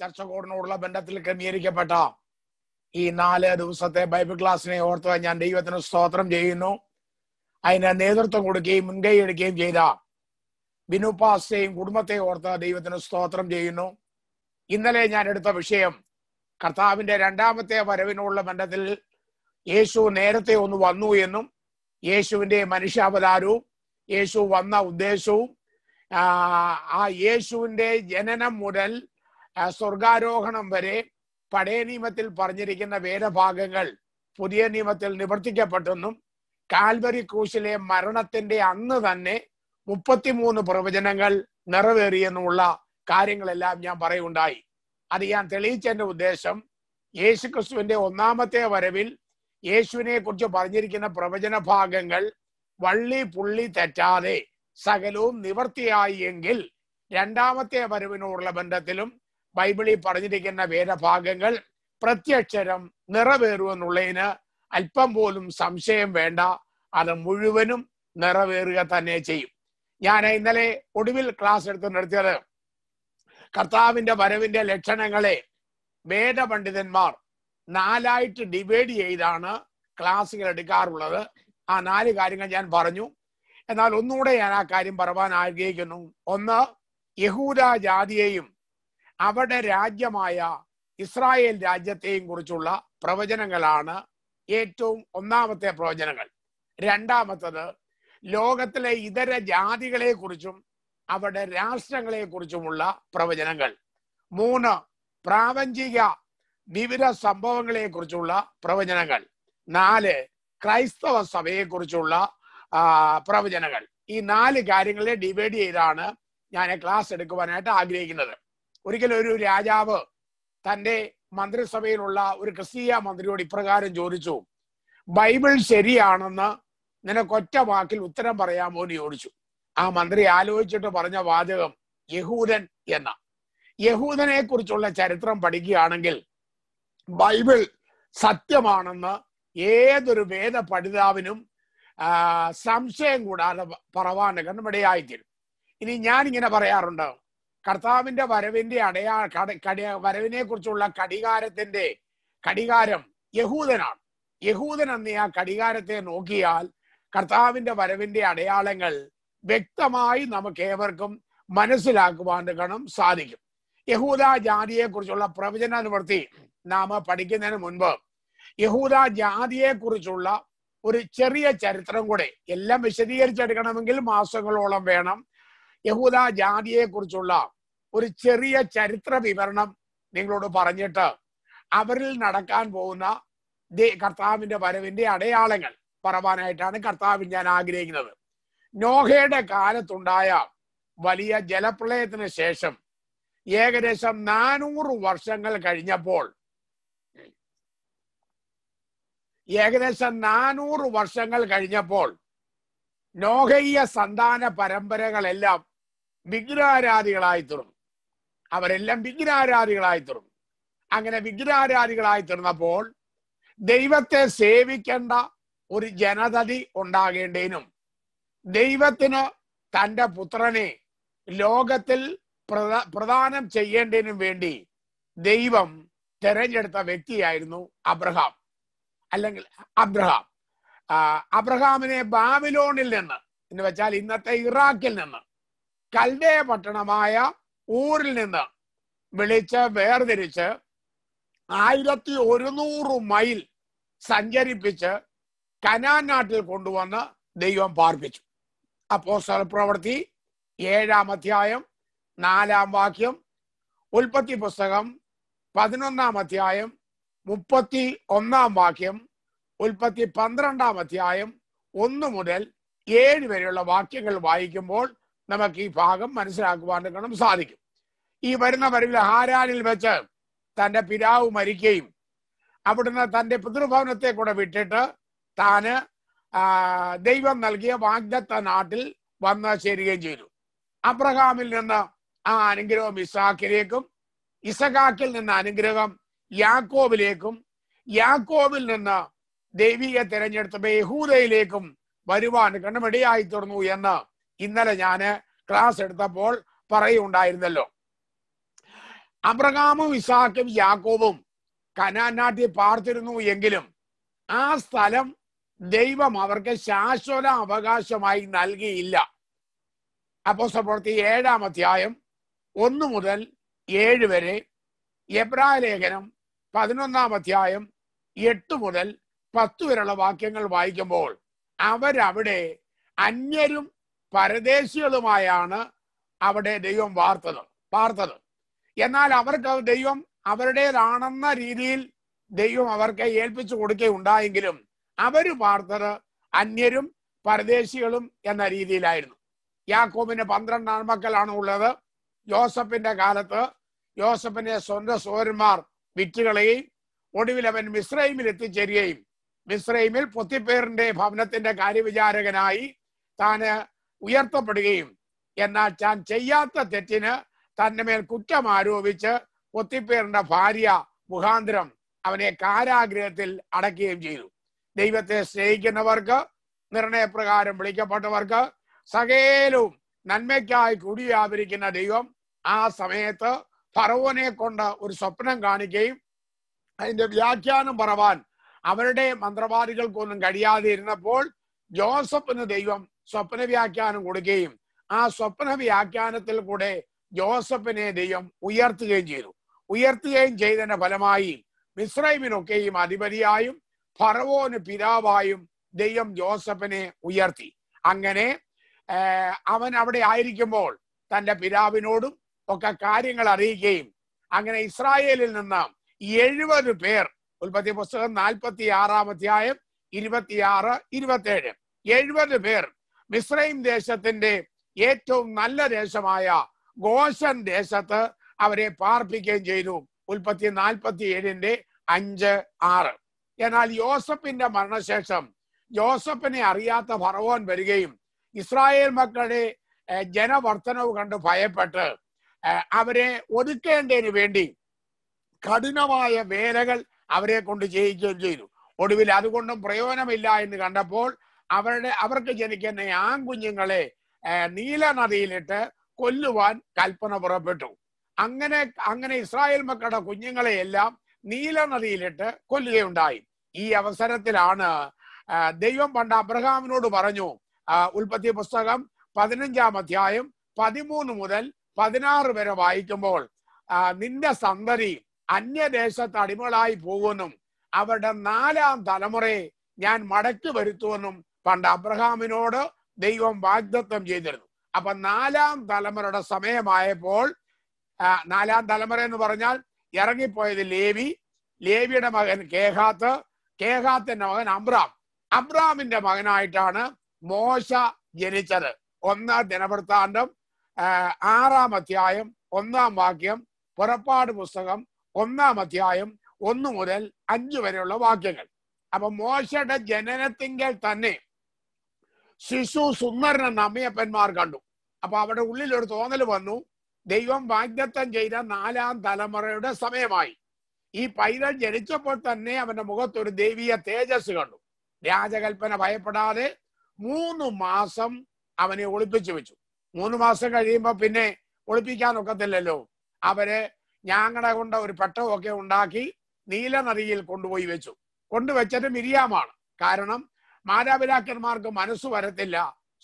ചർച്ചകോടിനോടുള്ള ബന്ധത്തിൽ ക്രമീകരിക്കപ്പെട്ട ഈ നാല് ദിവസത്തെ ബൈബിൾ ക്ലാസ്സിനെ ഓർത്ത് ഞാൻ ദൈവത്തിന് സ്തോത്രം ചെയ്യുന്നു അതിന് നേതൃത്വം കൊടുക്കുകയും മുൻകൈ എടുക്കുകയും ചെയ്ത ബിനു കുടുംബത്തെ ഓർത്ത് ദൈവത്തിന് സ്തോത്രം ചെയ്യുന്നു ഇന്നലെ ഞാൻ എടുത്ത വിഷയം കർത്താവിന്റെ രണ്ടാമത്തെ വരവിനുള്ള ബന്ധത്തിൽ യേശു നേരത്തെ ഒന്ന് വന്നു എന്നും യേശുവിന്റെ മനുഷ്യാവതാരവും യേശു വന്ന ഉദ്ദേശവും ആ യേശുവിന്റെ ജനനം മുതൽ സ്വർഗാരോഹണം വരെ പഴയ നിയമത്തിൽ പറഞ്ഞിരിക്കുന്ന വേദഭാഗങ്ങൾ പുതിയ നിയമത്തിൽ നിവർത്തിക്കപ്പെട്ടെന്നും കാൽവരി ക്രൂശിലെ മരണത്തിന്റെ അന്ന് തന്നെ മുപ്പത്തിമൂന്ന് പ്രവചനങ്ങൾ നിറവേറിയെന്നുമുള്ള കാര്യങ്ങളെല്ലാം ഞാൻ പറയുണ്ടായി അത് ഞാൻ തെളിയിച്ചതിന്റെ ഉദ്ദേശം യേശു ക്രിസ്തുവിന്റെ ഒന്നാമത്തെ വരവിൽ യേശുവിനെ കുറിച്ച് പറഞ്ഞിരിക്കുന്ന പ്രവചന ഭാഗങ്ങൾ വള്ളി പുള്ളി തെറ്റാതെ സകലവും നിവർത്തിയായി എങ്കിൽ രണ്ടാമത്തെ വരവിനോടുള്ള ബന്ധത്തിലും ബൈബിളിൽ പറഞ്ഞിരിക്കുന്ന വേദഭാഗങ്ങൾ പ്രത്യക്ഷരം നിറവേറുമെന്നുള്ളതിന് അല്പം പോലും സംശയം വേണ്ട അത് മുഴുവനും നിറവേറുക തന്നെ ചെയ്യും ഞാൻ ഇന്നലെ ഒടുവിൽ ക്ലാസ് എടുത്ത് നിർത്തിയത് കർത്താവിന്റെ വരവിന്റെ ലക്ഷണങ്ങളെ വേദപണ്ഡിതന്മാർ നാലായിട്ട് ഡിവൈഡ് ചെയ്താണ് ക്ലാസ്സുകൾ എടുക്കാറുള്ളത് ആ നാല് കാര്യങ്ങൾ ഞാൻ പറഞ്ഞു എന്നാൽ ഒന്നുകൂടെ ഞാൻ ആ കാര്യം പറയാൻ ആഗ്രഹിക്കുന്നു ഒന്ന് യഹൂദ ജാതിയെയും അവിടെ രാജ്യമായ ഇസ്രായേൽ രാജ്യത്തെയും കുറിച്ചുള്ള പ്രവചനങ്ങളാണ് ഏറ്റവും ഒന്നാമത്തെ പ്രവചനങ്ങൾ രണ്ടാമത്തത് ലോകത്തിലെ ഇതര ജാതികളെ കുറിച്ചും അവിടെ രാഷ്ട്രങ്ങളെ കുറിച്ചുമുള്ള പ്രവചനങ്ങൾ മൂന്ന് പ്രാപഞ്ചിക വിവിധ സംഭവങ്ങളെ കുറിച്ചുള്ള പ്രവചനങ്ങൾ നാല് ക്രൈസ്തവ സഭയെക്കുറിച്ചുള്ള പ്രവചനങ്ങൾ ഈ നാല് കാര്യങ്ങളെ ഡിവൈഡ് ചെയ്താണ് ഞാൻ ക്ലാസ് എടുക്കുവാനായിട്ട് ആഗ്രഹിക്കുന്നത് ഒരിക്കലും ഒരു രാജാവ് തന്റെ മന്ത്രിസഭയിലുള്ള ഒരു ക്രിസ്തീയ മന്ത്രിയോട് ഇപ്രകാരം ചോദിച്ചു ബൈബിൾ ശരിയാണെന്ന് നിനക്കൊറ്റ വാക്കിൽ ഉത്തരം പറയാമോ എന്ന് ചോദിച്ചു ആ മന്ത്രി ആലോചിച്ചിട്ട് പറഞ്ഞ വാചകം യഹൂദൻ എന്ന യഹൂദനെ കുറിച്ചുള്ള ചരിത്രം പഠിക്കുകയാണെങ്കിൽ ബൈബിൾ സത്യമാണെന്ന് ഏതൊരു വേദ പഠിതാവിനും സംശയം കൂടാതെ പറവാനൊക്കെ ഇടയായിത്തീരും ഇനി ഞാൻ ഇങ്ങനെ പറയാറുണ്ടാവും കർത്താവിന്റെ വരവിന്റെ അടയാ വരവിനെ കുറിച്ചുള്ള കടികാരത്തിന്റെ കടികാരം യഹൂദനാണ് യഹൂദൻ എന്ന ആ കടികാരത്തെ നോക്കിയാൽ കർത്താവിന്റെ വരവിന്റെ അടയാളങ്ങൾ വ്യക്തമായി നമുക്ക് ഏവർക്കും മനസ്സിലാക്കുവാൻ സാധിക്കും യഹൂദ ജാതിയെ കുറിച്ചുള്ള പ്രവചന നിവൃത്തി നാം പഠിക്കുന്നതിന് മുൻപ് യഹൂദ ജാതിയെ കുറിച്ചുള്ള ഒരു ചെറിയ ചരിത്രം കൂടെ എല്ലാം വിശദീകരിച്ചെടുക്കണമെങ്കിൽ മാസങ്ങളോളം വേണം യഹൂദ കുറിച്ചുള്ള ഒരു ചെറിയ ചരിത്ര വിവരണം നിങ്ങളോട് പറഞ്ഞിട്ട് അവരിൽ നടക്കാൻ പോകുന്ന കർത്താവിന്റെ വരവിന്റെ അടയാളങ്ങൾ പറവാനായിട്ടാണ് കർത്താവിൻ ഞാൻ ആഗ്രഹിക്കുന്നത് നോഹയുടെ കാലത്തുണ്ടായ വലിയ ജലപ്രളയത്തിന് ശേഷം ഏകദേശം നാനൂറ് വർഷങ്ങൾ കഴിഞ്ഞപ്പോൾ ഏകദേശം നാനൂറ് വർഷങ്ങൾ കഴിഞ്ഞപ്പോൾ നോഹയ്യ സന്താന പരമ്പരകളെല്ലാം വിഗ്രഹാരാധികളായി തീർന്നു അവരെല്ലാം വിഗ്രഹാരാധികളായി തീർന്നു അങ്ങനെ വിഗ്രഹാരാധികളായി തീർന്നപ്പോൾ ദൈവത്തെ സേവിക്കേണ്ട ഒരു ജനതതി ഉണ്ടാകേണ്ടതിനും ദൈവത്തിന് തൻ്റെ പുത്രനെ ലോകത്തിൽ പ്രദാനം ചെയ്യേണ്ടതിനും വേണ്ടി ദൈവം തെരഞ്ഞെടുത്ത വ്യക്തിയായിരുന്നു അബ്രഹാം അല്ലെങ്കിൽ അബ്രഹാം അബ്രഹാമിനെ ബാബിലോണിൽ നിന്ന് എന്ന് വെച്ചാൽ ഇന്നത്തെ ഇറാഖിൽ നിന്ന് കൽദേ പട്ടണമായ ഊരിൽ നിന്ന് വിളിച്ച് വേർതിരിച്ച് ആയിരത്തി ഒരുന്നൂറ് മൈൽ സഞ്ചരിപ്പിച്ച് കനാൻ നാട്ടിൽ കൊണ്ടുവന്ന് ദൈവം പാർപ്പിച്ചു അപ്പോ പ്രവൃത്തി ഏഴാം അധ്യായം നാലാം വാക്യം ഉൽപ്പത്തി പുസ്തകം പതിനൊന്നാം അധ്യായം മുപ്പത്തി ഒന്നാം വാക്യം ഉൽപ്പത്തി പന്ത്രണ്ടാം അധ്യായം ഒന്ന് മുതൽ ഏഴ് വരെയുള്ള വാക്യങ്ങൾ വായിക്കുമ്പോൾ നമുക്ക് ഈ ഭാഗം മനസ്സിലാക്കുവാൻ ഗുണം സാധിക്കും ഈ വരുന്ന വരവിൽ ഹാരാനിൽ വെച്ച് തന്റെ പിതാവ് മരിക്കുകയും അവിടുന്ന് തന്റെ പിതൃഭവനത്തെ കൂടെ വിട്ടിട്ട് താന് ദൈവം നൽകിയ വാഗ്ദത്ത നാട്ടിൽ വന്ന് ചേരുകയും ചെയ്തു അബ്രഹാമിൽ നിന്ന് ആ അനുഗ്രഹം ഇസാഖിലേക്കും ഇസഖാക്കിൽ നിന്ന് അനുഗ്രഹം യാക്കോബിലേക്കും യാക്കോബിൽ നിന്ന് ദൈവിക തിരഞ്ഞെടുത്ത യഹൂദയിലേക്കും വരുവാൻ കണ്ണുമിടയായി തുടർന്നു എന്ന് ഇന്നലെ ഞാൻ ക്ലാസ് എടുത്തപ്പോൾ പറയുണ്ടായിരുന്നല്ലോ അബ്രഹാമും ഇസാഖും യാക്കോബും കനാൻ നാട്ടി പാർത്തിരുന്നു എങ്കിലും ആ സ്ഥലം ദൈവം അവർക്ക് ശാശ്വത അവകാശമായി നൽകിയില്ല അപ്പോസ ഏഴാം അധ്യായം ഒന്ന് മുതൽ ഏഴ് വരെ എബ്രാ ലേഖനം പതിനൊന്നാം അധ്യായം എട്ട് മുതൽ പത്ത് വരെയുള്ള വാക്യങ്ങൾ വായിക്കുമ്പോൾ അവരവിടെ അന്യരും പരദേശികളുമായാണ് അവിടെ ദൈവം വാർത്തത് വാർത്തത് എന്നാൽ അവർക്ക് ദൈവം അവരുടേതാണെന്ന രീതിയിൽ ദൈവം അവർക്ക് ഏൽപ്പിച്ചു കൊടുക്കുകയുണ്ടായെങ്കിലും അവർ വാർത്തത് അന്യരും പരദേശികളും എന്ന രീതിയിലായിരുന്നു യാക്കോബിന് പന്ത്രണ്ട് ആൺമക്കളാണ് ഉള്ളത് ജോസഫിന്റെ കാലത്ത് ജോസഫിന്റെ സ്വന്തം സോരന്മാർ വിറ്റുകളെയും ഒടുവിൽ അവൻ മിശ്രൈമിൽ എത്തിച്ചേരുകയും മിശ്രൈമിൽ പൊത്തിപ്പേറിന്റെ ഭവനത്തിന്റെ കാര്യവിചാരകനായി താന് ഉയർത്തപ്പെടുകയും എന്നാൽ താൻ ചെയ്യാത്ത തെറ്റിന് തന്റെ മേൽ കുറ്റം ആരോപിച്ച് ഒത്തിപ്പേറിന്റെ ഭാര്യ മുഖാന്തരം അവനെ കാരാഗ്രഹത്തിൽ അടക്കുകയും ചെയ്തു ദൈവത്തെ സ്നേഹിക്കുന്നവർക്ക് നിർണയപ്രകാരം വിളിക്കപ്പെട്ടവർക്ക് സകേലും നന്മയ്ക്കായി കുടിയാപരിക്കുന്ന ദൈവം ആ സമയത്ത് ഫറവോനെ കൊണ്ട് ഒരു സ്വപ്നം കാണിക്കുകയും അതിന്റെ വ്യാഖ്യാനം പറവാൻ അവരുടെ മന്ത്രവാദികൾക്കൊന്നും കഴിയാതെ ഇരുന്നപ്പോൾ ജോസഫിന് ദൈവം സ്വപ്ന വ്യാഖ്യാനം കൊടുക്കുകയും ആ സ്വപ്ന വ്യാഖ്യാനത്തിൽ കൂടെ ജോസഫിനെ ദൈവം ഉയർത്തുകയും ചെയ്തു ഉയർത്തുകയും ചെയ്തതിന്റെ ഫലമായി മിശ്രൈമിനൊക്കെയും അധിപതിയായും ഫറവോന് പിതാവായും ദൈവം ജോസഫിനെ ഉയർത്തി അങ്ങനെ അവൻ അവിടെ ആയിരിക്കുമ്പോൾ തന്റെ പിതാവിനോടും ഒക്കെ കാര്യങ്ങൾ അറിയിക്കുകയും അങ്ങനെ ഇസ്രായേലിൽ നിന്ന് എഴുപത് പേർ ഉൽപ്പത്തി പുസ്തകം നാൽപ്പത്തി ആറാം അധ്യായം ഇരുപത്തിയാറ് ഏഴ് എഴുപത് പേർ മിസ്രൈം ദേശത്തിന്റെ ഏറ്റവും നല്ല ദേശമായ ഗോഷൻ ദേശത്ത് അവരെ പാർപ്പിക്കുകയും ചെയ്തു ഉൽപ്പത്തി നാൽപ്പത്തി ഏഴിന്റെ അഞ്ച് ആറ് എന്നാൽ യോസഫിന്റെ മരണശേഷം ജോസഫിനെ അറിയാത്ത ഫറവോൻ വരികയും ഇസ്രായേൽ മക്കളുടെ ജനവർത്തനവ് കണ്ട് ഭയപ്പെട്ട് അവരെ ഒതുക്കേണ്ടതിന് വേണ്ടി കഠിനമായ വേലകൾ അവരെ കൊണ്ട് ചെയ്യിക്കുകയും ചെയ്തു ഒടുവിൽ അതുകൊണ്ടും പ്രയോജനമില്ല എന്ന് കണ്ടപ്പോൾ അവരുടെ അവർക്ക് ജനിക്കുന്ന ആൺകുഞ്ഞുങ്ങളെ നീല നദിയിലിട്ട് കൊല്ലുവാൻ കൽപ്പന പുറപ്പെട്ടു അങ്ങനെ അങ്ങനെ ഇസ്രായേൽ മക്കളുടെ കുഞ്ഞുങ്ങളെയെല്ലാം നീല നദിയിലിട്ട് കൊല്ലുകയുണ്ടായി ഈ അവസരത്തിലാണ് ദൈവം പണ്ട് അബ്രഹാമിനോട് പറഞ്ഞു ഉൽപ്പത്തി പുസ്തകം പതിനഞ്ചാം അധ്യായം പതിമൂന്ന് മുതൽ പതിനാറ് വരെ വായിക്കുമ്പോൾ നിന്റെ സന്തതി അന്യദേശത്ത് അടിമകളായി പോകുമെന്നും അവരുടെ നാലാം തലമുറയെ ഞാൻ മടക്കി വരുത്തുമെന്നും പണ്ട് അബ്രഹാമിനോട് ദൈവം വാഗ്ദത്വം ചെയ്തിരുന്നു അപ്പൊ നാലാം തലമുറയുടെ സമയമായപ്പോൾ നാലാം തലമുറ എന്ന് പറഞ്ഞാൽ ഇറങ്ങിപ്പോയത് ലേവി ലേവിയുടെ മകൻ കേഹാത്ത് കേഹാത്തിന്റെ മകൻ അബ്രാം അബ്രാമിന്റെ മകനായിട്ടാണ് മോശ ജനിച്ചത് ഒന്നാം ദിനവൃത്താന്തം ആറാം അധ്യായം ഒന്നാം വാക്യം പുറപ്പാട് പുസ്തകം ഒന്നാം അധ്യായം ഒന്നു മുതൽ അഞ്ചു വരെയുള്ള വാക്യങ്ങൾ അപ്പൊ മോശയുടെ ജനനത്തിങ്കിൽ തന്നെ ശിശു സുന്ദരൻ അമ്മയപ്പന്മാർ കണ്ടു അപ്പൊ അവിടെ ഉള്ളിൽ ഒരു തോന്നൽ വന്നു ദൈവം വാഗ്ദത്തം ചെയ്ത നാലാം തലമുറയുടെ സമയമായി ഈ പൈതൽ ജനിച്ചപ്പോൾ തന്നെ അവന്റെ മുഖത്ത് ഒരു ദൈവീയ തേജസ് കണ്ടു രാജകൽപ്പന ഭയപ്പെടാതെ മൂന്ന് മാസം അവനെ ഒളിപ്പിച്ചു വെച്ചു മൂന്ന് മാസം കഴിയുമ്പോൾ പിന്നെ ഒളിപ്പിക്കാൻ ഒക്കത്തില്ലല്ലോ അവര് ഞാങ്ങട കൊണ്ട ഒരു ഒക്കെ ഉണ്ടാക്കി നദിയിൽ കൊണ്ടുപോയി വെച്ചു കൊണ്ടുവച്ചത് മിരിയാമാണ് കാരണം മാതാപിതാക്കന്മാർക്ക് മനസ്സ് വരത്തില്ല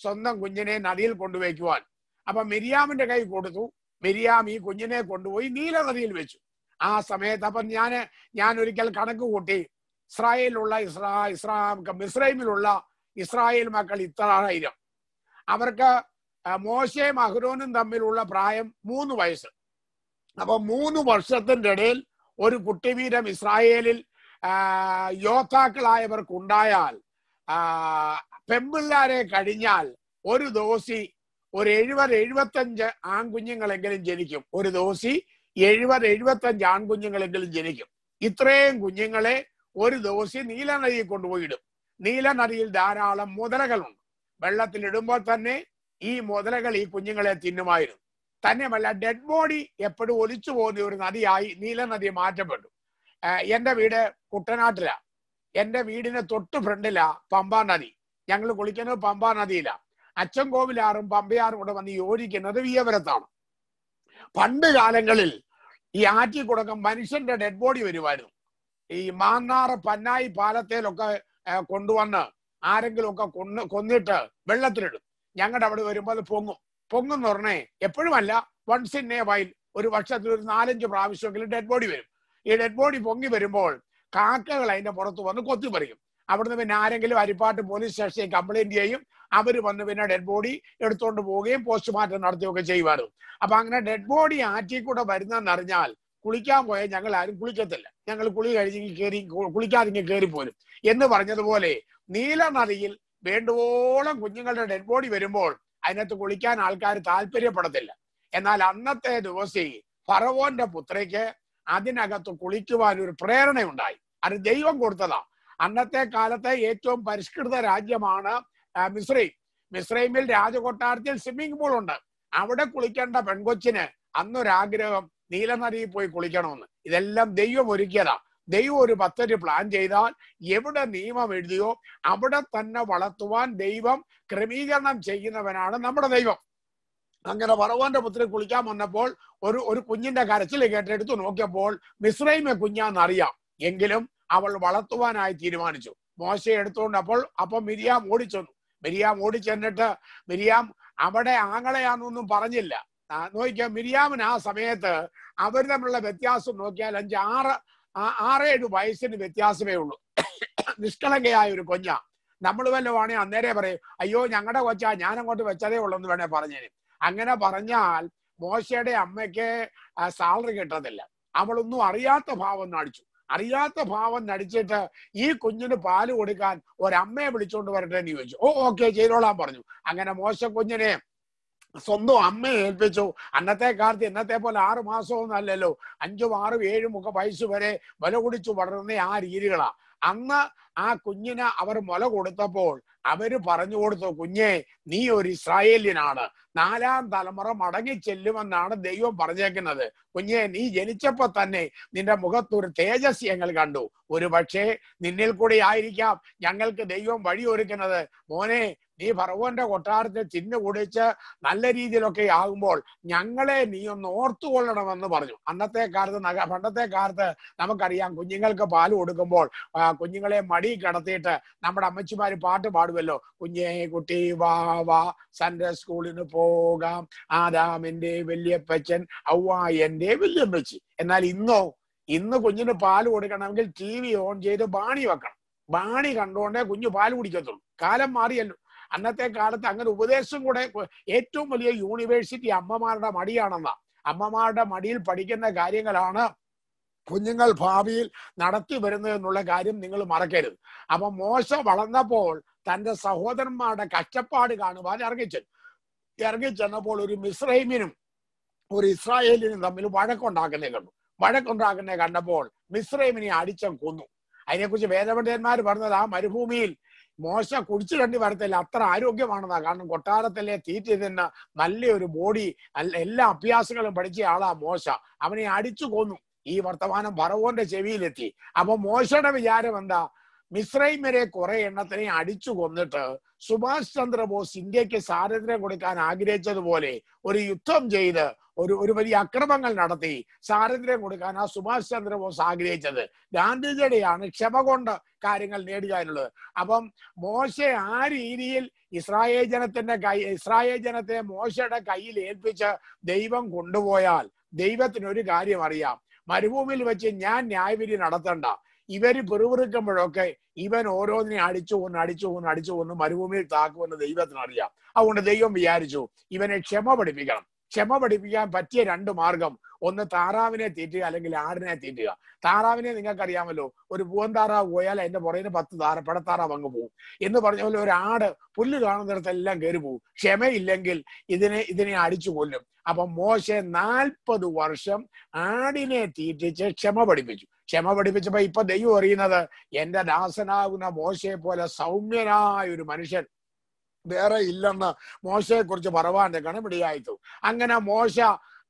സ്വന്തം കുഞ്ഞിനെ നദിയിൽ കൊണ്ടുവയ്ക്കുവാൻ അപ്പൊ മിരിയാമിന്റെ കൈ കൊടുത്തു മിരിയാം ഈ കുഞ്ഞിനെ കൊണ്ടുപോയി നീല നദിയിൽ വെച്ചു ആ സമയത്ത് അപ്പൊ ഞാൻ ഞാൻ ഒരിക്കൽ കണക്ക് കൂട്ടി ഇസ്രായേലിലുള്ള ഇസ്രാ ഇസ്രാം മിസ്രൈമിലുള്ള ഇസ്രായേൽ മക്കൾ ഇത്രായിരം അവർക്ക് മോശയും അഹ്റോനും തമ്മിലുള്ള പ്രായം മൂന്ന് വയസ്സ് അപ്പൊ മൂന്ന് വർഷത്തിന്റെ ഇടയിൽ ഒരു കുട്ടിവീരം ഇസ്രായേലിൽ യോദ്ധാക്കളായവർക്കുണ്ടായാൽ പെമ്പിള്ളാരെ കഴിഞ്ഞാൽ ഒരു ദോശി ഒരു എഴുപത് എഴുപത്തഞ്ച് ആൺകുഞ്ഞുങ്ങളെങ്കിലും ജനിക്കും ഒരു ദോശി എഴുപത് എഴുപത്തഞ്ച് ആൺകുഞ്ഞുങ്ങളെങ്കിലും ജനിക്കും ഇത്രയും കുഞ്ഞുങ്ങളെ ഒരു ദോശി നീലനദിയിൽ കൊണ്ടുപോയിടും നീലനദിയിൽ ധാരാളം മുതലകളുണ്ട് വെള്ളത്തിലിടുമ്പോൾ തന്നെ ഈ മുതലകൾ ഈ കുഞ്ഞുങ്ങളെ തിന്നുമായിരുന്നു തന്നെയല്ല ഡെഡ് ബോഡി എപ്പോഴും ഒലിച്ചു പോകുന്ന ഒരു നദിയായി നീലനദി മാറ്റപ്പെട്ടു എന്റെ വീട് കുട്ടനാട്ടിലാണ് എന്റെ വീടിന് തൊട്ട് ഫ്രണ്ടിലാ പമ്പാ നദി ഞങ്ങൾ കുളിക്കുന്നത് പമ്പാ നദിയിലാ അച്ചൻകോവിലാറും പമ്പയാറും കൂടെ വന്ന് യോജിക്കുന്നത് വിയപുരത്താണ് പണ്ട് കാലങ്ങളിൽ ഈ കുടക്കം മനുഷ്യന്റെ ഡെഡ് ബോഡി വരുമായിരുന്നു ഈ മാന്നാർ പന്നായി പാലത്തേലൊക്കെ കൊണ്ടുവന്ന് ആരെങ്കിലും ഒക്കെ കൊന്ന് കൊന്നിട്ട് വെള്ളത്തിലിടും ഞങ്ങളുടെ അവിടെ വരുമ്പോൾ അത് പൊങ്ങും പൊങ്ങും പറഞ്ഞേ എപ്പോഴും അല്ല വൺസ് ഇൻ എ വൈൽ ഒരു വർഷത്തിൽ ഒരു നാലഞ്ച് പ്രാവശ്യമെങ്കിലും ഡെഡ് ബോഡി വരും ഈ ഡെഡ് ബോഡി പൊങ്ങി വരുമ്പോൾ കാക്കകൾ അതിന്റെ പുറത്ത് വന്ന് കൊത്തി പറിക്കും അവിടുന്ന് പിന്നെ ആരെങ്കിലും അരിപ്പാട്ട് പോലീസ് സ്റ്റേഷനിൽ കംപ്ലൈന്റ് ചെയ്യും അവർ വന്ന് പിന്നെ ഡെഡ് ബോഡി എടുത്തുകൊണ്ട് പോവുകയും പോസ്റ്റ്മോർട്ടം നടത്തുകയൊക്കെ ചെയ്യുമായിരുന്നു അപ്പൊ അങ്ങനെ ഡെഡ് ബോഡി ആറ്റി കൂടെ വരുന്നറിഞ്ഞാൽ കുളിക്കാൻ പോയാൽ ഞങ്ങൾ ആരും കുളിക്കത്തില്ല ഞങ്ങൾ കുളി കഴിഞ്ഞെങ്കിൽ കയറി കയറി പോലും എന്ന് പറഞ്ഞതുപോലെ നീല നദിയിൽ വേണ്ടുവോളം കുഞ്ഞുങ്ങളുടെ ഡെഡ് ബോഡി വരുമ്പോൾ അതിനകത്ത് കുളിക്കാൻ ആൾക്കാർ താല്പര്യപ്പെടത്തില്ല എന്നാൽ അന്നത്തെ ദിവസം ഫറവോന്റെ പുത്രയ്ക്ക് അതിനകത്ത് കുളിക്കുവാൻ ഒരു പ്രേരണയുണ്ടായി അത് ദൈവം കൊടുത്തതാ അന്നത്തെ കാലത്തെ ഏറ്റവും പരിഷ്കൃത രാജ്യമാണ് മിസ്രൈം മിസ്രൈമിൽ രാജകൊട്ടാരത്തിൽ സ്വിമ്മിങ് പൂൾ ഉണ്ട് അവിടെ കുളിക്കേണ്ട പെൺകൊച്ചിന് അന്നൊരാഗ്രഹം നീലനദിയിൽ പോയി കുളിക്കണമെന്ന് ഇതെല്ലാം ദൈവം ഒരുക്കിയതാ ദൈവം ഒരു പദ്ധതി പ്ലാൻ ചെയ്താൽ എവിടെ നിയമം എഴുതിയോ അവിടെ തന്നെ വളർത്തുവാൻ ദൈവം ക്രമീകരണം ചെയ്യുന്നവനാണ് നമ്മുടെ ദൈവം അങ്ങനെ വറവാന്റെ പുത്രി കുളിക്കാൻ വന്നപ്പോൾ ഒരു ഒരു കുഞ്ഞിന്റെ കരച്ചിൽ കേട്ടെടുത്ത് നോക്കിയപ്പോൾ മിശ്രൈമെ കുഞ്ഞാന്നറിയാം എങ്കിലും അവൾ വളർത്തുവാനായി തീരുമാനിച്ചു മോശ എടുത്തുകൊണ്ട് അപ്പോൾ അപ്പം മിരിയാം ഓടിച്ചെന്നു മിരിയാം ഓടിച്ചെന്നിട്ട് മിരിയാം അവിടെ ആങ്ങളെയാണെന്നൊന്നും പറഞ്ഞില്ല നോക്കിയാ മിരിയാമിന് ആ സമയത്ത് അവർ തമ്മിലുള്ള വ്യത്യാസം നോക്കിയാൽ അഞ്ച് ആറ് ആറേഴ് വയസ്സിന് വ്യത്യാസമേ ഉള്ളൂ നിഷ്കളങ്കയായ ഒരു കൊഞ്ഞ നമ്മൾ വല്ലതും ആണെങ്കിൽ അന്നേരെ പറയും അയ്യോ ഞങ്ങളുടെ കൊച്ചാ ഞാൻ അങ്ങോട്ട് വെച്ചതേ ഉള്ളൂ എന്ന് വേണേ പറഞ്ഞു അങ്ങനെ പറഞ്ഞാൽ മോശയുടെ അമ്മയ്ക്ക് സാലറി കിട്ടത്തില്ല അവളൊന്നും അറിയാത്ത ഭാവം നടിച്ചു അറിയാത്ത ഭാവം നടിച്ചിട്ട് ഈ കുഞ്ഞിന് പാല് കൊടുക്കാൻ ഒരമ്മയെ വിളിച്ചുകൊണ്ട് വരട്ടെ എന്ന് ചോദിച്ചു ഓ ഓക്കെ ചെയ്തോളാൻ പറഞ്ഞു അങ്ങനെ മോശ കുഞ്ഞിനെ സ്വന്തം അമ്മയെ ഏൽപ്പിച്ചു അന്നത്തെ കാലത്ത് ഇന്നത്തെ പോലെ ആറ് മാസമൊന്നും അല്ലല്ലോ അഞ്ചും ആറും ഏഴും ഒക്കെ വയസ്സ് വരെ വില കുടിച്ചു വളരുന്ന ആ രീതികളാണ് അന്ന് ആ കുഞ്ഞിന് അവർ മുല കൊടുത്തപ്പോൾ അവര് പറഞ്ഞു കൊടുത്തു കുഞ്ഞെ നീ ഒരു ഇസ്രായേലിയനാണ് നാലാം തലമുറ മടങ്ങി ചെല്ലുമെന്നാണ് ദൈവം പറഞ്ഞേക്കുന്നത് കുഞ്ഞെ നീ ജനിച്ചപ്പോ തന്നെ നിന്റെ മുഖത്ത് ഒരു തേജസ് ഞങ്ങൾ കണ്ടു ഒരു പക്ഷേ നിന്നിൽ കൂടി ആയിരിക്കാം ഞങ്ങൾക്ക് ദൈവം വഴി ഒരുക്കുന്നത് മോനെ നീ ഭർവന്റെ കൊട്ടാരത്തിൽ ചിന്ന കുടിച്ച് നല്ല രീതിയിലൊക്കെ ആകുമ്പോൾ ഞങ്ങളെ നീ ഒന്ന് ഓർത്തുകൊള്ളണമെന്ന് പറഞ്ഞു അന്നത്തെ കാലത്ത് നഗ പണ്ടത്തെ കാലത്ത് നമുക്കറിയാം കുഞ്ഞുങ്ങൾക്ക് പാൽ കൊടുക്കുമ്പോൾ കുഞ്ഞുങ്ങളെ മടി കിടത്തിയിട്ട് നമ്മുടെ അമ്മച്ചിമാര് പാട്ട് പാടുമല്ലോ കുഞ്ഞേ കുട്ടി വാ വാ സൺഡേ സ്കൂളിന് പോകാം ആദാമിന്റെ വല്യപ്പച്ചൻ ഔവാ എന്റെ വല്യമ്മച്ചി എന്നാൽ ഇന്നോ ഇന്ന് കുഞ്ഞിന് പാൽ കൊടുക്കണമെങ്കിൽ ടി വി ഓൺ ചെയ്ത് ബാണി വെക്കണം ബാണി കണ്ടുകൊണ്ടേ കുഞ്ഞു പാൽ കുടിക്കത്തുള്ളൂ കാലം മാറിയല്ലോ അന്നത്തെ കാലത്ത് അങ്ങനെ ഉപദേശം കൂടെ ഏറ്റവും വലിയ യൂണിവേഴ്സിറ്റി അമ്മമാരുടെ മടിയാണെന്ന അമ്മമാരുടെ മടിയിൽ പഠിക്കുന്ന കാര്യങ്ങളാണ് കുഞ്ഞുങ്ങൾ ഭാവിയിൽ നടത്തി വരുന്നത് എന്നുള്ള കാര്യം നിങ്ങൾ മറക്കരുത് അപ്പൊ മോശ വളർന്നപ്പോൾ തന്റെ സഹോദരന്മാരുടെ കഷ്ടപ്പാട് കാണുവാൻ ഇറങ്ങിച്ചു ഇറങ്ങിച്ചെന്നപ്പോൾ ഒരു മിസ്രൈമിനും ഒരു ഇസ്രായേലിനും തമ്മിൽ വഴക്കുണ്ടാക്കുന്നേ കണ്ടു വഴക്കുണ്ടാക്കുന്നേ കണ്ടപ്പോൾ മിസ്രൈമിനെ അടിച്ച കൊന്നു അതിനെക്കുറിച്ച് വേദപണ്ഡിതന്മാർ പറഞ്ഞത് ആ മരുഭൂമിയിൽ മോശ കുടിച്ചു കണ്ടി വരത്തില്ല അത്ര ആരോഗ്യമാണെന്നാ കാരണം കൊട്ടാരത്തിലെ തീറ്റ തിന്ന നല്ലൊരു ബോഡി എല്ലാ അഭ്യാസങ്ങളും പഠിച്ച ആളാ മോശ അവനെ അടിച്ചു കൊന്നു ഈ വർത്തമാനം ഫറവോന്റെ ചെവിയിലെത്തി അപ്പൊ മോശയുടെ വിചാരം എന്താ മിസ്രൈം വരെ കുറെ എണ്ണത്തിനെ അടിച്ചു കൊന്നിട്ട് സുഭാഷ് ചന്ദ്രബോസ് ഇന്ത്യക്ക് സ്വാതന്ത്ര്യം കൊടുക്കാൻ ആഗ്രഹിച്ചതുപോലെ ഒരു യുദ്ധം ചെയ്ത് ഒരു ഒരു വലിയ അക്രമങ്ങൾ നടത്തി സ്വാതന്ത്ര്യം കൊടുക്കാൻ ആ സുഭാഷ് ചന്ദ്രബോസ് ആഗ്രഹിച്ചത് ഗാന്ധിജിയുടെയാണ് ക്ഷമ കൊണ്ട് കാര്യങ്ങൾ നേടുക എന്നുള്ളത് അപ്പം മോശ ആ രീതിയിൽ ഇസ്രായേൽ ജനത്തിന്റെ കൈ ഇസ്രായേൽ ജനത്തെ മോശയുടെ കയ്യിൽ ഏൽപ്പിച്ച് ദൈവം കൊണ്ടുപോയാൽ ദൈവത്തിന് ഒരു കാര്യം അറിയാം മരുഭൂമിയിൽ വെച്ച് ഞാൻ ന്യായവിധി നടത്തണ്ട ഇവര് പിറുപിറുക്കുമ്പോഴൊക്കെ ഇവൻ ഓരോന്നിനെ അടിച്ചു കൊന്ന് അടിച്ചു കൊന്ന് അടിച്ചു കൊന്ന് മരുഭൂമിയിൽ താക്കുമെന്ന് ദൈവത്തിന് അറിയാം അതുകൊണ്ട് ദൈവം വിചാരിച്ചു ഇവനെ ക്ഷമ പഠിപ്പിക്കണം ക്ഷമ പഠിപ്പിക്കാൻ പറ്റിയ രണ്ട് മാർഗം ഒന്ന് താറാവിനെ തീറ്റുക അല്ലെങ്കിൽ ആടിനെ തീറ്റുക താറാവിനെ നിങ്ങൾക്കറിയാമല്ലോ ഒരു പൂവൻ താറാവ് പോയാൽ അതിന്റെ പുറകിന് പത്ത് താറ പിടത്താറാവ് അങ്ങ് പോകും എന്ന് പറഞ്ഞ പോലെ ഒരു ആട് പുല്ല് കാണുന്നിടത്തെല്ലാം കയറി പോകും ക്ഷമയില്ലെങ്കിൽ ഇതിനെ ഇതിനെ അടിച്ചു കൊല്ലും അപ്പൊ മോശെ നാൽപ്പത് വർഷം ആടിനെ തീറ്റിച്ച് ക്ഷമ പഠിപ്പിച്ചു ക്ഷമ പഠിപ്പിച്ചപ്പോ ഇപ്പൊ ദൈവം അറിയുന്നത് എന്റെ ദാസനാകുന്ന മോശയെ പോലെ സൗമ്യനായ ഒരു മനുഷ്യൻ വേറെ ഇല്ലെന്ന് മോശയെ കുറിച്ച് പറവാന്റെ കണപിടിയായിത്തു അങ്ങനെ മോശ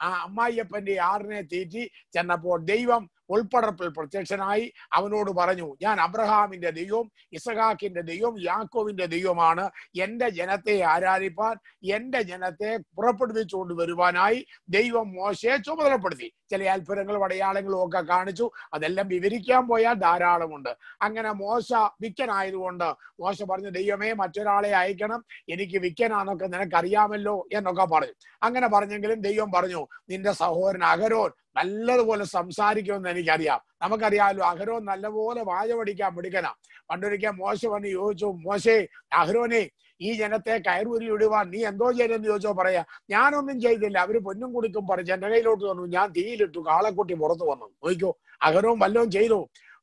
ആ അമ്മായിയപ്പന്റെ ആറിനെ തീറ്റി ചെന്നപ്പോൾ ദൈവം ഉൾപ്പടർപ്പിൽ പ്രത്യക്ഷനായി അവനോട് പറഞ്ഞു ഞാൻ അബ്രഹാമിന്റെ ദൈവം ഇസഹാക്കിന്റെ ദൈവം യാക്കോവിന്റെ ദൈവമാണ് എൻ്റെ ജനത്തെ ആരാധിപ്പാൻ എൻ്റെ ജനത്തെ പുറപ്പെടുവിച്ചുകൊണ്ട് വരുവാനായി ദൈവം മോശയെ ചുമതലപ്പെടുത്തി ചില അത്ഭുതങ്ങളും അടയാളങ്ങളും ഒക്കെ കാണിച്ചു അതെല്ലാം വിവരിക്കാൻ പോയാൽ ധാരാളമുണ്ട് അങ്ങനെ മോശ വിക്കനായതുകൊണ്ട് മോശ പറഞ്ഞു ദൈവമേ മറ്റൊരാളെ അയക്കണം എനിക്ക് വിക്കനാന്നൊക്കെ നിനക്കറിയാമല്ലോ എന്നൊക്കെ പറഞ്ഞു അങ്ങനെ പറഞ്ഞെങ്കിലും ദൈവം പറഞ്ഞു നിന്റെ സഹോദരൻ അഹരോൻ നല്ലതുപോലെ സംസാരിക്കുമെന്ന് എനിക്കറിയാം നമുക്കറിയാമല്ലോ അഹരോൻ നല്ലപോലെ വാഴ പഠിക്കാൻ പിടിക്കണം പണ്ടൊരിക്കൽ മോശ വന്ന് ചോദിച്ചു മോശേ അഹരോനെ ഈ ജനത്തെ കയറൂരി ഇടുവാൻ നീ എന്തോ ചെയ്തെന്ന് ചോദിച്ചോ പറയാ ഞാനൊന്നും ചെയ്തില്ല അവര് പൊന്നും കുടിക്കും പറഞ്ഞു എന്റെ കയ്യിലോട്ട് വന്നു ഞാൻ തീയിലിട്ടു കാളക്കുട്ടി പുറത്തു വന്നു നോക്കോ അഹരോൻ വല്ലതും ചെയ്തു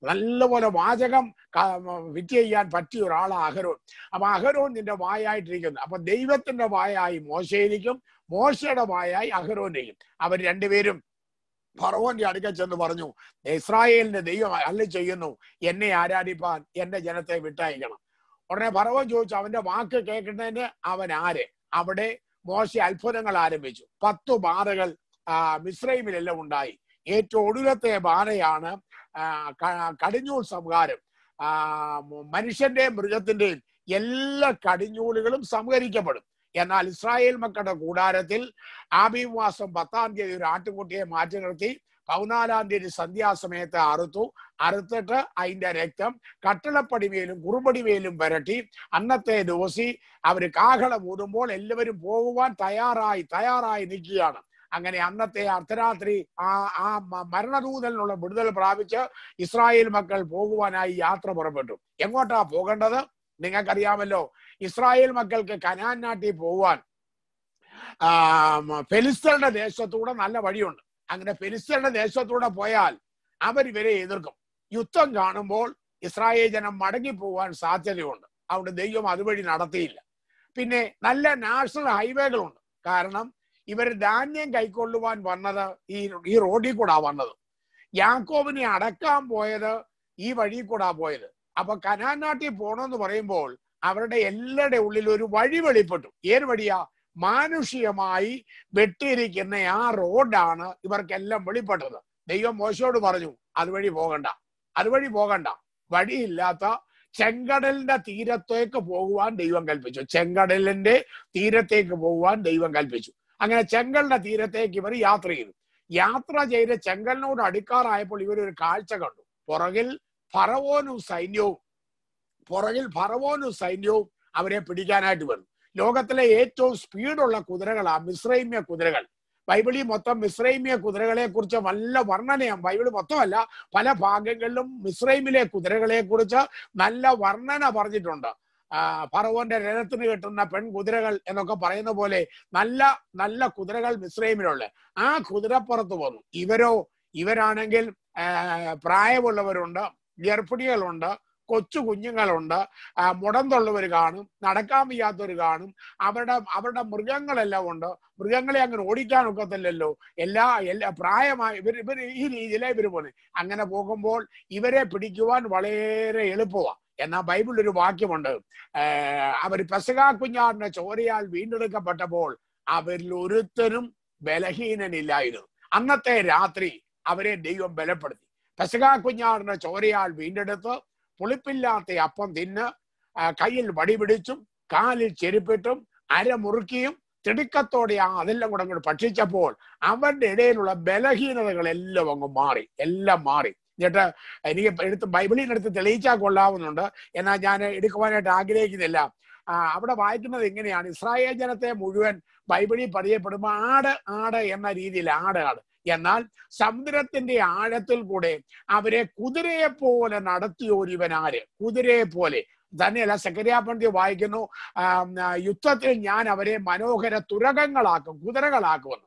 നല്ലപോലെ വാചകം വിറ്റ് ചെയ്യാൻ പറ്റിയ ഒരാളാണ് അഹരോൻ അപ്പൊ അഹരോൻ നിന്റെ വായായിട്ടിരിക്കുന്നു അപ്പൊ ദൈവത്തിന്റെ വായായി മോശയിരിക്കും മോശയുടെ വായായി അഹരോനെയും അവർ രണ്ടുപേരും ഫറോന്റെ അടുക്കൽ ചെന്ന് പറഞ്ഞു ഇസ്രായേലിന്റെ ദൈവം അല്ല ചെയ്യുന്നു എന്നെ ആരാധിപ്പാൻ എന്റെ ജനത്തെ വിട്ടയക്കണം ഉടനെ ഫറവോൻ ചോദിച്ചു അവന്റെ വാക്ക് കേൾക്കുന്നതിന് അവൻ ആര് അവിടെ മോശ അത്ഭുതങ്ങൾ ആരംഭിച്ചു പത്തു ബാധകൾ മിശ്രൈമിലെല്ലാം ഉണ്ടായി ഏറ്റവും ഒടുവിലത്തെ ബാധയാണ് കടിഞ്ഞൂൽ സംഹാരം മനുഷ്യന്റെയും മൃഗത്തിന്റെയും എല്ലാ കടിഞ്ഞൂലുകളും സംഹരിക്കപ്പെടും എന്നാൽ ഇസ്രായേൽ മക്കളുടെ കൂടാരത്തിൽ ആബീബ് മാസം പത്താം തീയതി ഒരു ആട്ടുകുട്ടിയെ മാറ്റി നിർത്തി പതിനാലാം തീയതി സന്ധ്യാസമയത്ത് അറുത്തു അറുത്തിട്ട് അതിന്റെ രക്തം കട്ടളപ്പടിമേലും കുറുപടിമേലും വരട്ടി അന്നത്തെ ദിവസി അവര് കാഹളം ഊതുമ്പോൾ എല്ലാവരും പോകുവാൻ തയ്യാറായി തയ്യാറായി നിൽക്കുകയാണ് അങ്ങനെ അന്നത്തെ അർദ്ധരാത്രി ആ ആ മരണദൂതലിനുള്ള വിടുതൽ പ്രാപിച്ച് ഇസ്രായേൽ മക്കൾ പോകുവാനായി യാത്ര പുറപ്പെട്ടു എങ്ങോട്ടാ പോകേണ്ടത് നിങ്ങൾക്കറിയാമല്ലോ ഇസ്രായേൽ മക്കൾക്ക് കനാൻ നാട്ടിൽ പോവാൻ ഫെലിസ്തറിന്റെ ദേശത്തൂടെ നല്ല വഴിയുണ്ട് അങ്ങനെ ഫെലിസ്തറിന്റെ ദേശത്തൂടെ പോയാൽ അവർ ഇവരെ എതിർക്കും യുദ്ധം കാണുമ്പോൾ ഇസ്രായേൽ ജനം മടങ്ങി പോവാൻ സാധ്യതയുണ്ട് അവിടെ ദൈവം അതുവഴി നടത്തിയില്ല പിന്നെ നല്ല നാഷണൽ ഹൈവേകളുണ്ട് കാരണം ഇവർ ധാന്യം കൈക്കൊള്ളുവാൻ വന്നത് ഈ ഈ റോഡിൽ കൂടാ വന്നത് യാക്കോബിനെ അടക്കാൻ പോയത് ഈ വഴി കൂടാ പോയത് അപ്പൊ കനാൻ നാട്ടിൽ പോണമെന്ന് പറയുമ്പോൾ അവരുടെ എല്ലാവരുടെ ഉള്ളിൽ ഒരു വഴി വെളിപ്പെട്ടു ഏത് വഴിയാ മാനുഷികമായി വെട്ടിയിരിക്കുന്ന ആ റോഡാണ് ഇവർക്കെല്ലാം വെളിപ്പെട്ടത് ദൈവം മോശയോട് പറഞ്ഞു അതുവഴി പോകണ്ട അതുവഴി പോകണ്ട വഴിയില്ലാത്ത ചെങ്കടലിന്റെ തീരത്തേക്ക് പോകുവാൻ ദൈവം കൽപ്പിച്ചു ചെങ്കടലിന്റെ തീരത്തേക്ക് പോകുവാൻ ദൈവം കൽപ്പിച്ചു അങ്ങനെ ചെങ്കലിന്റെ തീരത്തേക്ക് ഇവർ യാത്ര ചെയ്തു യാത്ര ചെയ്ത് ചെങ്കലിനോട് അടുക്കാറായപ്പോൾ ഇവരൊരു കാഴ്ച കണ്ടു പുറകിൽ ഫറവോനും സൈന്യവും പുറകിൽ ഫറവോനും സൈന്യവും അവരെ പിടിക്കാനായിട്ട് വന്നു ലോകത്തിലെ ഏറ്റവും സ്പീഡുള്ള കുതിരകളാണ് മിശ്രൈമ്യ കുതിരകൾ ബൈബിളിൽ മൊത്തം മിശ്രൈമ്യ കുതിരകളെ കുറിച്ച് നല്ല വർണ്ണനയാണ് ബൈബിൾ മൊത്തമല്ല പല ഭാഗങ്ങളിലും മിശ്രൈമിലെ കുതിരകളെ കുറിച്ച് നല്ല വർണ്ണന പറഞ്ഞിട്ടുണ്ട് ഫറവോന്റെ രഥത്തിന് കിട്ടുന്ന പെൺകുതിരകൾ എന്നൊക്കെ പറയുന്ന പോലെ നല്ല നല്ല കുതിരകൾ മിശ്രൈമിലുള്ള ആ കുതിരപ്പുറത്ത് പോന്നു ഇവരോ ഇവരാണെങ്കിൽ പ്രായമുള്ളവരുണ്ട് ഗർഭിണികളുണ്ട് കൊച്ചു കുഞ്ഞുങ്ങളുണ്ട് മുടന്തുള്ളവർ കാണും നടക്കാൻ വയ്യാത്തവർ കാണും അവരുടെ അവരുടെ മൃഗങ്ങളെല്ലാം ഉണ്ട് മൃഗങ്ങളെ അങ്ങനെ ഓടിക്കാൻ ഒക്കത്തില്ലല്ലോ എല്ലാ എല്ലാ പ്രായമായ ഇവർ ഇവർ ഈ രീതിയിലെ ഇവർ പോലെ അങ്ങനെ പോകുമ്പോൾ ഇവരെ പിടിക്കുവാൻ വളരെ എളുപ്പമാണ് എന്നാ ബൈബിളിൽ ഒരു വാക്യമുണ്ട് അവർ പെസകാ കുഞ്ഞാറിന്റെ ചോരയാൽ വീണ്ടെടുക്കപ്പെട്ടപ്പോൾ അവരിൽ ഒരുത്തരും ബലഹീനനില്ലായിരുന്നു അന്നത്തെ രാത്രി അവരെ ദൈവം ബലപ്പെടുത്തി പെസകാ പെസകാക്കുഞ്ഞാറിന് ചോരയാൾ വീണ്ടെടുത്ത് പുളിപ്പില്ലാത്ത അപ്പം തിന്ന് കയ്യിൽ വടി പിടിച്ചും കാലിൽ ചെരുപ്പിട്ടും അരമുറുക്കിയും തിടുക്കത്തോടെ ആ അതെല്ലാം കൂടെ അങ്ങോട്ട് ഭക്ഷിച്ചപ്പോൾ അവരുടെ ഇടയിലുള്ള ബലഹീനതകളെല്ലാം അങ്ങ് മാറി എല്ലാം മാറി എന്നിട്ട് എനിക്ക് എടുത്ത് ബൈബിളിൽ എടുത്ത് തെളിയിച്ചാൽ കൊള്ളാവുന്നുണ്ട് എന്നാൽ ഞാൻ എടുക്കുവാനായിട്ട് ആഗ്രഹിക്കുന്നില്ല അവിടെ വായിക്കുന്നത് എങ്ങനെയാണ് ഇസ്രായേൽ ജനത്തെ മുഴുവൻ ബൈബിളിൽ പറയപ്പെടുമ്പോൾ ആട് ആട് എന്ന രീതിയിൽ ആട് ആട് എന്നാൽ സമുദ്രത്തിന്റെ ആഴത്തിൽ കൂടെ അവരെ കുതിരയെ പോലെ നടത്തിയ ഒരുവനാര് കുതിരയെ പോലെ തന്നെയല്ല സെക്കരിയ വായിക്കുന്നു യുദ്ധത്തിൽ ഞാൻ അവരെ മനോഹര തുരകങ്ങളാക്കും കുതിരകളാക്കുമെന്ന്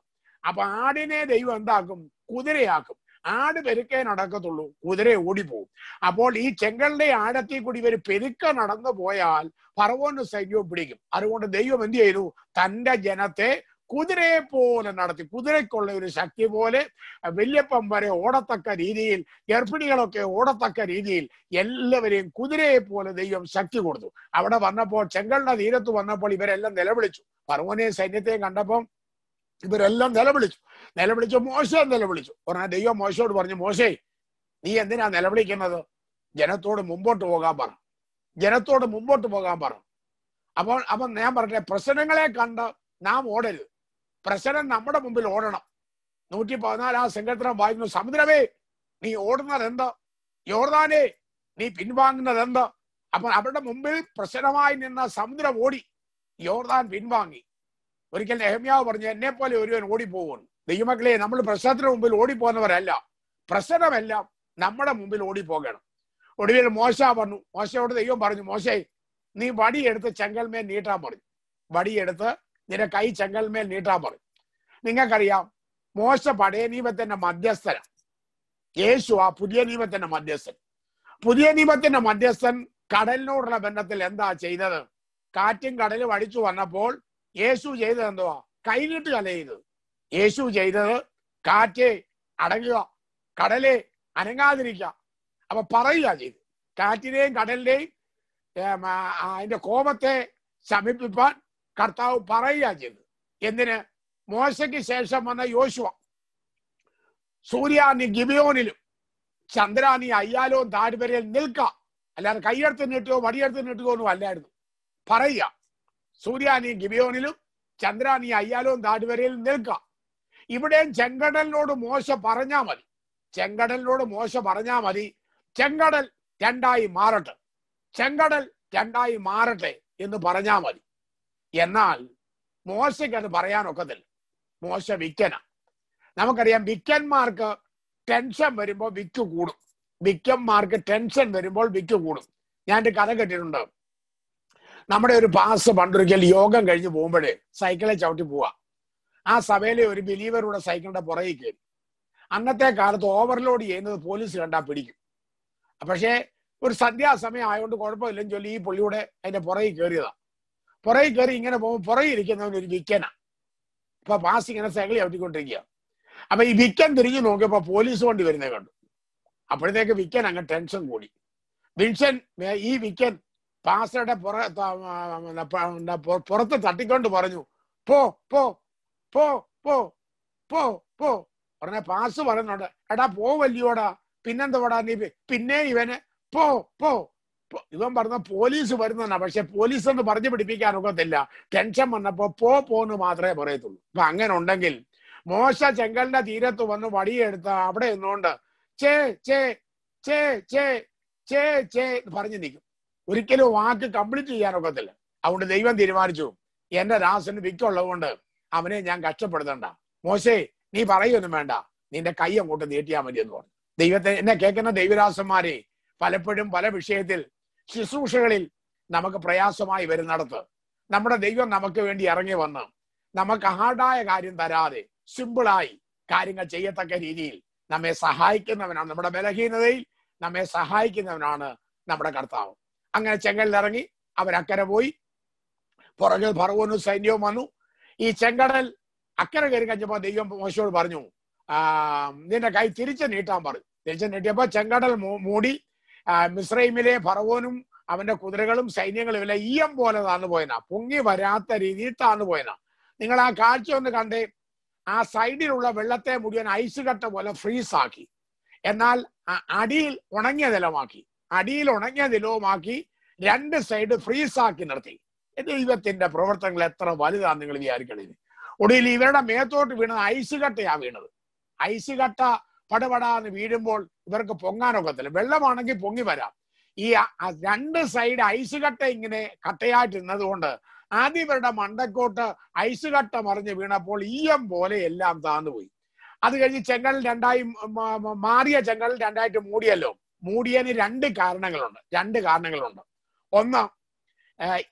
അപ്പൊ ആടിനെ ദൈവം എന്താക്കും കുതിരയാക്കും ആട് പെരുക്കേ നടക്കത്തുള്ളൂ കുതിര ഓടിപ്പോവും അപ്പോൾ ഈ ചെങ്കലിന്റെ ആഴത്തിൽ കൂടി ഇവർ പെരുക്ക നടന്നു പോയാൽ പറവോന്റെ സൈന്യവും പിടിക്കും അതുകൊണ്ട് ദൈവം എന്ത് ചെയ്തു തന്റെ ജനത്തെ കുതിരയെ പോലെ നടത്തി കുതിരക്കുള്ള ഒരു ശക്തി പോലെ വല്യപ്പം വരെ ഓടത്തക്ക രീതിയിൽ ഗർഭിണികളൊക്കെ ഓടത്തക്ക രീതിയിൽ എല്ലാവരെയും കുതിരയെ പോലെ ദൈവം ശക്തി കൊടുത്തു അവിടെ വന്നപ്പോൾ ചെങ്കലിന്റെ തീരത്ത് വന്നപ്പോൾ ഇവരെല്ലാം നിലവിളിച്ചു പറവനെയും സൈന്യത്തെയും കണ്ടപ്പം ഇവരെല്ലാം നിലവിളിച്ചു നിലവിളിച്ചു മോശ നിലവിളിച്ചു പറഞ്ഞാൽ ദൈവം മോശയോട് പറഞ്ഞു മോശേ നീ എന്തിനാ നിലവിളിക്കുന്നത് ജനത്തോട് മുമ്പോട്ട് പോകാൻ പറ ജനത്തോട് മുമ്പോട്ട് പോകാൻ പറ അപ്പോൾ അപ്പൊ ഞാൻ പറഞ്ഞ പ്രശ്നങ്ങളെ കണ്ട് നാം ഓടരുത് പ്രശ്നം നമ്മുടെ മുമ്പിൽ ഓടണം നൂറ്റി പതിനാലാം സങ്കീർത്തനം വായിക്കുന്നു സമുദ്രമേ നീ ഓടുന്നത് എന്ത് യോർദാനെ നീ പിൻവാങ്ങുന്നത് എന്ത് അപ്പൊ അവരുടെ മുമ്പിൽ പ്രശ്നമായി നിന്ന സമുദ്രം ഓടി യോർദാൻ പിൻവാങ്ങി ഒരിക്കൽ നെഹമ്യാവ് പറഞ്ഞു എന്നെ പോലെ ഒരുവൻ ഓടിപ്പോവുന്നു ദൈവമക്കളെ നമ്മൾ പ്രശ്നത്തിന് മുമ്പിൽ ഓടിപ്പോകുന്നവരല്ല പ്രശ്നമെല്ലാം നമ്മുടെ മുമ്പിൽ ഓടിപ്പോകണം ഒടുവിൽ മോശ പറഞ്ഞു മോശയോട് ദൈവം പറഞ്ഞു മോശേ നീ വടിയെടുത്ത് ചെങ്കൽമേൽ നീട്ടാൻ പറഞ്ഞു വടിയെടുത്ത് നിന്റെ കൈ ചെങ്കൽമേൽ നീട്ടാൻ പറയും നിങ്ങൾക്കറിയാം മോശ പഴയ നിയമത്തിന്റെ മധ്യസ്ഥന യേശു ആ പുതിയ നിയമത്തിന്റെ മധ്യസ്ഥൻ പുതിയ നിയമത്തിന്റെ മധ്യസ്ഥൻ കടലിനോടുള്ള ബന്ധത്തിൽ എന്താ ചെയ്തത് കാറ്റും കടലും അടിച്ചു വന്നപ്പോൾ യേശു ചെയ്തത് എന്തുവാ കൈനീട്ട് അല്ല ചെയ്തത് യേശു ചെയ്തത് കാറ്റ് അടങ്ങുക കടലെ അനങ്ങാതിരിക്ക അപ്പൊ പറയുക ചെയ്ത് കാറ്റിനെയും കടലിനെയും അതിന്റെ കോപത്തെ ശമിപ്പിപ്പാൻ കർത്താവ് പറയുക ചെയ്തു എന്തിന് മോശയ്ക്ക് ശേഷം വന്ന യോശുവ സൂര്യാനി നീ ഗിബിയോനിലും ചന്ദ്ര അയ്യാലോ താഴ്വരയിൽ നിൽക്ക അല്ലാതെ കൈയെടുത്ത് നീട്ടുകയോ വടിയെടുത്ത് നീട്ടുകയോ ഒന്നും അല്ലായിരുന്നു പറയുക സൂര്യാനി നീ ഗിബിയോനിലും ചന്ദ്ര അയ്യാലോ താഴ്വരയിൽ നിൽക്ക ഇവിടെ ചെങ്കടലിനോട് മോശ പറഞ്ഞാ മതി ചെങ്കടലിനോട് മോശ പറഞ്ഞാ മതി ചെങ്കടൽ രണ്ടായി മാറട്ടെ ചെങ്കടൽ രണ്ടായി മാറട്ടെ എന്ന് പറഞ്ഞാ മതി എന്നാൽ മോശയ്ക്ക് അത് പറയാനൊക്കത്തില്ല മോശ വിക്കന നമുക്കറിയാം വിക്കന്മാർക്ക് ടെൻഷൻ വരുമ്പോൾ വിക്ക് കൂടും വിക്കന്മാർക്ക് ടെൻഷൻ വരുമ്പോൾ വിക്ക് കൂടും ഞാൻ കഥ കേട്ടിട്ടുണ്ട് നമ്മുടെ ഒരു പാസ് പണ്ടൊരിക്കൽ യോഗം കഴിഞ്ഞ് പോകുമ്പോഴേ സൈക്കിളെ ചവിട്ടി പോവാ ആ സഭയിലെ ഒരു ബിലീവറുടെ സൈക്കിളിന്റെ പുറകിൽ കയറി അന്നത്തെ കാലത്ത് ഓവർലോഡ് ചെയ്യുന്നത് പോലീസ് കണ്ടാ പിടിക്കും പക്ഷേ ഒരു സന്ധ്യാസമയം ആയതുകൊണ്ട് കുഴപ്പമില്ലെന്ന് ചൊല്ലി ഈ പുള്ളിയുടെ അതിന്റെ പുറകിൽ കയറിയതാ പുറകിൽ കയറി ഇങ്ങനെ പോകുമ്പോൾ പുറകെ ഇരിക്കുന്നവൻ ഒരു വിക്കന അപ്പൊ പാസ് ഇങ്ങനെ സൈക്കിൾ ചവിട്ടിക്കൊണ്ടിരിക്കുക അപ്പൊ ഈ വിക്കൻ തിരിഞ്ഞു നോക്കിയപ്പോ പോലീസ് വണ്ടി വരുന്നത് കണ്ടു അപ്പോഴത്തേക്ക് വിക്കൻ അങ്ങ് ടെൻഷൻ കൂടി വിൻസൻ ഈ വിക്കൻ പാസയുടെ പുറ പുറത്ത് തട്ടിക്കൊണ്ട് പറഞ്ഞു പോ പോ പോ പോ പോ പോ ഉടനെ പാസ് പറയുന്നുണ്ട് എടാ പോവല്യോടാ പിന്നെന്തോടാ നീ പിന്നെ ഇവന് പോ പോ ഇവൻ പറഞ്ഞ പോലീസ് വരുന്നതാണ് പക്ഷെ പോലീസ് എന്ന് പറഞ്ഞു പിടിപ്പിക്കാൻ ഒക്കത്തില്ല ടെൻഷൻ വന്നപ്പോ പോ പോന്ന് മാത്രമേ പറയത്തുള്ളൂ അപ്പൊ അങ്ങനെ ഉണ്ടെങ്കിൽ മോശ ചെങ്കലിന്റെ തീരത്ത് വന്ന് വടിയെടുത്ത അവിടെ നിന്നുകൊണ്ട് ചേ ചേ ചേ ചേ ചേ ചേ പറഞ്ഞു നിൽക്കും ഒരിക്കലും വാക്ക് കംപ്ലീറ്റ് ചെയ്യാൻ ഒക്കത്തില്ല അതുകൊണ്ട് ദൈവം തീരുമാനിച്ചു എന്റെ രാസന് വിക്കുള്ളത് കൊണ്ട് അവനെ ഞാൻ കഷ്ടപ്പെടുത്തണ്ട മോശേ നീ പറയൊന്നും വേണ്ട നിന്റെ കൈ അങ്ങോട്ട് നീട്ടിയാൽ മതി എന്ന് പറഞ്ഞു ദൈവത്തെ എന്നെ കേൾക്കുന്ന ദൈവരാസന്മാരെ പലപ്പോഴും പല വിഷയത്തിൽ ശുശ്രൂഷകളിൽ നമുക്ക് പ്രയാസമായി വരുന്നിടത്ത് നമ്മുടെ ദൈവം നമുക്ക് വേണ്ടി ഇറങ്ങി വന്ന് നമുക്ക് ഹാർഡായ കാര്യം തരാതെ സിമ്പിളായി കാര്യങ്ങൾ ചെയ്യത്തക്ക രീതിയിൽ നമ്മെ സഹായിക്കുന്നവനാണ് നമ്മുടെ ബലഹീനതയിൽ നമ്മെ സഹായിക്കുന്നവനാണ് നമ്മുടെ കർത്താവ് അങ്ങനെ ചെങ്കടലിൽ ഇറങ്ങി അവരക്കരെ പോയി പുറകിൽ ഭർവനും സൈന്യവും വന്നു ഈ ചെങ്കടൽ അക്കരെ കയറി കഴിഞ്ഞപ്പോ ദൈവം മോശയോട് പറഞ്ഞു നിന്റെ കൈ തിരിച്ചു നീട്ടാൻ പറഞ്ഞു തിരിച്ചു നീട്ടിയപ്പോൾ ചെങ്കടൽ മൂടി മിസ്രൈമിലെ ഫറവോനും അവന്റെ കുതിരകളും സൈന്യങ്ങളും എല്ലാം ഈയം പോലെ താന്നു പോയനാ പൊങ്ങി വരാത്ത രീതിയിൽ താന്നു പോയനാ നിങ്ങൾ ആ കാഴ്ച ഒന്ന് കണ്ടേ ആ സൈഡിലുള്ള വെള്ളത്തെ മുഴുവൻ ഐസ് കട്ട പോലെ ഫ്രീസ് ആക്കി എന്നാൽ അടിയിൽ ഉണങ്ങിയ നിലമാക്കി അടിയിൽ ഉണങ്ങിയ നിലവുമാക്കി രണ്ട് സൈഡ് ഫ്രീസ് ആക്കി നിർത്തി ദൈവത്തിന്റെ പ്രവർത്തനങ്ങൾ എത്ര വലുതാണ് നിങ്ങൾ വിചാരിക്കണേ ഒടുവിൽ ഇവരുടെ മേത്തോട്ട് വീണത് ഐസ് കട്ടയാ വീണത് ഐസ് കട്ട പടപടാന്ന് വീഴുമ്പോൾ ഇവർക്ക് പൊങ്ങാനൊക്കത്തില്ല വെള്ളമാണെങ്കിൽ പൊങ്ങി വരാം ഈ രണ്ട് സൈഡ് ഐസ് കട്ട ഇങ്ങനെ കട്ടയായിട്ടിരുന്നത് കൊണ്ട് ആദ്യം ഇവരുടെ മണ്ടക്കോട്ട് ഐസ് കട്ട മറിഞ്ഞ് വീണപ്പോൾ ഈയം പോലെ എല്ലാം പോയി അത് കഴിഞ്ഞ് ചെങ്കൽ രണ്ടായി മാറിയ ചെങ്കൽ രണ്ടായിട്ട് മൂടിയല്ലോ മൂടിയതിന് രണ്ട് കാരണങ്ങളുണ്ട് രണ്ട് കാരണങ്ങളുണ്ട് ഒന്ന്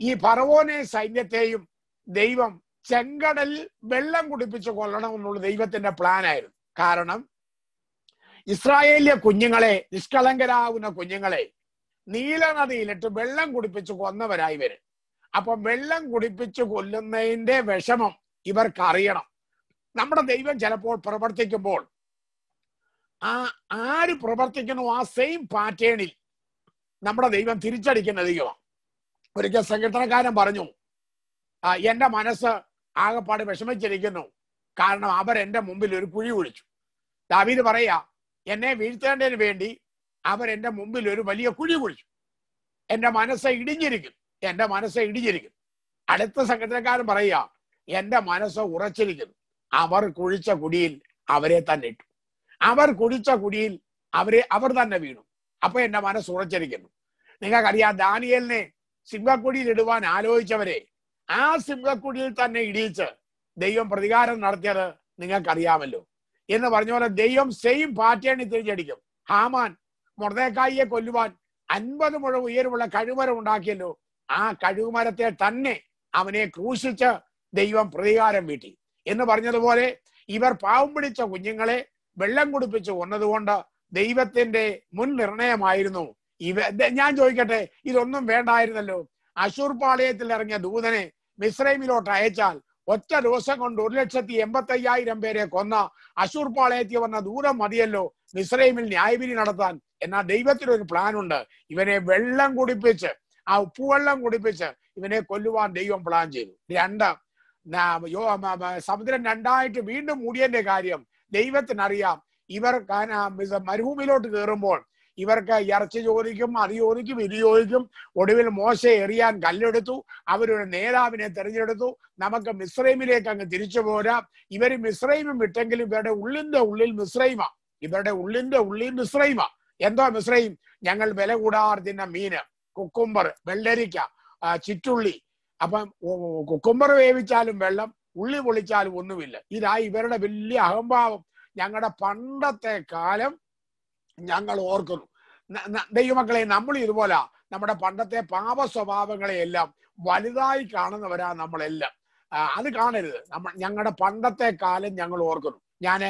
ഈ ഫറവോനെ സൈന്യത്തെയും ദൈവം ചെങ്കടൽ വെള്ളം കുടിപ്പിച്ച് കൊല്ലണം എന്നുള്ള ദൈവത്തിന്റെ പ്ലാനായിരുന്നു കാരണം ഇസ്രായേലിയ കുഞ്ഞുങ്ങളെ നിഷ്കളങ്കരാകുന്ന കുഞ്ഞുങ്ങളെ നീലനദിയിലിട്ട് വെള്ളം കുടിപ്പിച്ച് കൊന്നവരായി വരും അപ്പൊ വെള്ളം കുടിപ്പിച്ച് കൊല്ലുന്നതിന്റെ വിഷമം ഇവർക്ക് അറിയണം നമ്മുടെ ദൈവം ചിലപ്പോൾ പ്രവർത്തിക്കുമ്പോൾ ആ ആര് പ്രവർത്തിക്കുന്നു ആ സെയിം പാറ്റേണിൽ നമ്മുടെ ദൈവം തിരിച്ചടിക്കുന്ന ദൈവമാണ് ഒരിക്കൽ സംഘടനക്കാരൻ പറഞ്ഞു എന്റെ മനസ്സ് ആകെപ്പാട് വിഷമിച്ചിരിക്കുന്നു കാരണം അവർ എൻ്റെ മുമ്പിൽ ഒരു കുഴി കുഴിച്ചു ദാവീദ് പറയാ എന്നെ വീഴ്ത്തേണ്ടതിന് വേണ്ടി എൻ്റെ മുമ്പിൽ ഒരു വലിയ കുഴി കുഴിച്ചു എൻ്റെ മനസ്സ് ഇടിഞ്ഞിരിക്കും എൻ്റെ മനസ്സ് ഇടിഞ്ഞിരിക്കും അടുത്ത സംഘടനക്കാരൻ പറയുക എൻ്റെ മനസ്സ് ഉറച്ചിരിക്കുന്നു അവർ കുഴിച്ച കുടിയിൽ അവരെ തന്നെ ഇട്ടു അവർ കുഴിച്ച കുടിയിൽ അവരെ അവർ തന്നെ വീണു അപ്പൊ എൻ്റെ മനസ്സ് ഉറച്ചിരിക്കുന്നു നിങ്ങൾക്കറിയാം ദാനിയലിനെ സിംഹക്കുടിയിൽ ഇടുവാൻ ആലോചിച്ചവരെ ആ സിംഹക്കുടിയിൽ തന്നെ ഇടിയിച്ച് ദൈവം പ്രതികാരം നടത്തിയത് നിങ്ങൾക്കറിയാമല്ലോ എന്ന് പറഞ്ഞ പോലെ ദൈവം സെയിം പാറ്റേണിൽ തിരിച്ചടിക്കും ഹാമാൻ മുറദേക്കായിയെ കൊല്ലുവാൻ അൻപത് മുഴം ഉയരമുള്ള കഴിമരം ഉണ്ടാക്കിയല്ലോ ആ കഴിവുമരത്തെ തന്നെ അവനെ ക്രൂശിച്ച് ദൈവം പ്രതികാരം വീട്ടി എന്ന് പറഞ്ഞതുപോലെ ഇവർ പാവം പിടിച്ച കുഞ്ഞുങ്ങളെ വെള്ളം കുടിപ്പിച്ച് കൊന്നതുകൊണ്ട് ദൈവത്തിന്റെ മുൻ നിർണയമായിരുന്നു ഇവ ഞാൻ ചോദിക്കട്ടെ ഇതൊന്നും വേണ്ടായിരുന്നല്ലോ അശൂർ പാളയത്തിൽ ഇറങ്ങിയ ദൂതനെ മിസ്രൈമിലോട്ട് അയച്ചാൽ ഒറ്റ ദിവസം കൊണ്ട് ഒരു ലക്ഷത്തി എൺപത്തി അയ്യായിരം പേരെ കൊന്ന അശൂർ പാളയത്തിൽ വന്ന ദൂരം മതിയല്ലോ മിസ്രൈമിൽ ന്യായവിധി നടത്താൻ എന്നാൽ ദൈവത്തിനൊരു പ്ലാൻ ഉണ്ട് ഇവനെ വെള്ളം കുടിപ്പിച്ച് ആ ഉപ്പുവെള്ളം കുടിപ്പിച്ച് ഇവനെ കൊല്ലുവാൻ ദൈവം പ്ലാൻ ചെയ്തു രണ്ട് സമുദ്രം രണ്ടായിട്ട് വീണ്ടും മൂടിയതിന്റെ കാര്യം ദൈവത്തിനറിയാം ഇവർ മരുഭൂമിയിലോട്ട് കയറുമ്പോൾ ഇവർക്ക് ഇറച്ചി ചോദിക്കും അത് ചോദിക്കും ഇത് ചോദിക്കും ഒടുവിൽ മോശ എറിയാൻ കല്ലെടുത്തു അവരുടെ നേതാവിനെ തിരഞ്ഞെടുത്തു നമുക്ക് മിശ്രൈമിലേക്ക് അങ്ങ് തിരിച്ചു പോരാം ഇവർ മിശ്രൈമും വിട്ടെങ്കിലും ഇവരുടെ ഉള്ളിന്റെ ഉള്ളിൽ മിശ്രൈമ ഇവരുടെ ഉള്ളിന്റെ ഉള്ളിൽ മിശ്രൈമ എന്തോ മിശ്രയും ഞങ്ങൾ വില കൂടാതെ തിന്ന മീന് കുക്കുംബർ വെള്ളരിക്ക ചിറ്റുള്ളി അപ്പം കുക്കുംബർ വേവിച്ചാലും വെള്ളം ഉള്ളി പൊളിച്ചാലും ഒന്നുമില്ല ഇതായി ഇവരുടെ വലിയ അഹംഭാവം ഞങ്ങളുടെ പണ്ടത്തെ കാലം ഞങ്ങൾ ഓർക്കുന്നു ദൈവമക്കളെ നമ്മൾ ഇതുപോലെ നമ്മുടെ പണ്ടത്തെ പാപ സ്വഭാവങ്ങളെയെല്ലാം വലുതായി കാണുന്നവരാ നമ്മളെല്ലാം അത് കാണരുത് നമ്മൾ ഞങ്ങളുടെ പണ്ടത്തെ കാലം ഞങ്ങൾ ഓർക്കുന്നു ഞാൻ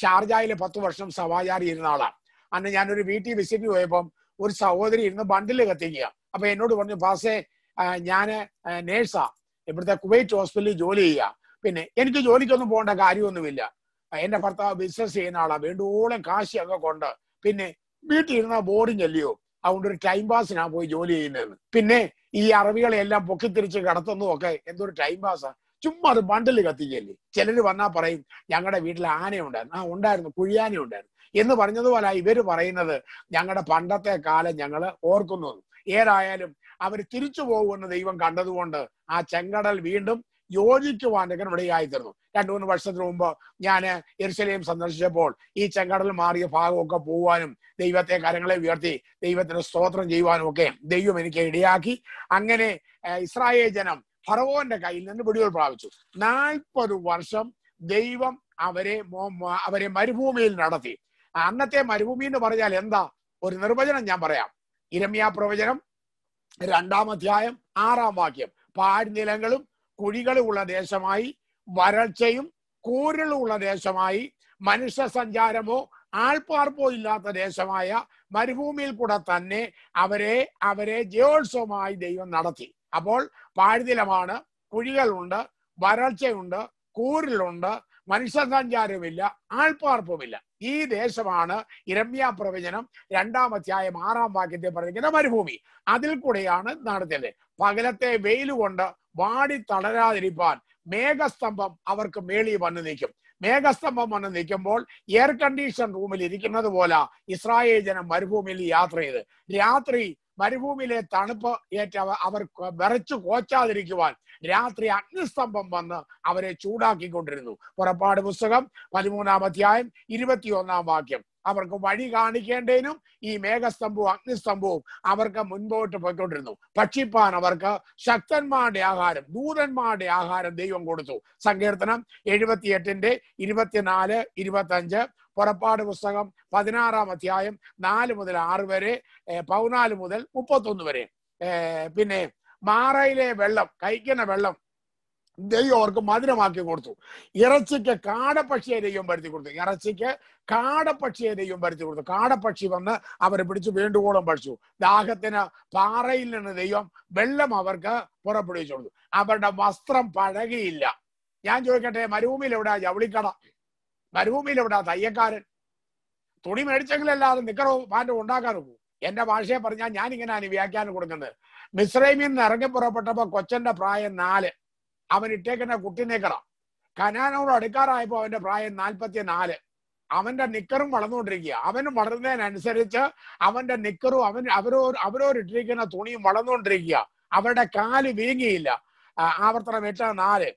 ഷാർജായിലെ പത്ത് വർഷം സവാചാരി ഇരുന്ന ആളാണ് അന്ന് ഞാനൊരു വീട്ടിൽ വിസിറ്റ് പോയപ്പം ഒരു സഹോദരി ഇരുന്ന് ബണ്ടിൽ കത്തിക്കുക അപ്പൊ എന്നോട് പറഞ്ഞു പാസേ ഞാൻ നേഴ്സാ ഇവിടുത്തെ കുവൈറ്റ് ഹോസ്പിറ്റലിൽ ജോലി ചെയ്യുക പിന്നെ എനിക്ക് ജോലിക്കൊന്നും പോകേണ്ട കാര്യമൊന്നുമില്ല എന്റെ ഭർത്താവ് ബിസിനസ് ചെയ്യുന്ന ആളാ വേണ്ടോളം കാശിയൊക്കെ കൊണ്ട് പിന്നെ വീട്ടിലിരുന്ന ബോർഡിംഗ് അല്ലയോ അതുകൊണ്ട് ഒരു ടൈം പാസിനാ പോയി ജോലി ചെയ്യുന്നത് പിന്നെ ഈ അറബികളെ എല്ലാം പൊക്കിത്തിരിച്ച് കടത്തുന്നതും ഒക്കെ എന്തൊരു ടൈം പാസ്സാ ചുമ്മാ അത് ബണ്ടിൽ കത്തിക്കല്ലേ ചിലർ വന്നാൽ പറയും ഞങ്ങളുടെ വീട്ടിൽ ആനയുണ്ടായിരുന്നു ആ ഉണ്ടായിരുന്നു കുഴിയാന ഉണ്ടായിരുന്നു എന്ന് പറഞ്ഞതുപോലെ ഇവര് പറയുന്നത് ഞങ്ങളുടെ പണ്ടത്തെ കാലം ഞങ്ങൾ ഓർക്കുന്നു ഏതായാലും അവർ തിരിച്ചു പോകുമെന്ന് ദൈവം കണ്ടതുകൊണ്ട് ആ ചെങ്കടൽ വീണ്ടും യോജിക്കുവാനൊക്കെ ഇടയായി തീർന്നു രണ്ടു മൂന്ന് വർഷത്തിന് മുമ്പ് ഞാൻ എരുസലേം സന്ദർശിച്ചപ്പോൾ ഈ ചെങ്കടൽ മാറിയ ഭാഗമൊക്കെ പോവാനും ദൈവത്തെ കരങ്ങളെ ഉയർത്തി ദൈവത്തിന് സ്തോത്രം ചെയ്യുവാനും ഒക്കെ ദൈവം എനിക്ക് ഇടയാക്കി അങ്ങനെ ഇസ്രായേൽ ജനം ഫറവോന്റെ കയ്യിൽ നിന്ന് വിടികൾ പ്രാപിച്ചു നാൽപ്പത് വർഷം ദൈവം അവരെ അവരെ മരുഭൂമിയിൽ നടത്തി അന്നത്തെ മരുഭൂമി എന്ന് പറഞ്ഞാൽ എന്താ ഒരു നിർവചനം ഞാൻ പറയാം ഇരമ്യ പ്രവചനം രണ്ടാം അധ്യായം ആറാം വാക്യം പാഴ്നിലങ്ങളും കുഴികളുള്ള ദേശമായി വരൾച്ചയും കൂരളുള്ള ദേശമായി മനുഷ്യ സഞ്ചാരമോ ആൾപ്പാർപ്പോ ഇല്ലാത്ത ദേശമായ മരുഭൂമിയിൽ കൂടെ തന്നെ അവരെ അവരെ ജയോത്സവമായി ദൈവം നടത്തി അപ്പോൾ പാഴ്തിലമാണ് കുഴികളുണ്ട് വരൾച്ചയുണ്ട് കൂരിലുണ്ട് മനുഷ്യസഞ്ചാരമില്ല ആൾപ്പാർപ്പുമില്ല ഈ ദേശമാണ് ഇരമ്യ പ്രവചനം രണ്ടാം അധ്യായം ആറാം വാക്യത്തെ പറഞ്ഞിരിക്കുന്ന മരുഭൂമി അതിൽ കൂടെയാണ് നടത്തിയത് പകലത്തെ വെയിൽ കൊണ്ട് വാടി തളരാതിരിപ്പാൻ മേഘസ്തംഭം അവർക്ക് മേളി വന്നു നീക്കും മേഘസ്തംഭം വന്ന് നിൽക്കുമ്പോൾ എയർ കണ്ടീഷൻ റൂമിൽ ഇരിക്കുന്നത് പോലെ ഇസ്രായേൽ ജനം മരുഭൂമിയിൽ യാത്ര ചെയ്ത് രാത്രി മരുഭൂമിയിലെ തണുപ്പ് ഏറ്റ അവർ വിറച്ചു കോച്ചാതിരിക്കുവാൻ രാത്രി അഗ്നിസ്തംഭം വന്ന് അവരെ ചൂടാക്കിക്കൊണ്ടിരുന്നു പുറപ്പാട് പുസ്തകം പതിമൂന്നാം അധ്യായം ഇരുപത്തിയൊന്നാം വാക്യം അവർക്ക് വഴി കാണിക്കേണ്ടതിനും ഈ മേഘസ്തംഭവും അഗ്നിസ്തംഭവും അവർക്ക് മുൻപോട്ട് പോയിക്കൊണ്ടിരുന്നു ഭക്ഷിപ്പാൻ അവർക്ക് ശക്തന്മാരുടെ ആഹാരം ദൂതന്മാരുടെ ആഹാരം ദൈവം കൊടുത്തു സങ്കീർത്തനം എഴുപത്തിയെട്ടിന്റെ ഇരുപത്തിനാല് അഞ്ച് പുറപ്പാട് പുസ്തകം പതിനാറാം അധ്യായം നാല് മുതൽ ആറ് വരെ പതിനാല് മുതൽ മുപ്പത്തൊന്ന് വരെ പിന്നെ മാറയിലെ വെള്ളം കഴിക്കുന്ന വെള്ളം ദൈവം അവർക്ക് മധുരമാക്കി കൊടുത്തു ഇറച്ചിക്ക് കാടപ്പക്ഷിയെ ദൈവം വരുത്തി കൊടുത്തു ഇറച്ചിക്ക് കാടപ്പക്ഷിയെ ദൈവം വരുത്തി കൊടുത്തു കാടപ്പക്ഷി വന്ന് അവരെ പിടിച്ച് വീണ്ടുകൂടം പഠിച്ചു ദാഹത്തിന് പാറയിൽ നിന്ന് ദൈവം വെള്ളം അവർക്ക് പുറപ്പെടുവിച്ചു കൊടുത്തു അവരുടെ വസ്ത്രം പഴകിയില്ല ഞാൻ ചോദിക്കട്ടെ മരുഭൂമിയിൽ എവിടെ ജവളിക്കട മരുഭൂമിയിൽ എവിടാ തയ്യക്കാരൻ തുണി മേടിച്ചെങ്കിലല്ലാതെ നിക്കറോ പാൻറ് ഉണ്ടാക്കാൻ പോകും എന്റെ ഭാഷയെ പറഞ്ഞാൽ ഞാൻ ഇങ്ങനെയാണ് വ്യാഖ്യാനം കൊടുക്കുന്നത് മിസ്രൈമിൽ നിന്ന് ഇറങ്ങി പുറപ്പെട്ടപ്പോ കൊച്ചന്റെ പ്രായം നാല് അവൻ ഇട്ടേക്കുന്ന കുട്ടി നിക്കറ കനാനോട് അടുക്കാറായപ്പോ അവന്റെ പ്രായം നാൽപ്പത്തി നാല് അവന്റെ നിക്കറും വളർന്നുകൊണ്ടിരിക്കുക അവനും വളർന്നതിനനുസരിച്ച് അവന്റെ നിക്കറും അവൻ അവരോ അവരോരിട്ടിരിക്കുന്ന തുണിയും വളർന്നുകൊണ്ടിരിക്കുക അവരുടെ കാല് വീങ്ങിയില്ല ആവർത്തനം എട്ട് നാല്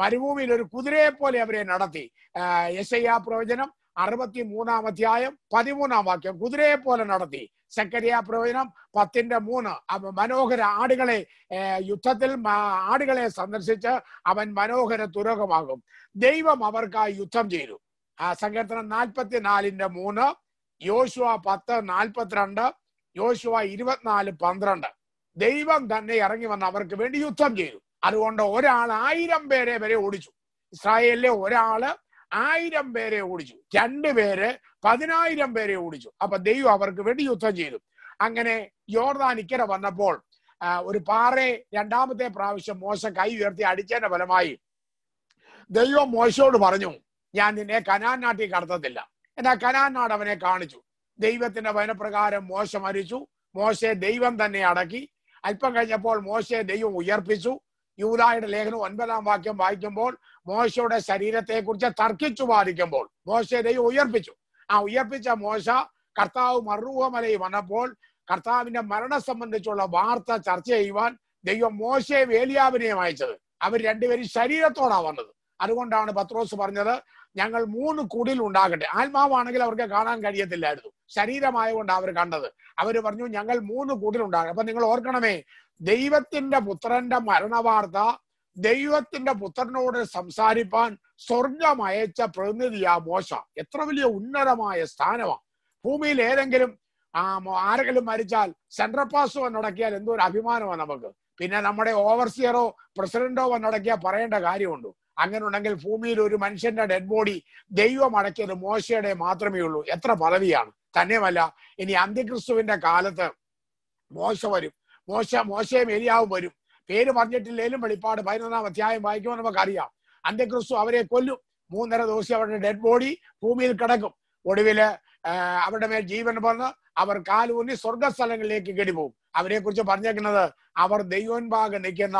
മരുഭൂമിയിൽ ഒരു കുതിരയെ പോലെ അവരെ നടത്തി യശയ്യ പ്രവചനം അറുപത്തി മൂന്നാം അധ്യായം പതിമൂന്നാം വാക്യം കുതിരയെ പോലെ നടത്തി സക്കരിയ പ്രവചനം പത്തിന്റെ മൂന്ന് മനോഹര ആടുകളെ യുദ്ധത്തിൽ ആടുകളെ സന്ദർശിച്ച് അവൻ മനോഹര തുരകമാകും ദൈവം അവർക്കായി യുദ്ധം ചെയ്തു ആ സങ്കീർത്തനം നാലിന്റെ മൂന്ന് യോശുവ പത്ത് നാൽപ്പത്തിരണ്ട് യോശുവ ഇരുപത്തിനാല് പന്ത്രണ്ട് ദൈവം തന്നെ ഇറങ്ങി വന്ന് അവർക്ക് വേണ്ടി യുദ്ധം ചെയ്തു അതുകൊണ്ട് ഒരാൾ ആയിരം പേരെ വരെ ഓടിച്ചു ഇസ്രായേലിലെ ഒരാള് ആയിരം പേരെ ഓടിച്ചു രണ്ടുപേര് പതിനായിരം പേരെ ഓടിച്ചു അപ്പൊ ദൈവം അവർക്ക് വേണ്ടി യുദ്ധം ചെയ്തു അങ്ങനെ യോർദാനിക്കര വന്നപ്പോൾ ഒരു പാറ രണ്ടാമത്തെ പ്രാവശ്യം മോശ കൈ ഉയർത്തി അടിച്ചതിന്റെ ഫലമായി ദൈവം മോശയോട് പറഞ്ഞു ഞാൻ നിന്നെ കനാൻ നാട്ടിൽ കടത്തത്തില്ല എന്നാൽ കനാൻ നാട് അവനെ കാണിച്ചു ദൈവത്തിന്റെ വനപ്രകാരം മോശ അരിച്ചു മോശയെ ദൈവം തന്നെ അടക്കി അല്പം കഴിഞ്ഞപ്പോൾ മോശയെ ദൈവം ഉയർപ്പിച്ചു യൂതായുടെ ലേഖനം ഒൻപതാം വാക്യം വായിക്കുമ്പോൾ മോശയുടെ ശരീരത്തെക്കുറിച്ച് തർക്കിച്ചു വാദിക്കുമ്പോൾ മോശ ദൈവം ഉയർപ്പിച്ചു ആ ഉയർപ്പിച്ച മോശ കർത്താവ് മറുഹമലയിൽ വന്നപ്പോൾ കർത്താവിന്റെ മരണം സംബന്ധിച്ചുള്ള വാർത്ത ചർച്ച ചെയ്യുവാൻ ദൈവം മോശയെ വേലിയാവിനെയും അയച്ചത് അവർ രണ്ടുപേരും ശരീരത്തോടാണ് വന്നത് അതുകൊണ്ടാണ് പത്രോസ് പറഞ്ഞത് ഞങ്ങൾ മൂന്ന് കുടിൽ ഉണ്ടാകട്ടെ ആത്മാവാണെങ്കിൽ അവർക്ക് കാണാൻ കഴിയത്തില്ലായിരുന്നു ശരീരമായതുകൊണ്ട് അവർ കണ്ടത് അവർ പറഞ്ഞു ഞങ്ങൾ മൂന്ന് കുടിൽ ഉണ്ടാകട്ടെ അപ്പൊ നിങ്ങൾ ഓർക്കണമേ ദൈവത്തിന്റെ പുത്രന്റെ മരണവാർത്ത ദൈവത്തിന്റെ പുത്രനോട് സംസാരിപ്പാൻ സ്വർഗം അയച്ച പ്രതിനിധിയാ മോശ എത്ര വലിയ ഉന്നതമായ സ്ഥാനമാണ് ഭൂമിയിൽ ഏതെങ്കിലും ആ ആരെങ്കിലും മരിച്ചാൽ സെൻട്രൽ പാസ് വന്നടക്കിയാൽ എന്തോ ഒരു അഭിമാനമാണ് നമുക്ക് പിന്നെ നമ്മുടെ ഓവർസിയറോ പ്രസിഡന്റോ വന്നടക്കിയാൽ പറയേണ്ട കാര്യമുണ്ടോ അങ്ങനെ ഉണ്ടെങ്കിൽ ഭൂമിയിൽ ഒരു മനുഷ്യന്റെ ഡെഡ് ബോഡി ദൈവം അടക്കിയത് മോശയുടെ മാത്രമേ ഉള്ളൂ എത്ര പദവിയാണ് തന്നെയുമല്ല ഇനി അന്ത്യക്രിസ്തുവിന്റെ കാലത്ത് മോശ വരും മോശ മോശയും എരിയാവും വരും പേര് പറഞ്ഞിട്ടില്ലേലും വെളിപ്പാട് പതിനൊന്നാം അധ്യായം വായിക്കുമ്പോൾ നമുക്കറിയാം അന്ത്യക്രിസ്തു അവരെ കൊല്ലും മൂന്നര ദിവസം അവരുടെ ഡെഡ് ബോഡി ഭൂമിയിൽ കിടക്കും ഒടുവില് അവരുടെ മേൽ ജീവൻ പറഞ്ഞ് അവർ കാലൂന്നി സ്വർഗസ്ഥലങ്ങളിലേക്ക് കെടിപോകും അവരെ കുറിച്ച് പറഞ്ഞേക്കുന്നത് അവർ ഭാഗം നിൽക്കുന്ന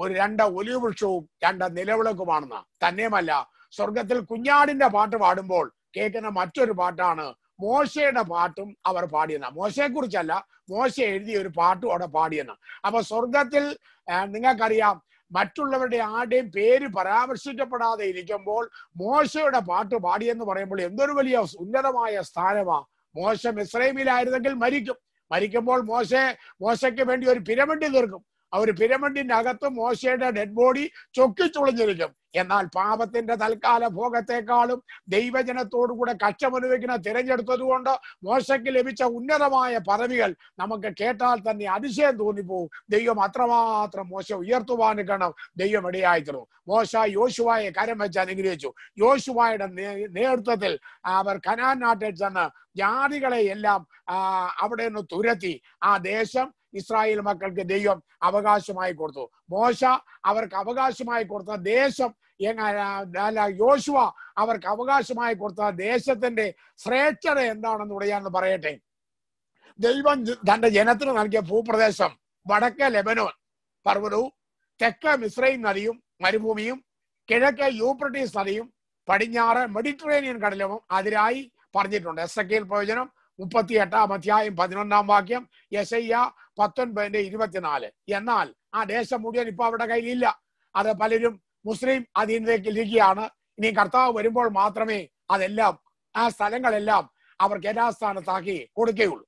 ഒരു രണ്ട ഒലിവ് വൃക്ഷവും രണ്ട നിലവിളക്കുമാണെന്ന് തന്നെയുമല്ല സ്വർഗത്തിൽ കുഞ്ഞാടിന്റെ പാട്ട് പാടുമ്പോൾ കേൾക്കുന്ന മറ്റൊരു പാട്ടാണ് മോശയുടെ പാട്ടും അവർ പാടിയെന്ന കുറിച്ചല്ല മോശ എഴുതിയ ഒരു പാട്ടും അവിടെ പാടിയെന്ന അപ്പൊ സ്വർഗത്തിൽ നിങ്ങൾക്കറിയാം മറ്റുള്ളവരുടെ ആരുടെയും പേര് പരാമർശിക്കപ്പെടാതെ ഇരിക്കുമ്പോൾ മോശയുടെ പാട്ട് പാടിയെന്ന് പറയുമ്പോൾ എന്തൊരു വലിയ ഉന്നതമായ സ്ഥാനമാ മോശം ഇസ്രൈമിലായിരുന്നെങ്കിൽ മരിക്കും മരിക്കുമ്പോൾ മോശ മോശയ്ക്ക് വേണ്ടി ഒരു പിരമിഡ് തീർക്കും അവർ പിരമിഡിന്റെ അകത്ത് മോശയുടെ ഡെഡ് ബോഡി ചൊക്കിച്ചുളിഞ്ഞിരിക്കും എന്നാൽ പാപത്തിന്റെ തൽക്കാല ഭോഗത്തെക്കാളും ദൈവജനത്തോടുകൂടെ കക്ഷമനുഭവിക്കുന്ന തിരഞ്ഞെടുത്തതുകൊണ്ട് മോശയ്ക്ക് ലഭിച്ച ഉന്നതമായ പദവികൾ നമുക്ക് കേട്ടാൽ തന്നെ അതിശയം തോന്നിപ്പോവും ദൈവം അത്രമാത്രം മോശ ഉയർത്തുവാൻ കണം ദൈവം ഇടയായി മോശ യോശുവായെ കരം വെച്ച് അനുഗ്രഹിച്ചു യോശുവായുടെ നേതൃത്വത്തിൽ അവർ കനാൻ നാട്ടിൽ ചെന്ന് ജാതികളെ എല്ലാം അവിടെ നിന്ന് തുരത്തി ആ ദേശം ഇസ്രായേൽ മക്കൾക്ക് ദൈവം അവകാശമായി കൊടുത്തു മോശ അവർക്ക് അവകാശമായി കൊടുത്ത ദേശം എങ്ങനെ യോശുവ അവർക്ക് അവകാശമായി കൊടുത്ത ദേശത്തിന്റെ ശ്രേഷ്ഠത എന്താണെന്ന് ഞാൻ പറയട്ടെ ദൈവം തന്റെ ജനത്തിന് നൽകിയ ഭൂപ്രദേശം വടക്കേ ലെബനോൻ പർവ്വതവും തെക്ക് മിസ്രൈൻ നദിയും മരുഭൂമിയും കിഴക്ക് യൂപ്രട്ടീസ് നദിയും പടിഞ്ഞാറ് മെഡിറ്ററേനിയൻ കടലവും അതിരായി പറഞ്ഞിട്ടുണ്ട് എസ് എ കെയിൽ പ്രയോജനം മുപ്പത്തി എട്ടാം അധ്യായം പതിനൊന്നാം വാക്യം യശയ്യ പത്തൊൻപതിന്റെ ഇരുപത്തിനാല് എന്നാൽ ആ ദേശം മുഴുവൻ ഇപ്പൊ അവരുടെ കയ്യിലില്ല അത് പലരും മുസ്ലിം അധീനതയ്ക്ക് ഇരിക്കുകയാണ് ഇനി കർത്താവ് വരുമ്പോൾ മാത്രമേ അതെല്ലാം ആ സ്ഥലങ്ങളെല്ലാം അവർക്ക് യഥാസ്ഥാനത്താക്കി കൊടുക്കുകയുള്ളൂ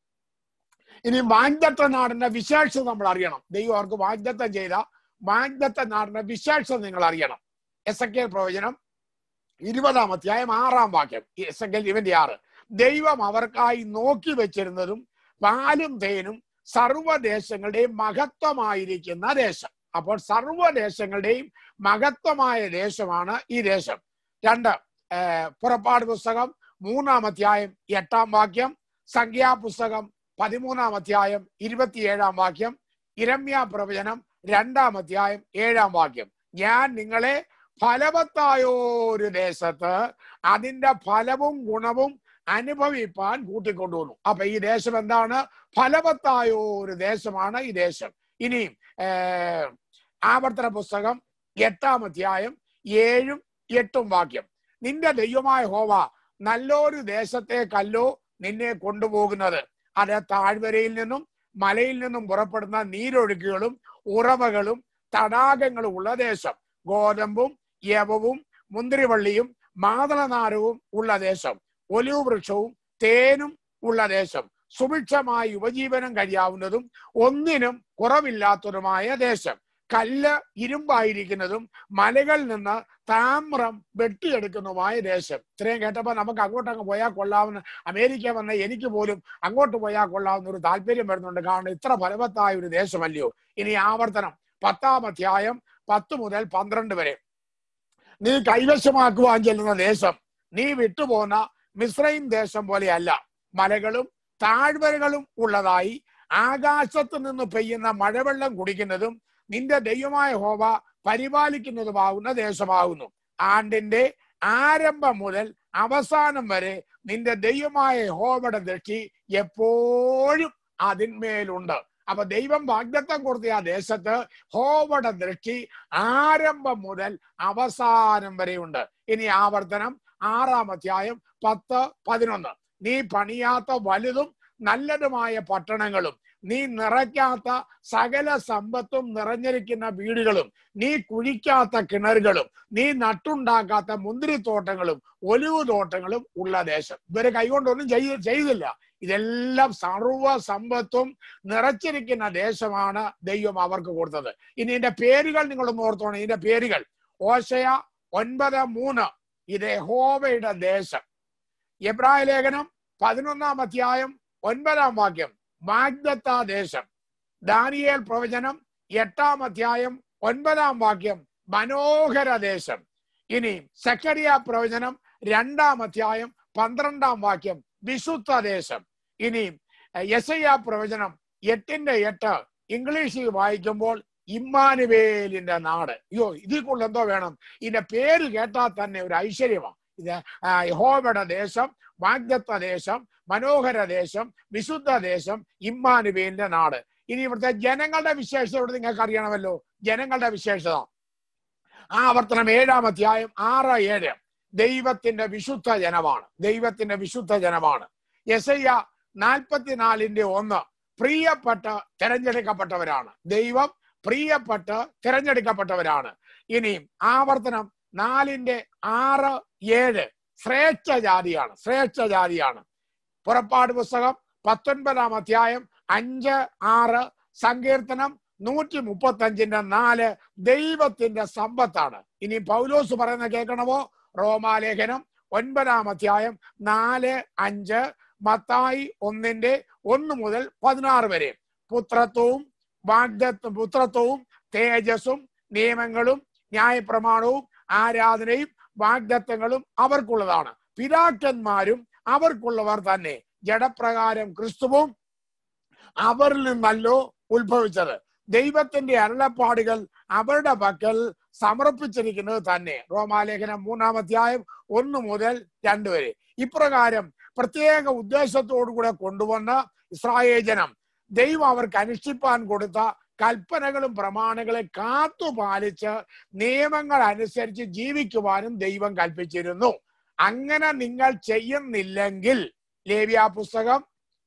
ഇനി വാഗ്ദത്ത നാടിന്റെ വിശേഷം നമ്മൾ അറിയണം ദൈവം അവർക്ക് വാഞ്ചത്വം ചെയ്ത വാഗ്ദത്ത നാടിന്റെ വിശേഷം നിങ്ങൾ അറിയണം എസ് എ കെ പ്രവചനം ഇരുപതാം അധ്യായം ആറാം വാക്യം എസ് എ കെ ഇവന്റെ ആറ് ദൈവം അവർക്കായി നോക്കി വെച്ചിരുന്നതും പാലും തേനും സർവദേശങ്ങളുടെയും മഹത്വമായിരിക്കുന്ന ദേശം അപ്പോൾ സർവദേശങ്ങളുടെയും മഹത്വമായ ദേശമാണ് ഈ ദേശം രണ്ട് പുറപ്പാട് പുസ്തകം മൂന്നാം അധ്യായം എട്ടാം വാക്യം സംഖ്യാ പുസ്തകം പതിമൂന്നാം അധ്യായം ഇരുപത്തിയേഴാം വാക്യം ഇരമ്യ പ്രവചനം രണ്ടാം അധ്യായം ഏഴാം വാക്യം ഞാൻ നിങ്ങളെ ഫലവത്തായ ഒരു ദേശത്ത് അതിൻ്റെ ഫലവും ഗുണവും അനുഭവിപ്പാൻ കൂട്ടിക്കൊണ്ടുവന്നു അപ്പൊ ഈ ദേശം എന്താണ് ഫലവത്തായ ഒരു ദേശമാണ് ഈ ദേശം ഇനി ആവർത്തന പുസ്തകം എട്ടാം അധ്യായം ഏഴും എട്ടും വാക്യം നിന്റെ ദൈവമായ ഹോവ നല്ലൊരു ദേശത്തേക്കല്ലോ നിന്നെ കൊണ്ടുപോകുന്നത് അത് താഴ്വരയിൽ നിന്നും മലയിൽ നിന്നും പുറപ്പെടുന്ന നീരൊഴുക്കുകളും ഉറവകളും തടാകങ്ങളും ഉള്ള ദേശം ഗോതമ്പും യവവും മുന്തിരിവള്ളിയും മാതളനാരവും ഉള്ള ദേശം ഒലിവ് വൃക്ഷവും തേനും ഉള്ള ദേശം സുഭിക്ഷമായി ഉപജീവനം കഴിയാവുന്നതും ഒന്നിനും കുറവില്ലാത്തതുമായ ദേശം കല്ല് ഇരുമ്പായിരിക്കുന്നതും മലകളിൽ നിന്ന് താമ്രം വെട്ടിയെടുക്കുന്നതുമായ ദേശം ഇത്രയും കേട്ടപ്പോൾ നമുക്ക് അങ്ങോട്ടങ്ങ് പോയാൽ കൊള്ളാവുന്ന അമേരിക്ക വന്ന എനിക്ക് പോലും അങ്ങോട്ട് പോയാൽ കൊള്ളാവുന്ന ഒരു താല്പര്യം വരുന്നുണ്ട് കാരണം ഇത്ര ഫലവത്തായ ഒരു ദേശമല്ലയോ ഇനി ആവർത്തനം പത്താം അധ്യായം പത്ത് മുതൽ പന്ത്രണ്ട് വരെ നീ കൈവശമാക്കുവാൻ ചെല്ലുന്ന ദേശം നീ വിട്ടുപോന്ന മിസ്രൈം ദേശം പോലെയല്ല മലകളും താഴ്വരകളും ഉള്ളതായി ആകാശത്ത് നിന്ന് പെയ്യുന്ന മഴവെള്ളം കുടിക്കുന്നതും നിന്റെ ദൈവമായ ഹോവ പരിപാലിക്കുന്നതുമാകുന്ന ദേശമാകുന്നു ആണ്ടിന്റെ ആരംഭം മുതൽ അവസാനം വരെ നിന്റെ ദൈവമായ ഹോവയുടെ ദൃഷ്ടി എപ്പോഴും അതിന്മേലുണ്ട് അപ്പൊ ദൈവം വാഗ്ദത്തം കൊടുത്ത ആ ദേശത്ത് ഹോവയുടെ ദൃഷ്ടി ആരംഭം മുതൽ അവസാനം വരെയുണ്ട് ഇനി ആവർത്തനം ആറാം അധ്യായം പത്ത് പതിനൊന്ന് നീ പണിയാത്ത വലുതും നല്ലതുമായ പട്ടണങ്ങളും നീ നിറയ്ക്കാത്ത സകല സമ്പത്തും നിറഞ്ഞിരിക്കുന്ന വീടുകളും നീ കുഴിക്കാത്ത കിണറുകളും നീ നട്ടുണ്ടാക്കാത്ത മുന്തിരിത്തോട്ടങ്ങളും ഒലിവ് തോട്ടങ്ങളും ഉള്ള ദേശം ഇവരെ കൈകൊണ്ടൊന്നും ചെയ്യ ചെയ്തില്ല ഇതെല്ലാം സർവ സമ്പത്തും നിറച്ചിരിക്കുന്ന ദേശമാണ് ദൈവം അവർക്ക് കൊടുത്തത് ഇനി ഇതിന്റെ പേരുകൾ നിങ്ങളൊന്ന് ഓർത്തോണം ഇതിന്റെ പേരുകൾ ഓശയ ഒൻപത് മൂന്ന് ഇത് യഹോവയുടെ ദേശം എബ്രായ ലേഖനം പതിനൊന്നാം അധ്യായം ഒൻപതാം വാക്യം മാഗ്ദത്ത ദേശം ദാനിയേൽ പ്രവചനം എട്ടാം അധ്യായം ഒൻപതാം വാക്യം മനോഹര ദേശം ഇനി സെക്കരിയ പ്രവചനം രണ്ടാം അധ്യായം പന്ത്രണ്ടാം വാക്യം വിശുദ്ധ ദേശം ഇനി എസ് ഐ പ്രവചനം എട്ടിന്റെ എട്ട് ഇംഗ്ലീഷിൽ വായിക്കുമ്പോൾ ഇമ്മാനുവേലിന്റെ നാട് അയ്യോ ഇതിൽ കൂടുതൽ എന്തോ വേണം ഇതിന്റെ പേര് കേട്ടാൽ തന്നെ ഒരു ഐശ്വര്യമാണ് ഇത് യഹോബയുടെ ദേശം വാഗ്ദത്ത ദേശം മനോഹര ദേശം വിശുദ്ധ ദേശം ഇമ്മാനുവേലിന്റെ നാട് ഇനി ഇവിടുത്തെ ജനങ്ങളുടെ വിശേഷത ഇവിടെ നിങ്ങൾക്ക് അറിയണമല്ലോ ജനങ്ങളുടെ വിശേഷത ആവർത്തനം ഏഴാം അധ്യായം ആറ് ഏഴ് ദൈവത്തിന്റെ വിശുദ്ധ ജനമാണ് ദൈവത്തിന്റെ വിശുദ്ധ ജനമാണ് എസ് ഐ നാൽപ്പത്തിനാലിന്റെ ഒന്ന് പ്രിയപ്പെട്ട തെരഞ്ഞെടുക്കപ്പെട്ടവരാണ് ദൈവം പ്രിയപ്പെട്ട തിരഞ്ഞെടുക്കപ്പെട്ടവരാണ് ഇനി ആവർത്തനം നാലിന്റെ ആറ് ഏഴ് ശ്രേഷ്ഠ ജാതിയാണ് ശ്രേഷ്ഠ ജാതിയാണ് പുറപ്പാട് പുസ്തകം പത്തൊൻപതാം അധ്യായം അഞ്ച് ആറ് സങ്കീർത്തനം നൂറ്റി മുപ്പത്തഞ്ചിന്റെ നാല് ദൈവത്തിന്റെ സമ്പത്താണ് ഇനി പൗലോസ് പറയുന്ന കേൾക്കണമോ റോമാലേഖനം ഒൻപതാം അധ്യായം നാല് അഞ്ച് മത്തായി ഒന്നിന്റെ ഒന്ന് മുതൽ പതിനാറ് വരെ പുത്രത്വവും വാഗ്ദത്തും പുത്രത്വവും തേജസ്സും നിയമങ്ങളും ന്യായപ്രമാണവും ആരാധനയും വാഗ്ദത്വങ്ങളും അവർക്കുള്ളതാണ് പിതാക്കന്മാരും അവർക്കുള്ളവർ തന്നെ ജഡപ്രകാരം ക്രിസ്തുവും അവരിൽ നിന്നല്ലോ ഉത്ഭവിച്ചത് ദൈവത്തിന്റെ അരുളപ്പാടുകൾ അവരുടെ പക്കൽ സമർപ്പിച്ചിരിക്കുന്നത് തന്നെ റോമാലേഖനം മൂന്നാം അധ്യായം ഒന്ന് മുതൽ രണ്ട് വരെ ഇപ്രകാരം പ്രത്യേക ഉദ്ദേശത്തോടു കൂടെ കൊണ്ടുവന്ന ഇസ്രായേജനം ദൈവം അവർക്ക് അനുഷ്ഠിപ്പാൻ കൊടുത്ത കൽപ്പനകളും പ്രമാണങ്ങളെ കാത്തു പാലിച്ച് നിയമങ്ങൾ അനുസരിച്ച് ജീവിക്കുവാനും ദൈവം കൽപ്പിച്ചിരുന്നു അങ്ങനെ നിങ്ങൾ ചെയ്യുന്നില്ലെങ്കിൽ ലേവ്യ പുസ്തകം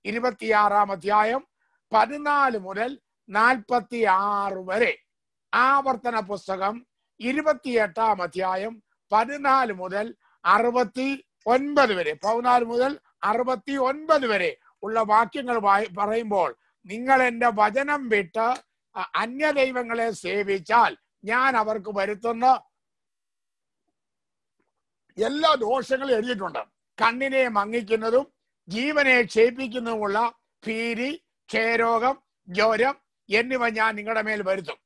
ഇരുപത്തിയാറാം അധ്യായം പതിനാല് മുതൽ നാൽപ്പത്തി ആറ് വരെ ആവർത്തന പുസ്തകം ഇരുപത്തിയെട്ടാം അധ്യായം പതിനാല് മുതൽ അറുപത്തി ഒൻപത് വരെ പതിനാല് മുതൽ അറുപത്തി ഒൻപത് വരെ ഉള്ള വാക്യങ്ങൾ പറയുമ്പോൾ നിങ്ങൾ എന്റെ വചനം വിട്ട് അന്യ ദൈവങ്ങളെ സേവിച്ചാൽ ഞാൻ അവർക്ക് വരുത്തുന്ന എല്ലാ ദോഷങ്ങളും എഴുതിയിട്ടുണ്ട് കണ്ണിനെ മങ്ങിക്കുന്നതും ജീവനെ ക്ഷയിപ്പിക്കുന്നതുമുള്ള ഭീതി ക്ഷയരോഗം ജ്വരം എന്നിവ ഞാൻ നിങ്ങളുടെ മേൽ വരുത്തും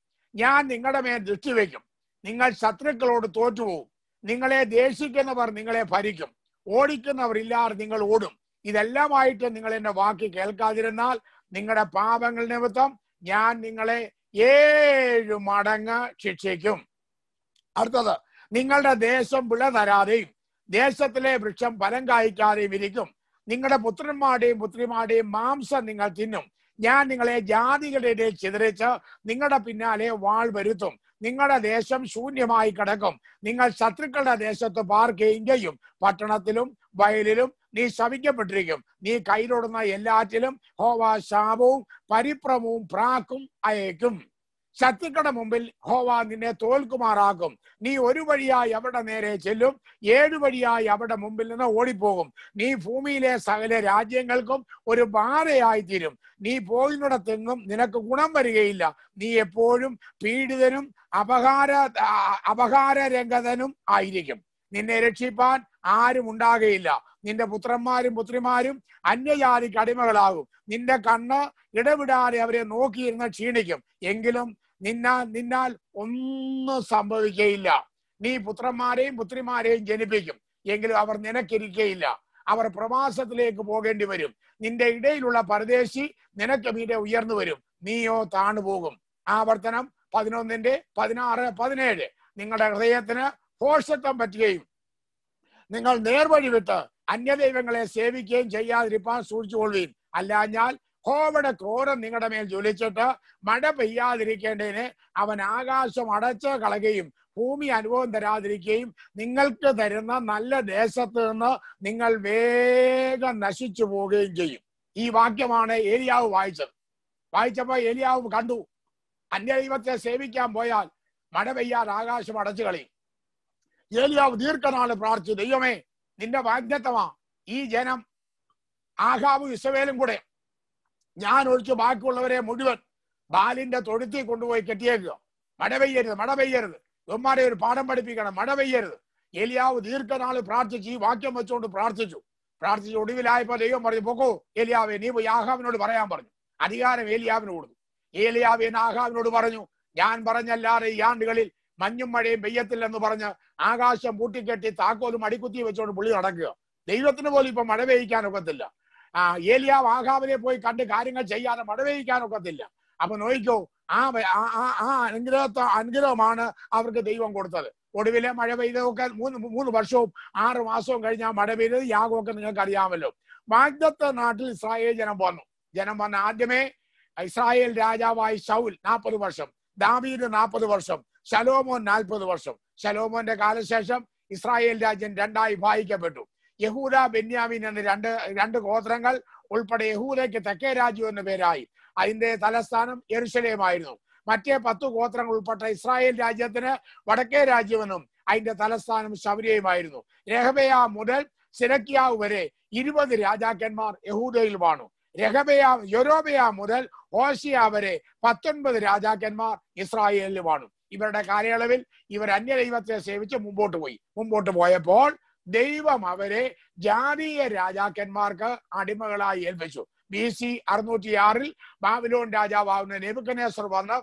ഞാൻ നിങ്ങളുടെ മേൽ ദൃഷ്ടി വയ്ക്കും നിങ്ങൾ ശത്രുക്കളോട് തോറ്റുപോകും നിങ്ങളെ ദേഷിക്കുന്നവർ നിങ്ങളെ ഭരിക്കും ഓടിക്കുന്നവർ ഇല്ലാതെ നിങ്ങൾ ഓടും ഇതെല്ലാമായിട്ട് നിങ്ങൾ എന്റെ വാക്ക് കേൾക്കാതിരുന്നാൽ നിങ്ങളുടെ പാപങ്ങൾ നിമിത്തം ഞാൻ നിങ്ങളെ ഏഴു മടങ്ങ് ശിക്ഷിക്കും അടുത്തത് നിങ്ങളുടെ ദേശം വിള തരാതെയും ദേശത്തിലെ വൃക്ഷം ഫലം കായ്ക്കാതെയും ഇരിക്കും നിങ്ങളുടെ പുത്രന്മാരുടെയും പുത്രിമാരുടെയും മാംസം നിങ്ങൾ തിന്നും ഞാൻ നിങ്ങളെ ജാതികളുടെ ഇടയിൽ ചിതറിച്ച് നിങ്ങളുടെ പിന്നാലെ വാൾ വരുത്തും നിങ്ങളുടെ ദേശം ശൂന്യമായി കിടക്കും നിങ്ങൾ ശത്രുക്കളുടെ ദേശത്ത് പാർക്കുകയും ചെയ്യും പട്ടണത്തിലും വയലിലും നീ ശവിക്കപ്പെട്ടിരിക്കും നീ കയ്യിലൊടുന്ന എല്ലാറ്റിലും ഹോവ ശാപവും പരിപ്രമവും പ്രാക്കും അയക്കും ശത്രുക്കളുടെ മുമ്പിൽ ഹോവ നിന്നെ തോൽക്കുമാറാക്കും നീ ഒരു വഴിയായി അവിടെ നേരെ ചെല്ലും ഏഴു വഴിയായി അവിടെ മുമ്പിൽ നിന്ന് ഓടിപ്പോകും നീ ഭൂമിയിലെ സകല രാജ്യങ്ങൾക്കും ഒരു ബാധയായി തീരും നീ പോയിന്നിടത്തെങ്ങും നിനക്ക് ഗുണം വരികയില്ല നീ എപ്പോഴും പീഡിതനും അപകാര അപകാരരംഗതനും ആയിരിക്കും നിന്നെ രക്ഷിപ്പാൻ ആരും ഉണ്ടാകുകയില്ല നിന്റെ പുത്രന്മാരും പുത്രിമാരും അന്യജാതിക്ക് അടിമകളാകും നിന്റെ കണ്ണ് ഇടവിടാതെ അവരെ നോക്കിയിരുന്ന് ക്ഷീണിക്കും എങ്കിലും നിന്നാൽ നിന്നാൽ ഒന്നും സംഭവിക്കയില്ല നീ പുത്രന്മാരെയും പുത്രിമാരെയും ജനിപ്പിക്കും എങ്കിലും അവർ നിനക്കിരിക്കയില്ല അവർ പ്രവാസത്തിലേക്ക് പോകേണ്ടി വരും നിന്റെ ഇടയിലുള്ള പരദേശി നിനക്ക് മീരെ ഉയർന്നു വരും നീയോ താണു പോകും ആവർത്തനം പതിനൊന്നിന്റെ പതിനാറ് പതിനേഴ് നിങ്ങളുടെ ഹൃദയത്തിന് ഭോഷത്വം പറ്റുകയും നിങ്ങൾ നേർവഴി വിട്ട് അന്യദൈവങ്ങളെ സേവിക്കുകയും ചെയ്യാതിരിപ്പാൻ കൊള്ളുവിൻ അല്ലാഞ്ഞാൽ ഹോവയുടെ ക്രോരം നിങ്ങളുടെ മേൽ ജ്വലിച്ചിട്ട് മഴ പെയ്യാതിരിക്കേണ്ടതിന് അവൻ ആകാശം അടച്ച് കളയുകയും ഭൂമി അനുഭവം തരാതിരിക്കുകയും നിങ്ങൾക്ക് തരുന്ന നല്ല ദേശത്ത് നിന്ന് നിങ്ങൾ വേഗം നശിച്ചു പോവുകയും ചെയ്യും ഈ വാക്യമാണ് ഏലിയാവ് വായിച്ചത് വായിച്ചപ്പോൾ ഏലിയാവ് കണ്ടു അന്യദൈവത്തെ സേവിക്കാൻ പോയാൽ മഴ പെയ്യാതെ ആകാശം അടച്ചു കളയും ഏലിയാവ് ദീർഘനാള് പ്രാർത്ഥിച്ചു ദൈവമേ നിന്റെ വാഗ്ദത്തമാ ഈ ജനം ആഹാബും ഇസവേലും കൂടെ ഞാൻ ഒഴിച്ച് ബാക്കിയുള്ളവരെ മുഴുവൻ ബാലിന്റെ തൊഴുത്തി കൊണ്ടുപോയി കെട്ടിയേക്കുക മഴ പെയ്യരുത് മഴ പെയ്യരുത് ഉമ്മാരെ ഒരു പാഠം പഠിപ്പിക്കണം മഴ പെയ്യരുത് എലിയാവ് ദീർഘനാൾ പ്രാർത്ഥിച്ച് ഈ വാക്യം വെച്ചുകൊണ്ട് പ്രാർത്ഥിച്ചു പ്രാർത്ഥിച്ച് ഒടുവിലായപ്പോ ദൈവം പറഞ്ഞു പോക്കോ ഏലിയാവെ നീ പോയി ആഹാവിനോട് പറയാൻ പറഞ്ഞു അധികാരം ഏലിയാവിന് കൊടുത്തു ഏലിയാവ് ആഹാവിനോട് പറഞ്ഞു ഞാൻ പറഞ്ഞല്ലാതെ ഈ ആണ്ടുകളിൽ മഞ്ഞും മഴയും എന്ന് പറഞ്ഞ് ആകാശം പൂട്ടിക്കെട്ടി താക്കോലും അടിക്കുത്തി വെച്ചുകൊണ്ട് പുള്ളി നടക്കുക ദൈവത്തിന് പോലും ഇപ്പൊ മഴ പെയ്യിക്കാൻ ഒക്കത്തില്ല ആ ഏലിയാവ് ആഹാവിനെ പോയി കണ്ട് കാര്യങ്ങൾ ചെയ്യാതെ മഴ പെയ്യിക്കാൻ ഒക്കത്തില്ല അപ്പൊ നോയിക്കോ ആ ആ അനുഗ്രഹത്തെ അനുഗ്രഹമാണ് അവർക്ക് ദൈവം കൊടുത്തത് ഒടുവിലെ മഴ പെയ്തൊക്കെ മൂന്ന് മൂന്ന് വർഷവും ആറ് മാസവും കഴിഞ്ഞ് ആ മഴ പെയ്തത് യാഗമൊക്കെ നിങ്ങൾക്ക് അറിയാമല്ലോ വാഗ്ദത്ത നാട്ടിൽ ഇസ്രായേൽ ജനം വന്നു ജനം വന്ന ആദ്യമേ ഇസ്രായേൽ രാജാവായി ഷൗൽ നാൽപ്പത് വർഷം ദാവീദ് നാൽപ്പത് വർഷം ശലോമോൻ നാൽപ്പത് വർഷം ശലോമോന്റെ കാലശേഷം ഇസ്രായേൽ രാജ്യം രണ്ടായി ഭാഗിക്കപ്പെട്ടു യഹൂദ ബെന്യാമിൻ എന്ന രണ്ട് രണ്ട് ഗോത്രങ്ങൾ ഉൾപ്പെടെ യഹൂദയ്ക്ക് തെക്കേ രാജ്യം എന്ന പേരായി അതിന്റെ തലസ്ഥാനം എരുശലേമായിരുന്നു മറ്റേ പത്തു ഗോത്രങ്ങൾ ഉൾപ്പെട്ട ഇസ്രായേൽ രാജ്യത്തിന് വടക്കേ രാജ്യമെന്നും അതിന്റെ തലസ്ഥാനം ശബരിയുമായിരുന്നു രഹബയ മുതൽ സിരക്കിയാവ് വരെ ഇരുപത് രാജാക്കന്മാർ യഹൂദയിൽ വാണു രഹബയ യൊരോബയ മുതൽ ഓസിയ വരെ പത്തൊൻപത് രാജാക്കന്മാർ ഇസ്രായേലിൽ വാണു ഇവരുടെ കാലയളവിൽ ഇവർ അന്യദൈവത്തെ സേവിച്ച് മുമ്പോട്ട് പോയി മുമ്പോട്ട് പോയപ്പോൾ ദൈവം അവരെ ജാതീയ രാജാക്കന്മാർക്ക് അടിമകളായി ഏൽപ്പിച്ചു ബി സി ആറിൽ ബാബിലോൺ രാജാവാവുന്ന നെബുക്കനേശ്വർ വന്ന്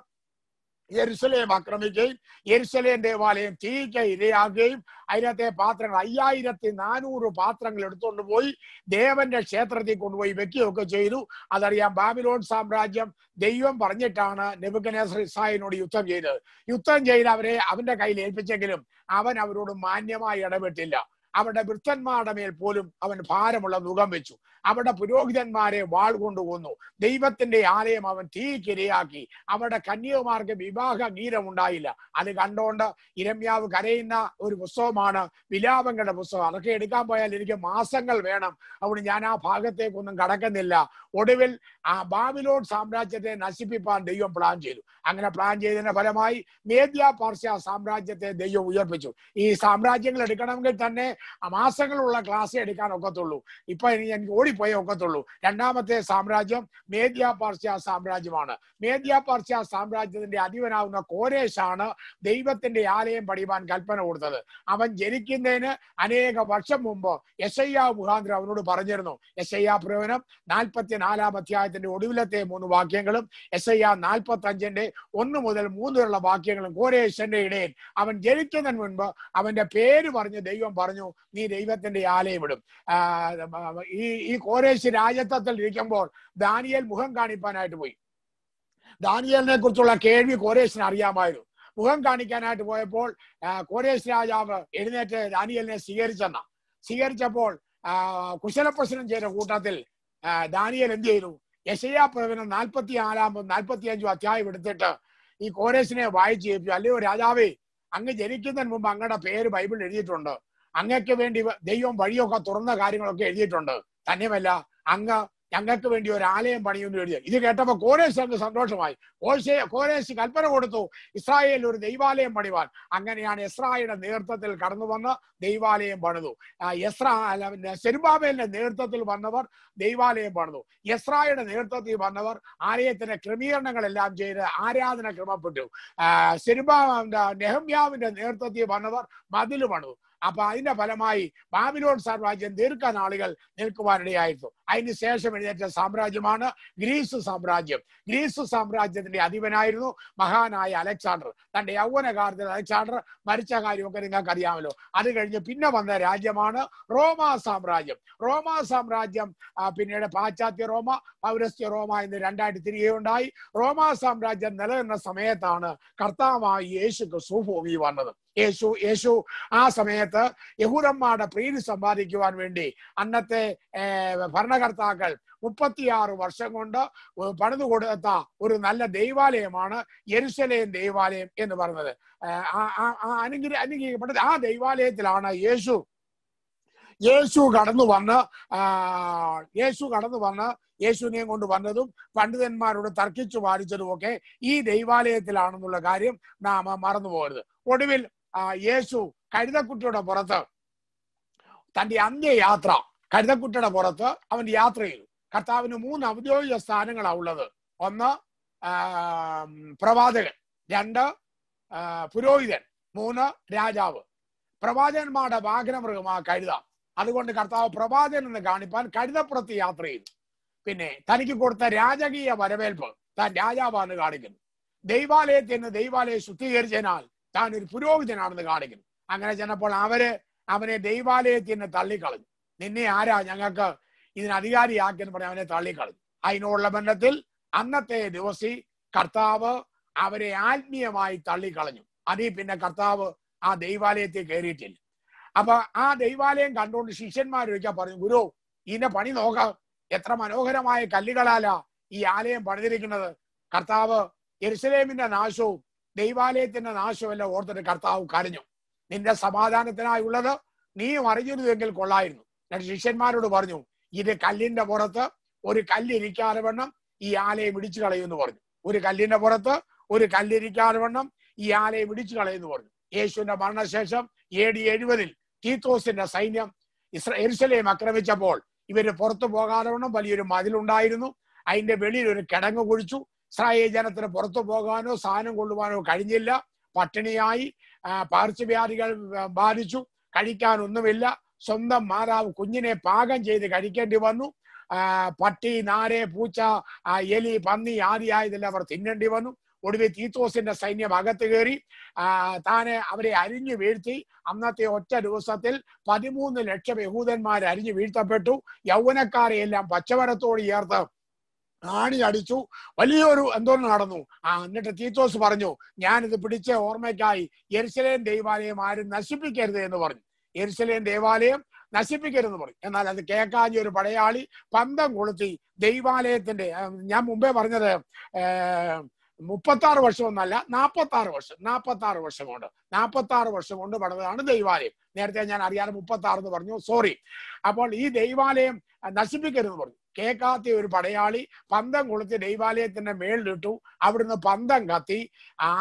യെരുസലേം ആക്രമിക്കുകയും യെരുസലേം ദേവാലയം തീയ്ക്ക് ഇരയാകുകയും അതിനകത്തെ പാത്രങ്ങൾ അയ്യായിരത്തി നാനൂറ് പാത്രങ്ങൾ എടുത്തുകൊണ്ട് പോയി ദേവന്റെ ക്ഷേത്രത്തിൽ കൊണ്ടുപോയി വെക്കുകയൊക്കെ ചെയ്തു അതറിയാം ബാബിലോൺ സാമ്രാജ്യം ദൈവം പറഞ്ഞിട്ടാണ് നെബുക്കനേസർ ഇസ്രായേലിനോട് യുദ്ധം ചെയ്തത് യുദ്ധം ചെയ്ത് അവരെ അവന്റെ കയ്യിൽ ഏൽപ്പിച്ചെങ്കിലും അവൻ അവരോട് മാന്യമായി ഇടപെട്ടില്ല അവരുടെ വൃത്തന്മാരുടെ മേൽ പോലും അവൻ ഭാരമുള്ള മുഖം വെച്ചു അവിടെ പുരോഹിതന്മാരെ വാൾ കൊണ്ടുപോന്നു ദൈവത്തിന്റെ ആലയം അവൻ തീക്കിരയാക്കി അവിടെ കന്യകുമാർക്ക് വിവാഹ ഗീരം ഉണ്ടായില്ല അത് കണ്ടോണ്ട് ഇരമ്യാവ് കരയുന്ന ഒരു പുസ്തകമാണ് വിലാപങ്ങളുടെ പുസ്തകം അതൊക്കെ എടുക്കാൻ പോയാൽ എനിക്ക് മാസങ്ങൾ വേണം അവിടെ ഞാൻ ആ ഭാഗത്തേക്കൊന്നും കടക്കുന്നില്ല ഒടുവിൽ ആ ബാബിലോൺ സാമ്രാജ്യത്തെ നശിപ്പിപ്പാൻ ദൈവം പ്ലാൻ ചെയ്തു അങ്ങനെ പ്ലാൻ ചെയ്തതിന്റെ ഫലമായി മേദ്യ പാർശ്യ സാമ്രാജ്യത്തെ ദൈവം ഉയർപ്പിച്ചു ഈ സാമ്രാജ്യങ്ങൾ എടുക്കണമെങ്കിൽ തന്നെ മാസങ്ങളുള്ള ക്ലാസ് എടുക്കാൻ ഒക്കത്തുള്ളൂ ഇപ്പൊ എനിക്ക് ഓടി പോയേ ഒക്കത്തുള്ളൂ രണ്ടാമത്തെ സാമ്രാജ്യം മേദ്യ പാർശ്യ സാമ്രാജ്യമാണ് മേദ്യ പാർശ്യ സാമ്രാജ്യത്തിന്റെ അധിപനാകുന്ന കോരേശാണ് ദൈവത്തിന്റെ ആലയം പഠിപ്പാൻ കൽപ്പന കൊടുത്തത് അവൻ ജനിക്കുന്നതിന് അനേക വർഷം മുമ്പ് യശയ്യ മുഖാന്തരം അവനോട് പറഞ്ഞിരുന്നു യശയ്യ പ്രവനം നാൽപ്പത്തിനാലാം അധ്യായത്തിന്റെ ഒടുവിലത്തെ മൂന്ന് വാക്യങ്ങളും യശയ്യ നാൽപ്പത്തി അഞ്ചിന്റെ ഒന്ന് മുതൽ മൂന്ന് വരെയുള്ള വാക്യങ്ങളും കോരേശന്റെ ഇടയിൽ അവൻ ജനിക്കുന്നതിന് മുൻപ് അവന്റെ പേര് പറഞ്ഞ് ദൈവം പറഞ്ഞു നീ ദൈവത്തിന്റെ ആലയം ഇടും ഈ ഈ കോരേശ് രാജത്വത്തിൽ ഇരിക്കുമ്പോൾ ദാനിയൽ മുഖം കാണിപ്പാനായിട്ട് പോയി ദാനിയലിനെ കുറിച്ചുള്ള കേൾവി കോരേശിന് അറിയാമായിരുന്നു മുഖം കാണിക്കാനായിട്ട് പോയപ്പോൾ കോരേശ് രാജാവ് എഴുന്നേറ്റ് ദാനിയലിനെ സ്വീകരിച്ചെന്ന സ്വീകരിച്ചപ്പോൾ കുശലപ്രശ്നം ചെയ്ത കൂട്ടത്തിൽ ദാനിയൽ എന്ത് ചെയ്തു യശയാ പ്രവനം നാൽപ്പത്തി നാലാമത് നാൽപ്പത്തി അഞ്ചും അധ്യായം എടുത്തിട്ട് ഈ കോരേശിനെ വായിച്ചു ചെയ്യിപ്പിച്ചു അല്ലയോ രാജാവേ അങ്ങ് ജനിക്കുന്നതിന് മുമ്പ് അങ്ങയുടെ പേര് ബൈബിളിൽ എഴുതിയിട്ടുണ്ട് അങ്ങക്ക് വേണ്ടി ദൈവം വഴിയൊക്കെ തുറന്ന കാര്യങ്ങളൊക്കെ എഴുതിയിട്ടുണ്ട് തന്നെയുമല്ല അങ്ങ് ഞങ്ങൾക്ക് വേണ്ടി ഒരു ആലയം പണിയുന്നു എഴുതിയത് ഇത് കേട്ടപ്പോൾ കോരേശ് അങ്ങ് സന്തോഷമായി കോശേ കോരേശ് കൽപ്പന കൊടുത്തു ഇസ്രായേലിൽ ഒരു ദൈവാലയം പണിവാൻ അങ്ങനെയാണ് ഇസ്രായേലിന്റെ നേതൃത്വത്തിൽ കടന്നു വന്ന് ദൈവാലയം പണിതു എസ്രാ സെരുബാബേലിന്റെ നേതൃത്വത്തിൽ വന്നവർ ദൈവാലയം പണിതു എസ്രായുടെ നേതൃത്വത്തിൽ വന്നവർ ആലയത്തിന്റെ ക്രമീകരണങ്ങളെല്ലാം ചെയ്ത് ആരാധന ക്രമപ്പെട്ടു സെരുബാ നെഹമ്യാവിന്റെ നേതൃത്വത്തിൽ വന്നവർ മതിൽ പണിതു അപ്പൊ അതിന്റെ ഫലമായി ബാബിലോൺ സാമ്രാജ്യം തീർക്കാൻ ആളുകൾ നിൽക്കുവാനിടയായിരുന്നു അതിന് ശേഷം എഴുന്നേറ്റ സാമ്രാജ്യമാണ് ഗ്രീസ് സാമ്രാജ്യം ഗ്രീസ് സാമ്രാജ്യത്തിന്റെ അധിപനായിരുന്നു മഹാനായ അലക്സാണ്ടർ തന്റെ യൗവനകാലത്തിൽ അലക്സാണ്ടർ മരിച്ച കാര്യമൊക്കെ നിങ്ങൾക്ക് അറിയാമല്ലോ അത് കഴിഞ്ഞ് പിന്നെ വന്ന രാജ്യമാണ് റോമാ സാമ്രാജ്യം റോമാ സാമ്രാജ്യം പിന്നീട് പാശ്ചാത്യ റോമ പൗരസ്ത്യ റോമ എന്ന് രണ്ടായിട്ട് തിരികെയുണ്ടായി റോമാ സാമ്രാജ്യം നിലനിന്ന സമയത്താണ് കർത്താവായി യേശുക്ക് ക്രിസ്തു വന്നത് യേശു യേശു ആ സമയത്ത് യഹൂദന്മാരുടെ പ്രീതി സമ്പാദിക്കുവാൻ വേണ്ടി അന്നത്തെ ഭരണകർത്താക്കൾ മുപ്പത്തിയാറ് വർഷം കൊണ്ട് പണിതു കൊടുത്ത ഒരു നല്ല ദൈവാലയമാണ് യെരുസലേം ദൈവാലയം എന്ന് ആ അനുഗ്രഹ അനുഗ്രഹിക്കപ്പെട്ടത് ആ ദൈവാലയത്തിലാണ് യേശു യേശു കടന്നു വന്ന് യേശു കടന്നു വന്ന് യേശുവിനെയും കൊണ്ട് വന്നതും പണ്ഡിതന്മാരോട് തർക്കിച്ചു വാദിച്ചതും ഒക്കെ ഈ ദൈവാലയത്തിലാണെന്നുള്ള കാര്യം നാം മറന്നു പോകരുത് ഒടുവിൽ യേശു കരുതക്കുട്ടിയുടെ പുറത്ത് തന്റെ അന്ത്യയാത്ര കരുതക്കുട്ടിയുടെ പുറത്ത് അവൻ യാത്ര ചെയ്തു കർത്താവിന് മൂന്ന് ഔദ്യോഗിക സ്ഥാനങ്ങളാണ് ഉള്ളത് ഒന്ന് പ്രവാചകൻ രണ്ട് പുരോഹിതൻ മൂന്ന് രാജാവ് പ്രവാചകന്മാരുടെ വാഹനമൃഗമാ കരുത അതുകൊണ്ട് കർത്താവ് പ്രവാചകൻ എന്ന് കാണിപ്പാൻ കരുതപ്പുറത്ത് യാത്ര ചെയ്തു പിന്നെ തനിക്ക് കൊടുത്ത രാജകീയ വരവേൽപ്പ് താൻ രാജാവാണെന്ന് കാണിക്കുന്നു ദൈവാലയത്തിന് ദൈവാലയം ശുദ്ധീകരിച്ചതിനാൽ താൻ ഒരു പുരോഹിതനാണെന്ന് കാണിക്കുന്നു അങ്ങനെ ചെന്നപ്പോൾ അവര് അവനെ ദൈവാലയത്തിൽ നിന്ന് തള്ളിക്കളഞ്ഞു നിന്നെ ആരാ ഞങ്ങൾക്ക് ഇതിന് എന്ന് പറഞ്ഞ് അവനെ തള്ളിക്കളഞ്ഞു അതിനുള്ള ബന്ധത്തിൽ അന്നത്തെ ദിവസി കർത്താവ് അവരെ ആത്മീയമായി തള്ളിക്കളഞ്ഞു അതിൽ പിന്നെ കർത്താവ് ആ ദൈവാലയത്തിൽ കയറിയിട്ടില്ല അപ്പൊ ആ ദൈവാലയം കണ്ടുകൊണ്ട് ശിഷ്യന്മാർ ശിഷ്യന്മാരൊരിക്കൽ പറഞ്ഞു ഗുരു ഇതിന്റെ പണി നോക്കാം എത്ര മനോഹരമായ കല്ലുകളാലാ ഈ ആലയം പണിതിരിക്കുന്നത് കർത്താവ് എരുസലേമിന്റെ നാശവും ദൈവാലയത്തിന്റെ നാശമല്ല ഓർത്തിട്ട് കർത്താവ് കരഞ്ഞു നിന്റെ സമാധാനത്തിനായുള്ളത് നീ അറിഞ്ഞിരുന്നുവെങ്കിൽ കൊള്ളായിരുന്നു എന്നിട്ട് ശിഷ്യന്മാരോട് പറഞ്ഞു ഇത് കല്ലിന്റെ പുറത്ത് ഒരു കല്ലിരിക്കാതെ വണ്ണം ഈ ആലയം ഇടിച്ചു കളയുമെന്ന് പറഞ്ഞു ഒരു കല്ലിന്റെ പുറത്ത് ഒരു കല്ലിരിക്കാതെ വണ്ണം ഈ ആലയം ഇടിച്ചു കളയുമെന്ന് പറഞ്ഞു യേശുവിന്റെ മരണശേഷം എ ഡി എഴുപതിൽ തീത്തോസിന്റെ സൈന്യം എരുസലേം ആക്രമിച്ചപ്പോൾ ഇവര് പുറത്തു പോകാതെ വണ്ണം വലിയൊരു മതിലുണ്ടായിരുന്നു അതിന്റെ വെളിയിൽ ഒരു കിടങ്ങ് കുഴിച്ചു ഇസ്രായേൽ ജനത്തിന് പുറത്തു പോകാനോ സാധനം കൊള്ളുവാനോ കഴിഞ്ഞില്ല പട്ടിണിയായി പകർച്ചവ്യാധികൾ ബാധിച്ചു കഴിക്കാനൊന്നുമില്ല സ്വന്തം മാതാവ് കുഞ്ഞിനെ പാകം ചെയ്ത് കഴിക്കേണ്ടി വന്നു പട്ടി നാരെ പൂച്ച എലി പന്നി ആദിയായതെല്ലാം അവർ തിന്നേണ്ടി വന്നു ഒടുവിൽ തീത്തോസിന്റെ സൈന്യം അകത്ത് കയറി താനെ അവരെ അരിഞ്ഞു വീഴ്ത്തി അന്നത്തെ ഒറ്റ ദിവസത്തിൽ പതിമൂന്ന് ലക്ഷം യഹൂദന്മാർ അരിഞ്ഞു വീഴ്ത്തപ്പെട്ടു എല്ലാം പച്ചവരത്തോട് ചേർത്ത് ആണി അടിച്ചു വലിയൊരു എന്തോരം നടന്നു ആ എന്നിട്ട് തീത്തോസ് പറഞ്ഞു ഞാനിത് പിടിച്ച ഓർമ്മയ്ക്കായി എരിശലേം ദൈവാലയം ആരും നശിപ്പിക്കരുത് എന്ന് പറഞ്ഞു എരിശലേം ദേവാലയം നശിപ്പിക്കരുതെന്ന് പറഞ്ഞു എന്നാൽ അത് കേക്കാഞ്ഞ ഒരു പടയാളി പന്തം കൊളുത്തി ദൈവാലയത്തിന്റെ ഞാൻ മുമ്പേ പറഞ്ഞത് മുപ്പത്തി ആറ് വർഷമൊന്നല്ല നാപ്പത്തി ആറ് വർഷം നാപ്പത്തി ആറ് വർഷം കൊണ്ട് നാപ്പത്തി ആറ് വർഷം കൊണ്ട് പണിതാണ് ദൈവാലയം നേരത്തെ ഞാൻ അറിയാതെ മുപ്പത്തി ആറ് എന്ന് പറഞ്ഞു സോറി അപ്പോൾ ഈ ദൈവാലയം നശിപ്പിക്കരുതെന്ന് പറഞ്ഞു കേൾക്കാത്ത ഒരു പടയാളി പന്തം കൊളുത്ത് ദൈവാലയത്തിന്റെ മേളിലിട്ടു അവിടുന്ന് പന്തം കത്തി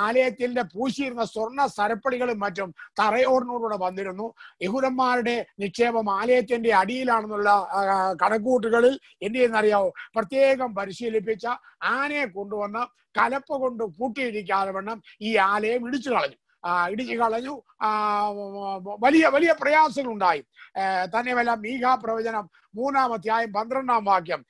ആലയത്തിന്റെ പൂശിയിരുന്ന സ്വർണ്ണ സരപ്പടികളും മറ്റും തറയോടിനോടുകൂടെ വന്നിരുന്നു യഹൂദന്മാരുടെ നിക്ഷേപം ആലയത്തിന്റെ അടിയിലാണെന്നുള്ള കണക്കൂട്ടുകളിൽ എന്ത് ചെയ്യുന്നറിയാവോ പ്രത്യേകം പരിശീലിപ്പിച്ച ആനയെ കൊണ്ടുവന്ന് കലപ്പ കൊണ്ട് പൂട്ടിയിരിക്കാതെ വണ്ണം ഈ ആലയം ഇടിച്ചു കളഞ്ഞു ഇടിച്ചു കളഞ്ഞു വലിയ വലിയ പ്രയാസങ്ങളുണ്ടായി തന്നെയല്ല മീഹാ പ്രവചനം മൂന്നാം അധ്യായം പന്ത്രണ്ടാം വാക്യം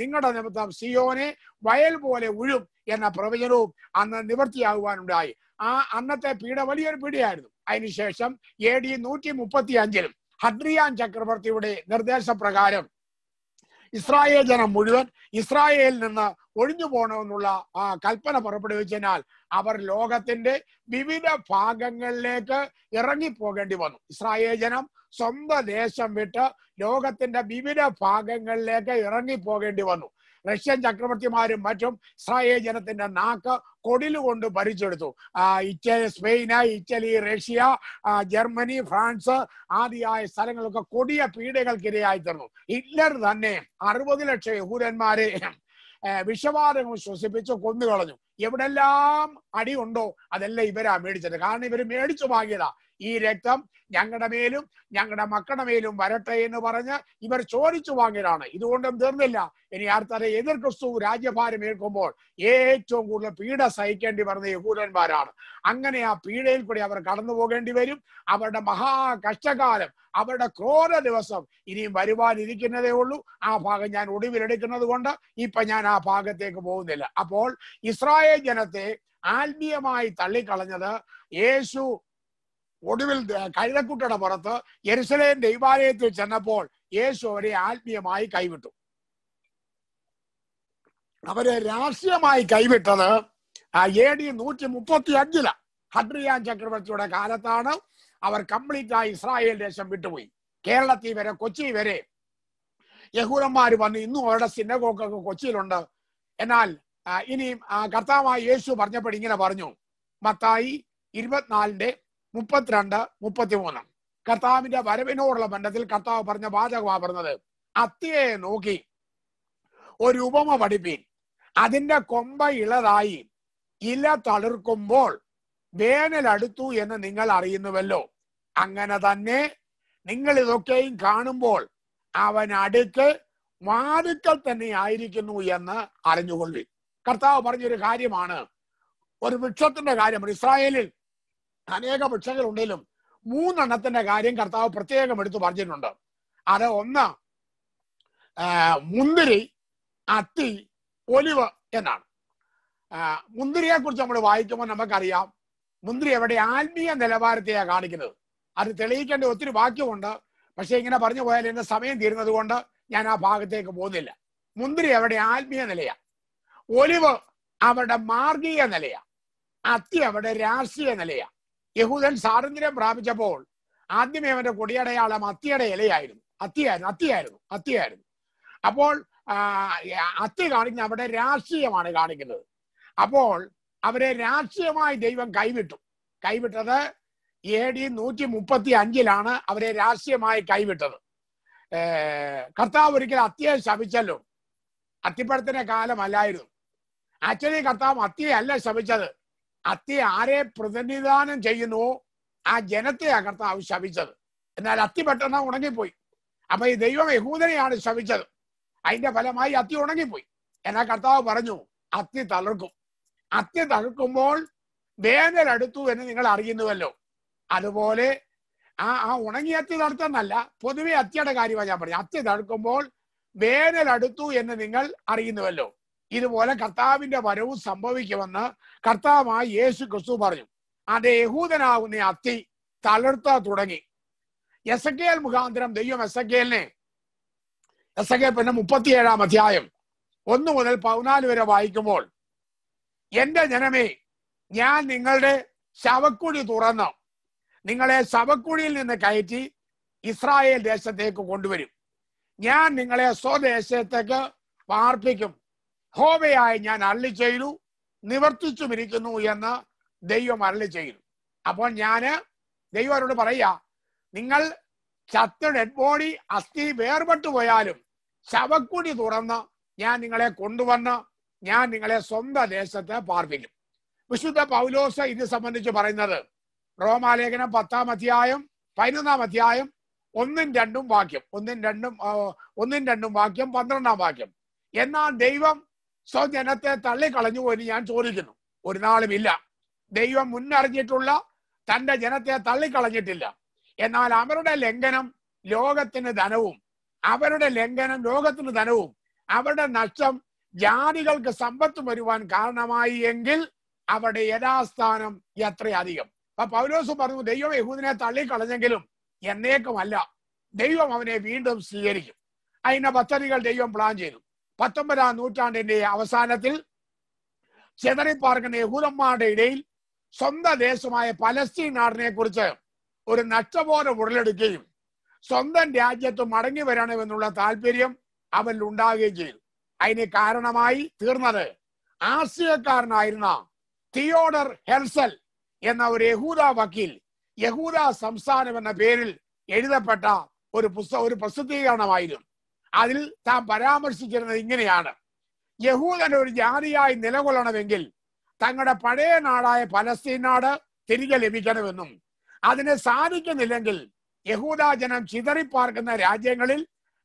നിങ്ങളുടെ നിമിത്തം സിയോനെ വയൽ പോലെ ഉഴും എന്ന പ്രവചനവും അന്ന് നിവർത്തിയാകുവാനുണ്ടായി ആ അന്നത്തെ പീഡ വലിയൊരു പീഡയായിരുന്നു അതിനുശേഷം എ ഡി നൂറ്റി മുപ്പത്തി അഞ്ചിലും ഹദ്രിയാൻ ചക്രവർത്തിയുടെ നിർദ്ദേശപ്രകാരം ഇസ്രായേൽ ജനം മുഴുവൻ ഇസ്രായേലിൽ നിന്ന് ഒഴിഞ്ഞു പോകണമെന്നുള്ള ആ കൽപ്പന പുറപ്പെടുവിച്ചതിനാൽ അവർ ലോകത്തിന്റെ വിവിധ ഭാഗങ്ങളിലേക്ക് ഇറങ്ങിപ്പോകേണ്ടി വന്നു ഇസ്രായേൽ ജനം സ്വന്തം ദേശം വിട്ട് ലോകത്തിന്റെ വിവിധ ഭാഗങ്ങളിലേക്ക് ഇറങ്ങിപ്പോകേണ്ടി വന്നു റഷ്യൻ ചക്രവർത്തിമാരും മറ്റും ഇസ്രായേൽ ജനത്തിന്റെ നാക്ക് കൊടിലുകൊണ്ട് ഭരിച്ചെടുത്തു Italy Spain Italy Russia Germany France ആദിയായ സ്ഥലങ്ങളൊക്കെ കൊടിയ പീഡകൾക്കിരയായി തീർന്നു ഹിറ്റ്ലർ തന്നെ അറുപത് ലക്ഷം യഹൂരന്മാരെ വിഷവാതകം ശ്വസിപ്പിച്ച് കൊന്നുകളഞ്ഞു എവിടെല്ലാം അടിയുണ്ടോ അതെല്ലാം ഇവരാ മേടിച്ചത് കാരണം ഇവർ മേടിച്ചു വാങ്ങിയതാ ഈ രക്തം ഞങ്ങളുടെ മേലും ഞങ്ങളുടെ മക്കളുടെ മേലും വരട്ടെ എന്ന് പറഞ്ഞ് ഇവർ ചോദിച്ചു വാങ്ങിയതാണ് ഇതുകൊണ്ടും തീർന്നില്ല ഇനി ആർത്തറെ എതിർ ക്രിസ്തു രാജ്യഭാരം ഏൽക്കുമ്പോൾ ഏറ്റവും കൂടുതൽ പീഡ സഹിക്കേണ്ടി വരുന്ന യഹൂദന്മാരാണ് അങ്ങനെ ആ പീഡയിൽ കൂടി അവർ കടന്നു പോകേണ്ടി വരും അവരുടെ മഹാ കഷ്ടകാലം അവരുടെ ക്രോര ദിവസം ഇനിയും വരുവാനിരിക്കുന്നതേ ഉള്ളൂ ആ ഭാഗം ഞാൻ ഒടുവിലെടുക്കുന്നത് കൊണ്ട് ഇപ്പൊ ഞാൻ ആ ഭാഗത്തേക്ക് പോകുന്നില്ല അപ്പോൾ ഇസ്രായേൽ ജനത്തെ ആത്മീയമായി തള്ളിക്കളഞ്ഞത് യേശു ഒടുവിൽ കഴുതക്കുട്ടയുടെ പുറത്ത് എരുസലേം ദൈവാലയത്തിൽ ചെന്നപ്പോൾ യേശു അവരെ ആത്മീയമായി കൈവിട്ടു അവരെ രാഷ്ട്രീയമായി കൈവിട്ടത് എ ഡി നൂറ്റി മുപ്പത്തി അഞ്ചില ഹഡ്രിയാൻ ചക്രവർത്തിയുടെ കാലത്താണ് അവർ കംപ്ലീറ്റ് ആയി ഇസ്രായേൽ ദേശം വിട്ടുപോയി കേരളത്തിൽ വരെ കൊച്ചി വരെ യഹൂദന്മാർ വന്ന് ഇന്നും അവരുടെ സിന്നഗോക്കൊക്കെ കൊച്ചിയിലുണ്ട് എന്നാൽ ഇനിയും കർത്താവായ യേശു പറഞ്ഞപ്പോൾ ഇങ്ങനെ പറഞ്ഞു മത്തായി ഇരുപത്തിനാലിന്റെ മുപ്പത്തിരണ്ട് മുപ്പത്തിമൂന്ന് കർത്താവിന്റെ വരവിനോടുള്ള ബന്ധത്തിൽ കർത്താവ് പറഞ്ഞ വാചകമാ പറഞ്ഞത് അത്തിയെ നോക്കി ഒരു ഉപമ പഠിപ്പീൻ അതിന്റെ കൊമ്പ ഇളതായി ഇല തളിർക്കുമ്പോൾ വേനലടുത്തു എന്ന് നിങ്ങൾ അറിയുന്നുവല്ലോ അങ്ങനെ തന്നെ നിങ്ങൾ ഇതൊക്കെയും കാണുമ്പോൾ അവൻ അടുക്ക് വാതുക്കൾ തന്നെ ആയിരിക്കുന്നു എന്ന് അറിഞ്ഞുകൊള്ളി കർത്താവ് പറഞ്ഞൊരു കാര്യമാണ് ഒരു വൃക്ഷത്തിന്റെ കാര്യം ഇസ്രായേലിൽ അനേക പക്ഷങ്ങളുണ്ടെങ്കിലും മൂന്നെണ്ണത്തിന്റെ കാര്യം കർത്താവ് പ്രത്യേകം എടുത്തു പറഞ്ഞിട്ടുണ്ട് അത് ഒന്ന് മുന്തിരി അത്തി ഒലിവ് എന്നാണ് മുന്തിരിയെ കുറിച്ച് നമ്മൾ വായിക്കുമ്പോൾ നമുക്കറിയാം മുന്തിരി എവിടെ ആത്മീയ നിലവാരത്തെയാണ് കാണിക്കുന്നത് അത് തെളിയിക്കേണ്ട ഒത്തിരി വാക്യമുണ്ട് പക്ഷെ ഇങ്ങനെ പറഞ്ഞു പോയാൽ എന്റെ സമയം തീരുന്നത് കൊണ്ട് ഞാൻ ആ ഭാഗത്തേക്ക് പോകുന്നില്ല മുന്തിരി അവിടെ ആത്മീയ നിലയാ ഒലിവ് അവരുടെ മാർഗീയ നിലയാ അത്തി അവിടെ രാഷ്ട്രീയ നിലയാ യഹൂദൻ സ്വാതന്ത്ര്യം പ്രാപിച്ചപ്പോൾ ആദ്യമേ അവന്റെ കൊടിയടയാളം അത്തിയുടെ ഇലയായിരുന്നു അത്തിയായിരുന്നു അത്തിയായിരുന്നു അത്തിയായിരുന്നു അപ്പോൾ അത്തി കാണിക്കുന്ന അവിടെ രാഷ്ട്രീയമാണ് കാണിക്കുന്നത് അപ്പോൾ അവരെ രാഷ്ട്രീയമായി ദൈവം കൈവിട്ടു കൈവിട്ടത് എ ഡി നൂറ്റി മുപ്പത്തി അഞ്ചിലാണ് അവരെ രാഷ്ട്രീയമായി കൈവിട്ടത് കർത്താവ് ഒരിക്കൽ അത്തിയെ ശപിച്ചല്ലോ അത്തിപ്പഴത്തിന്റെ കാലമല്ലായിരുന്നു ആക്ച്വലി കർത്താവ് അത്തിയെ അല്ല ശപിച്ചത് അത്തി ആരെ പ്രതിനിധാനം ചെയ്യുന്നുവോ ആ ജനത്തെ കർത്താവ് ശവിച്ചത് എന്നാൽ അത്തി പെട്ടെന്ന് ഉണങ്ങിപ്പോയി അപ്പൊ ഈ ദൈവം യഹൂദനെയാണ് ശവിച്ചത് അതിന്റെ ഫലമായി അത്തി ഉണങ്ങിപ്പോയി എന്നാ കർത്താവ് പറഞ്ഞു അത്തി തളർക്കും അത്തി തളർക്കുമ്പോൾ വേനൽ അടുത്തു എന്ന് നിങ്ങൾ അറിയുന്നുവല്ലോ അതുപോലെ ആ ആ ഉണങ്ങിയ അത്തി തളർത്തെന്നല്ല പൊതുവെ അത്തിയുടെ കാര്യമാണ് ഞാൻ പറഞ്ഞു അത്തി തളർക്കുമ്പോൾ വേനൽ അടുത്തു എന്ന് നിങ്ങൾ അറിയുന്നുവല്ലോ ഇതുപോലെ കർത്താവിന്റെ വരവും സംഭവിക്കുമെന്ന് കർത്താവായി യേശു ക്രിസ്തു പറഞ്ഞു അത് യഹൂദനാകുന്ന അത്തി തളർത്ത തുടങ്ങി എസ് കെ എൽ മുഖാന്തരം ദൈവം എസ് കെ എല്ലിനെ എസ് കെ പിന്നെ മുപ്പത്തിയേഴാം അധ്യായം ഒന്നു മുതൽ പതിനാല് വരെ വായിക്കുമ്പോൾ എന്റെ ജനമേ ഞാൻ നിങ്ങളുടെ ശവക്കുഴി തുറന്ന് നിങ്ങളെ ശവക്കുഴിയിൽ നിന്ന് കയറ്റി ഇസ്രായേൽ ദേശത്തേക്ക് കൊണ്ടുവരും ഞാൻ നിങ്ങളെ സ്വദേശത്തേക്ക് പാർപ്പിക്കും ഹോബയായി ഞാൻ അള്ളി ചെയ്തു നിവർത്തിച്ചുമിരിക്കുന്നു എന്ന് ദൈവം അള്ളി ചെയ്തു അപ്പോൾ ഞാൻ ദൈവം അവരോട് പറയുക നിങ്ങൾ ചത്ത ഡെഡ് ബോഡി അസ്ഥി വേർപെട്ടു പോയാലും ശവക്കുടി തുറന്ന് ഞാൻ നിങ്ങളെ കൊണ്ടുവന്ന് ഞാൻ നിങ്ങളെ സ്വന്തം ദേശത്ത് പാർപ്പിക്കും വിശുദ്ധ പൗലോസ് ഇത് സംബന്ധിച്ച് പറയുന്നത് റോമാലേഖനം പത്താം അധ്യായം പതിനൊന്നാം അധ്യായം ഒന്നും രണ്ടും വാക്യം ഒന്നും രണ്ടും ഒന്നും രണ്ടും വാക്യം പന്ത്രണ്ടാം വാക്യം എന്നാൽ ദൈവം സ്വജനത്തെ തള്ളിക്കളഞ്ഞു എന്ന് ഞാൻ ചോദിക്കുന്നു ഒരു നാളും ഇല്ല ദൈവം മുന്നറിഞ്ഞിട്ടുള്ള തന്റെ ജനത്തെ തള്ളിക്കളഞ്ഞിട്ടില്ല എന്നാൽ അവരുടെ ലംഘനം ലോകത്തിന് ധനവും അവരുടെ ലംഘനം ലോകത്തിന് ധനവും അവരുടെ നഷ്ടം ജാതികൾക്ക് സമ്പത്ത് വരുവാൻ കാരണമായി എങ്കിൽ അവരുടെ യഥാസ്ഥാനം എത്രയധികം അപ്പൊ പൗലോസ് പറഞ്ഞു ദൈവം യഹൂദിനെ തള്ളിക്കളഞ്ഞെങ്കിലും എന്നേക്കുമല്ല ദൈവം അവനെ വീണ്ടും സ്വീകരിക്കും അതിന്റെ പദ്ധതികൾ ദൈവം പ്ലാൻ ചെയ്തു പത്തൊമ്പതാം നൂറ്റാണ്ടിന്റെ അവസാനത്തിൽ ചെതറിപ്പാർക്കുന്ന യഹൂദന്മാരുടെ ഇടയിൽ സ്വന്തം ദേശമായ പലസ്തീൻ നാടിനെ കുറിച്ച് ഒരു നഷ്ടബോധം ഉടലെടുക്കുകയും സ്വന്തം രാജ്യത്ത് മടങ്ങി വരണമെന്നുള്ള താല്പര്യം അവൻ ഉണ്ടാകുകയും ചെയ്തു അതിന് കാരണമായി തീർന്നത് ആസിയക്കാരനായിരുന്ന തിയോഡർ ഹെൽസൽ എന്ന ഒരു യഹൂദ വക്കീൽ യഹൂദ സംസ്ഥാനം എന്ന പേരിൽ എഴുതപ്പെട്ട ഒരു പുസ്തക ഒരു പ്രസിദ്ധീകരണമായിരുന്നു അതിൽ താൻ പരാമർശിച്ചിരുന്നത് ഇങ്ങനെയാണ് യഹൂദൻ ഒരു ജാതിയായി നിലകൊള്ളണമെങ്കിൽ തങ്ങളുടെ പഴയ നാടായ പലസ്തീൻ നാട് തിരികെ ലഭിക്കണമെന്നും അതിനെ സാധിക്കുന്നില്ലെങ്കിൽ യഹൂദ ജനം ചിതറിപ്പാർക്കുന്ന രാജ്യങ്ങളിൽ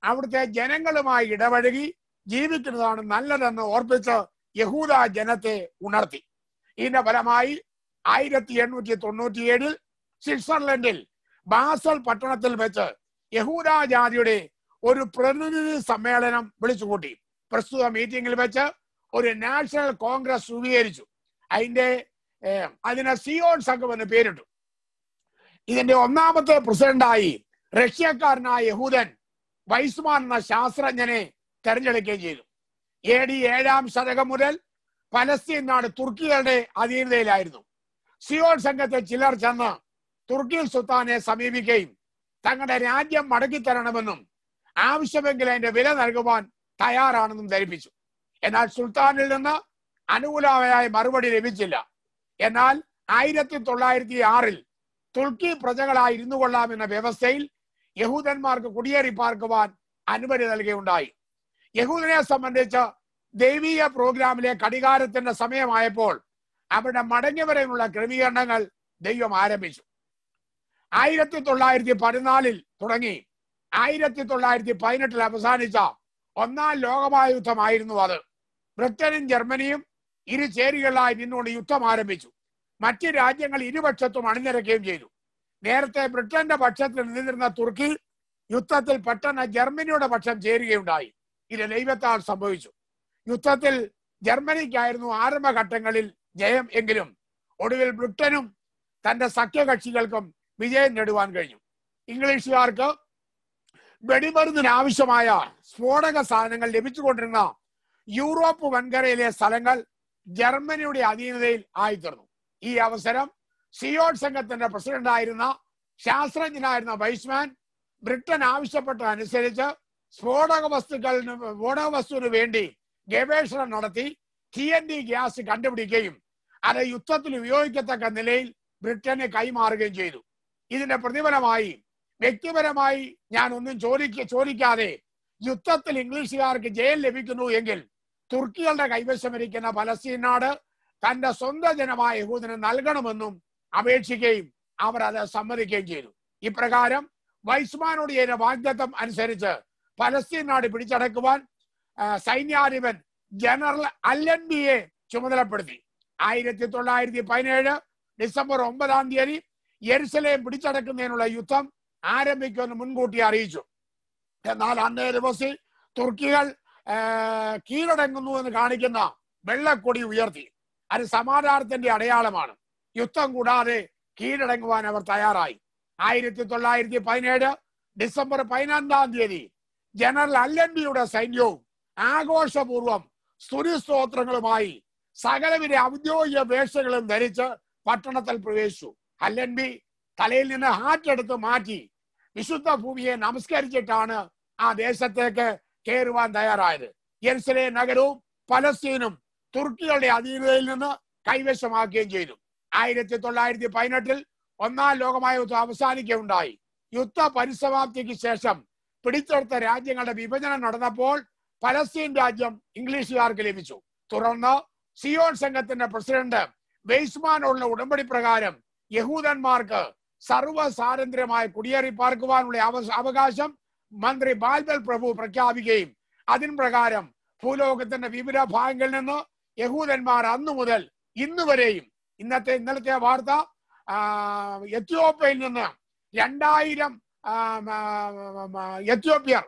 അവിടുത്തെ ജനങ്ങളുമായി ഇടപഴകി ജീവിക്കുന്നതാണ് നല്ലതെന്ന് ഓർപ്പിച്ച് യഹൂദ ജനത്തെ ഉണർത്തി ഇതിന്റെ ഫലമായി ആയിരത്തി എണ്ണൂറ്റി തൊണ്ണൂറ്റിയേഴിൽ സ്വിറ്റ്സർലൻഡിൽ ബാസൽ പട്ടണത്തിൽ വെച്ച് യഹൂദ ജാതിയുടെ ഒരു പ്രതിനിധി സമ്മേളനം വിളിച്ചുകൂട്ടി പ്രസ്തുത മീറ്റിംഗിൽ വെച്ച് ഒരു നാഷണൽ കോൺഗ്രസ് രൂപീകരിച്ചു അതിന്റെ അതിന് സിയോൺ സംഘം എന്ന് പേരിട്ടു ഇതിന്റെ ഒന്നാമത്തെ പ്രസിഡന്റായി റഷ്യക്കാരനായ യഹൂദൻ വൈസ്മാൻ എന്ന ശാസ്ത്രജ്ഞനെ തെരഞ്ഞെടുക്കുകയും ചെയ്തു എ ഡി ഏഴാം ശതകം മുതൽ പലസ്തീൻ നാട് തുർക്കികളുടെ അധീനതയിലായിരുന്നു സിയോൺ സംഘത്തെ ചിലർ ചെന്ന് തുർക്കി സുൽത്താനെ സമീപിക്കുകയും തങ്ങളുടെ രാജ്യം മടക്കിത്തരണമെന്നും തരണമെന്നും ആവശ്യമെങ്കിൽ അതിന്റെ വില നൽകുവാൻ തയ്യാറാണെന്നും ധരിപ്പിച്ചു എന്നാൽ സുൽത്താനിൽ നിന്ന് അനുകൂലമായ മറുപടി ലഭിച്ചില്ല എന്നാൽ ആയിരത്തി തൊള്ളായിരത്തി ആറിൽ തുർക്കി പ്രജകളായി ഇരുന്നു കൊള്ളാമെന്ന വ്യവസ്ഥയിൽ യഹൂദന്മാർക്ക് കുടിയേറി പാർക്കുവാൻ അനുമതി നൽകുകയുണ്ടായി യഹൂദനെ സംബന്ധിച്ച് ദൈവീയ പ്രോഗ്രാമിലെ കടികാരത്തിന്റെ സമയമായപ്പോൾ അവരുടെ മടങ്ങിവരെയുള്ള ക്രമീകരണങ്ങൾ ദൈവം ആരംഭിച്ചു ആയിരത്തി തൊള്ളായിരത്തി പതിനാലിൽ തുടങ്ങി ആയിരത്തി തൊള്ളായിരത്തി പതിനെട്ടിൽ അവസാനിച്ച ഒന്നാം ലോകമഹായുദ്ധമായിരുന്നു അത് ബ്രിട്ടനും ജർമ്മനിയും ഇരു ചേരികളിലായി നിന്നുകൊണ്ട് യുദ്ധം ആരംഭിച്ചു മറ്റ് രാജ്യങ്ങൾ ഇരുപക്ഷത്തും അണിനിരക്കുകയും ചെയ്തു നേരത്തെ ബ്രിട്ടന്റെ പക്ഷത്തിൽ നിന്നിരുന്ന തുർക്കി യുദ്ധത്തിൽ പെട്ടെന്ന് ജർമ്മനിയുടെ പക്ഷം ചേരുകയുണ്ടായി ഇത് ദൈവത്താൽ സംഭവിച്ചു യുദ്ധത്തിൽ ജർമ്മനിക്കായിരുന്നു ആരംഭഘട്ടങ്ങളിൽ ജയം എങ്കിലും ഒടുവിൽ ബ്രിട്ടനും തന്റെ സഖ്യകക്ഷികൾക്കും വിജയം നേടുവാൻ കഴിഞ്ഞു ഇംഗ്ലീഷുകാർക്ക് വെടിമരുന്നിന് ആവശ്യമായ സ്ഫോടക സാധനങ്ങൾ ലഭിച്ചുകൊണ്ടിരുന്ന യൂറോപ്പ് വൻകരയിലെ സ്ഥലങ്ങൾ ജർമ്മനിയുടെ അധീനതയിൽ ആയിത്തീർന്നു ഈ അവസരം സിയോൾ സംഘത്തിന്റെ പ്രസിഡന്റായിരുന്ന ശാസ്ത്രജ്ഞനായിരുന്ന വൈസ്മാൻ ബ്രിട്ടൻ ആവശ്യപ്പെട്ടതനുസരിച്ച് സ്ഫോടക വസ്തുക്കളിന് സ്ഫോടക വസ്തുവിന് വേണ്ടി ഗവേഷണം നടത്തി ടി എൻ ഡി ഗ്യാസ് കണ്ടുപിടിക്കുകയും അത് യുദ്ധത്തിൽ ഉപയോഗിക്കത്തക്ക നിലയിൽ ബ്രിട്ടന് കൈമാറുകയും ചെയ്തു ഇതിന്റെ പ്രതിഫലമായി വ്യക്തിപരമായി ഞാൻ ഒന്നും ചോദിക്ക ചോദിക്കാതെ യുദ്ധത്തിൽ ഇംഗ്ലീഷുകാർക്ക് ജയം ലഭിക്കുന്നു എങ്കിൽ തുർക്കികളുടെ കൈവശമിരിക്കുന്ന ഇരിക്കുന്ന നാട് തന്റെ സ്വന്തം ജനമായ യഹൂദിന് നൽകണമെന്നും അപേക്ഷിക്കുകയും അവർ അത് സമ്മതിക്കുകയും ചെയ്തു ഇപ്രകാരം വൈസ്മാനോട് ചെയ്ത വാഗ്ദത്തം അനുസരിച്ച് പലസ്തീൻ നാട് പിടിച്ചടക്കുവാൻ സൈന്യാധിപൻ ജനറൽ അല്ലൻബിയെ ചുമതലപ്പെടുത്തി ആയിരത്തി തൊള്ളായിരത്തി പതിനേഴ് ഡിസംബർ ഒമ്പതാം തീയതി യെരുസലേം പിടിച്ചടക്കുന്നതിനുള്ള യുദ്ധം ആരംഭിക്കുമെന്ന് മുൻകൂട്ടി അറിയിച്ചു എന്നാൽ അന്നേ ദിവസം തുർക്കികൾ കീഴടങ്ങുന്നു എന്ന് കാണിക്കുന്ന വെള്ളക്കൊടി ഉയർത്തി അത് സമാധാനത്തിന്റെ അടയാളമാണ് യുദ്ധം കൂടാതെ കീഴടങ്ങുവാൻ അവർ തയ്യാറായി ആയിരത്തി തൊള്ളായിരത്തി പതിനേഴ് ഡിസംബർ പതിനൊന്നാം തീയതി ജനറൽ അല്ലൻബിയുടെ സൈന്യവും ആഘോഷപൂർവം സ്തുതിസ്തോത്രങ്ങളുമായി സകലവിധ ഔദ്യോഗിക വേഷങ്ങളും ധരിച്ച് പട്ടണത്തിൽ പ്രവേശിച്ചു അല്ലൻബി തലയിൽ നിന്ന് ഹാറ്റെടുത്ത് മാറ്റി വിശുദ്ധ ഭൂമിയെ നമസ്കരിച്ചിട്ടാണ് ആ ദേശത്തേക്ക് കയറുവാൻ തയ്യാറായത് യെരുസലേ നഗരവും പലസ്തീനും തുർക്കികളുടെ അധീനതയിൽ നിന്ന് കൈവശമാക്കുകയും ചെയ്തു ആയിരത്തി തൊള്ളായിരത്തി പതിനെട്ടിൽ ഒന്നാം ലോകമായ യുദ്ധം അവസാനിക്കുകയുണ്ടായി യുദ്ധ പരിസമാപ്തിക്ക് ശേഷം പിടിച്ചെടുത്ത രാജ്യങ്ങളുടെ വിഭജനം നടന്നപ്പോൾ പലസ്തീൻ രാജ്യം ഇംഗ്ലീഷുകാർക്ക് ലഭിച്ചു തുടർന്ന് സിയോൺ സംഘത്തിന്റെ പ്രസിഡന്റ് വെയ്സ്മാനുള്ള ഉടമ്പടി പ്രകാരം യഹൂദന്മാർക്ക് സർവ്വസ്വാതന്ത്ര്യമായി കുടിയേറി പാർക്കുവാനുള്ള അവകാശം മന്ത്രി ബാൽബൽ പ്രഭു പ്രഖ്യാപിക്കുകയും അതിൻ പ്രകാരം ഭൂലോകത്തിന്റെ വിവിധ ഭാഗങ്ങളിൽ നിന്ന് യഹൂദന്മാർ അന്നു മുതൽ ഇന്ന് വരെയും ഇന്നത്തെ ഇന്നലത്തെ വാർത്ത എത്യോപ്യയിൽ നിന്ന് രണ്ടായിരം എത്യോപ്യർ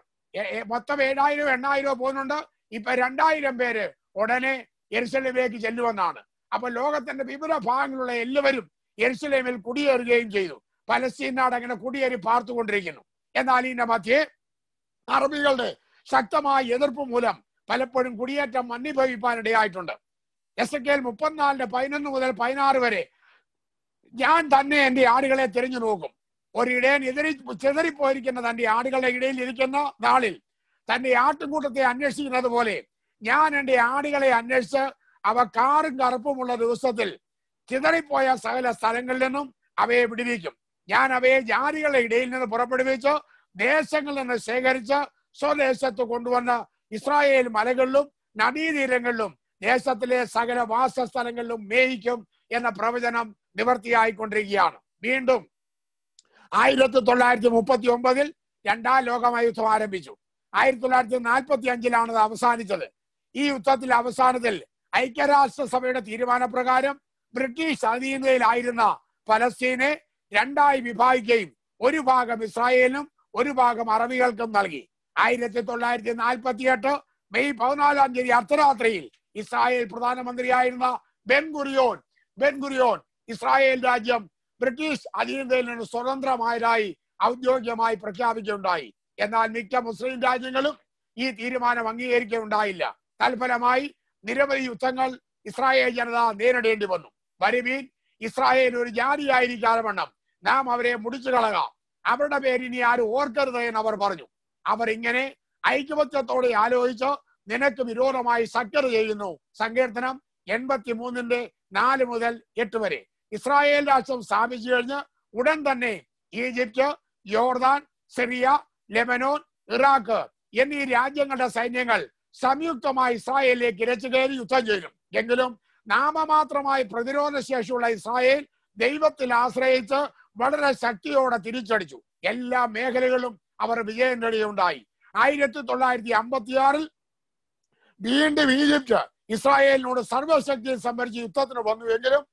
മൊത്തം ഏഴായിരം എണ്ണായിരോ പോകുന്നുണ്ട് ഇപ്പൊ രണ്ടായിരം പേര് ഉടനെ എരിസലിലേക്ക് ചെല്ലുമെന്നാണ് അപ്പൊ ലോകത്തിന്റെ വിവിധ ഭാഗങ്ങളുള്ള എല്ലാവരും യെരുസലേമിൽ കുടിയേറുകയും ചെയ്തു പലസ്തീൻ നാട് അങ്ങനെ കുടിയേറി പാർത്തുകൊണ്ടിരിക്കുന്നു എന്നാൽ ഇതിന്റെ മധ്യേ അറബികളുടെ ശക്തമായ എതിർപ്പ് മൂലം പലപ്പോഴും കുടിയേറ്റം ഇടയായിട്ടുണ്ട് എസ് കെ എൽ മുപ്പത്തിനാലിന്റെ പതിനൊന്ന് മുതൽ പതിനാറ് വരെ ഞാൻ തന്നെ എന്റെ ആടുകളെ തിരഞ്ഞു നോക്കും ഒരിടയൻ എതിരി ചെതറിപ്പോയിരിക്കുന്ന തന്റെ ആടുകളുടെ ഇടയിൽ ഇരിക്കുന്ന നാളിൽ തന്റെ ആട്ടുംകൂട്ടത്തെ അന്വേഷിക്കുന്നത് പോലെ ഞാൻ എന്റെ ആടുകളെ അന്വേഷിച്ച് അവ കാറും കറുപ്പുമുള്ള ദിവസത്തിൽ ചിതറിപ്പോയ സകല സ്ഥലങ്ങളിൽ നിന്നും അവയെ വിടിവിക്കും ഞാൻ അവയെ ജാതികളുടെ ഇടയിൽ നിന്ന് പുറപ്പെടുവിച്ച് ദേശങ്ങളിൽ നിന്ന് ശേഖരിച്ച് സ്വദേശത്ത് കൊണ്ടുവന്ന ഇസ്രായേൽ മലകളിലും നദീതീരങ്ങളിലും ദേശത്തിലെ സകല വാസസ്ഥലങ്ങളിലും മേയിക്കും എന്ന പ്രവചനം നിവർത്തിയായിക്കൊണ്ടിരിക്കുകയാണ് വീണ്ടും ആയിരത്തി തൊള്ളായിരത്തി മുപ്പത്തി ഒമ്പതിൽ രണ്ടാം ലോകമായുദ്ധം ആരംഭിച്ചു ആയിരത്തി തൊള്ളായിരത്തി നാൽപ്പത്തി അഞ്ചിലാണ് അവസാനിച്ചത് ഈ യുദ്ധത്തിൽ അവസാനത്തിൽ ഐക്യരാഷ്ട്രസഭയുടെ തീരുമാനപ്രകാരം ബ്രിട്ടീഷ് അധീനതയിലായിരുന്ന പലസ്തീനെ രണ്ടായി വിഭാഗിക്കുകയും ഒരു ഭാഗം ഇസ്രായേലിനും ഒരു ഭാഗം അറബികൾക്കും നൽകി ആയിരത്തി തൊള്ളായിരത്തി നാൽപ്പത്തി എട്ട് മെയ് പതിനാലാം തീയതി അർദ്ധരാത്രിയിൽ ഇസ്രായേൽ പ്രധാനമന്ത്രിയായിരുന്ന ബെൻഗുറിയോൻ ബെൻഗുറിയോൻ ഇസ്രായേൽ രാജ്യം ബ്രിട്ടീഷ് അധീനതയിൽ നിന്ന് സ്വതന്ത്രമായതായി ഔദ്യോഗികമായി പ്രഖ്യാപിക്കുകയുണ്ടായി എന്നാൽ മിക്ക മുസ്ലിം രാജ്യങ്ങളും ഈ തീരുമാനം അംഗീകരിക്കുകയുണ്ടായില്ല തൽഫലമായി നിരവധി യുദ്ധങ്ങൾ ഇസ്രായേൽ ജനത നേരിടേണ്ടി വന്നു വരുവീൻ ഇസ്രായേൽ ഒരു ജാതിയായിരിക്കാതെ വണ്ണം നാം അവരെ മുടിച്ചു കളകാം അവരുടെ പേരിനി ആരും ഓർക്കരുത് എന്ന് അവർ പറഞ്ഞു അവർ ഇങ്ങനെ ഐക്യപത്യത്തോടെ ആലോചിച്ച് നിനക്ക് വിരോധമായി സക്കർ ചെയ്യുന്നു സങ്കീർത്തനം എൺപത്തി മൂന്നിന്റെ നാല് മുതൽ എട്ട് വരെ ഇസ്രായേൽ രാഷ്ട്രം സ്ഥാപിച്ചു കഴിഞ്ഞ് ഉടൻ തന്നെ ഈജിപ്റ്റ് യോർദാൻ സിറിയ ലെബനോൻ ഇറാഖ് എന്നീ രാജ്യങ്ങളുടെ സൈന്യങ്ങൾ സംയുക്തമായി ഇസ്രായേലിലേക്ക് ഇരച്ചു കയറി യുദ്ധം ചെയ്യും എങ്കിലും നാമമാത്രമായ പ്രതിരോധ ശേഷിയുള്ള ഇസ്രായേൽ ദൈവത്തിൽ ആശ്രയിച്ച് വളരെ ശക്തിയോടെ തിരിച്ചടിച്ചു എല്ലാ മേഖലകളിലും അവർ വിജയം നേടുകയുണ്ടായി ആയിരത്തി തൊള്ളായിരത്തി അമ്പത്തിയാറിൽ വീണ്ടും ഈജിപ്റ്റ് ഇസ്രായേലിനോട് സർവശക്തി സംഭരിച്ച് യുദ്ധത്തിന് വന്നുവെങ്കിലും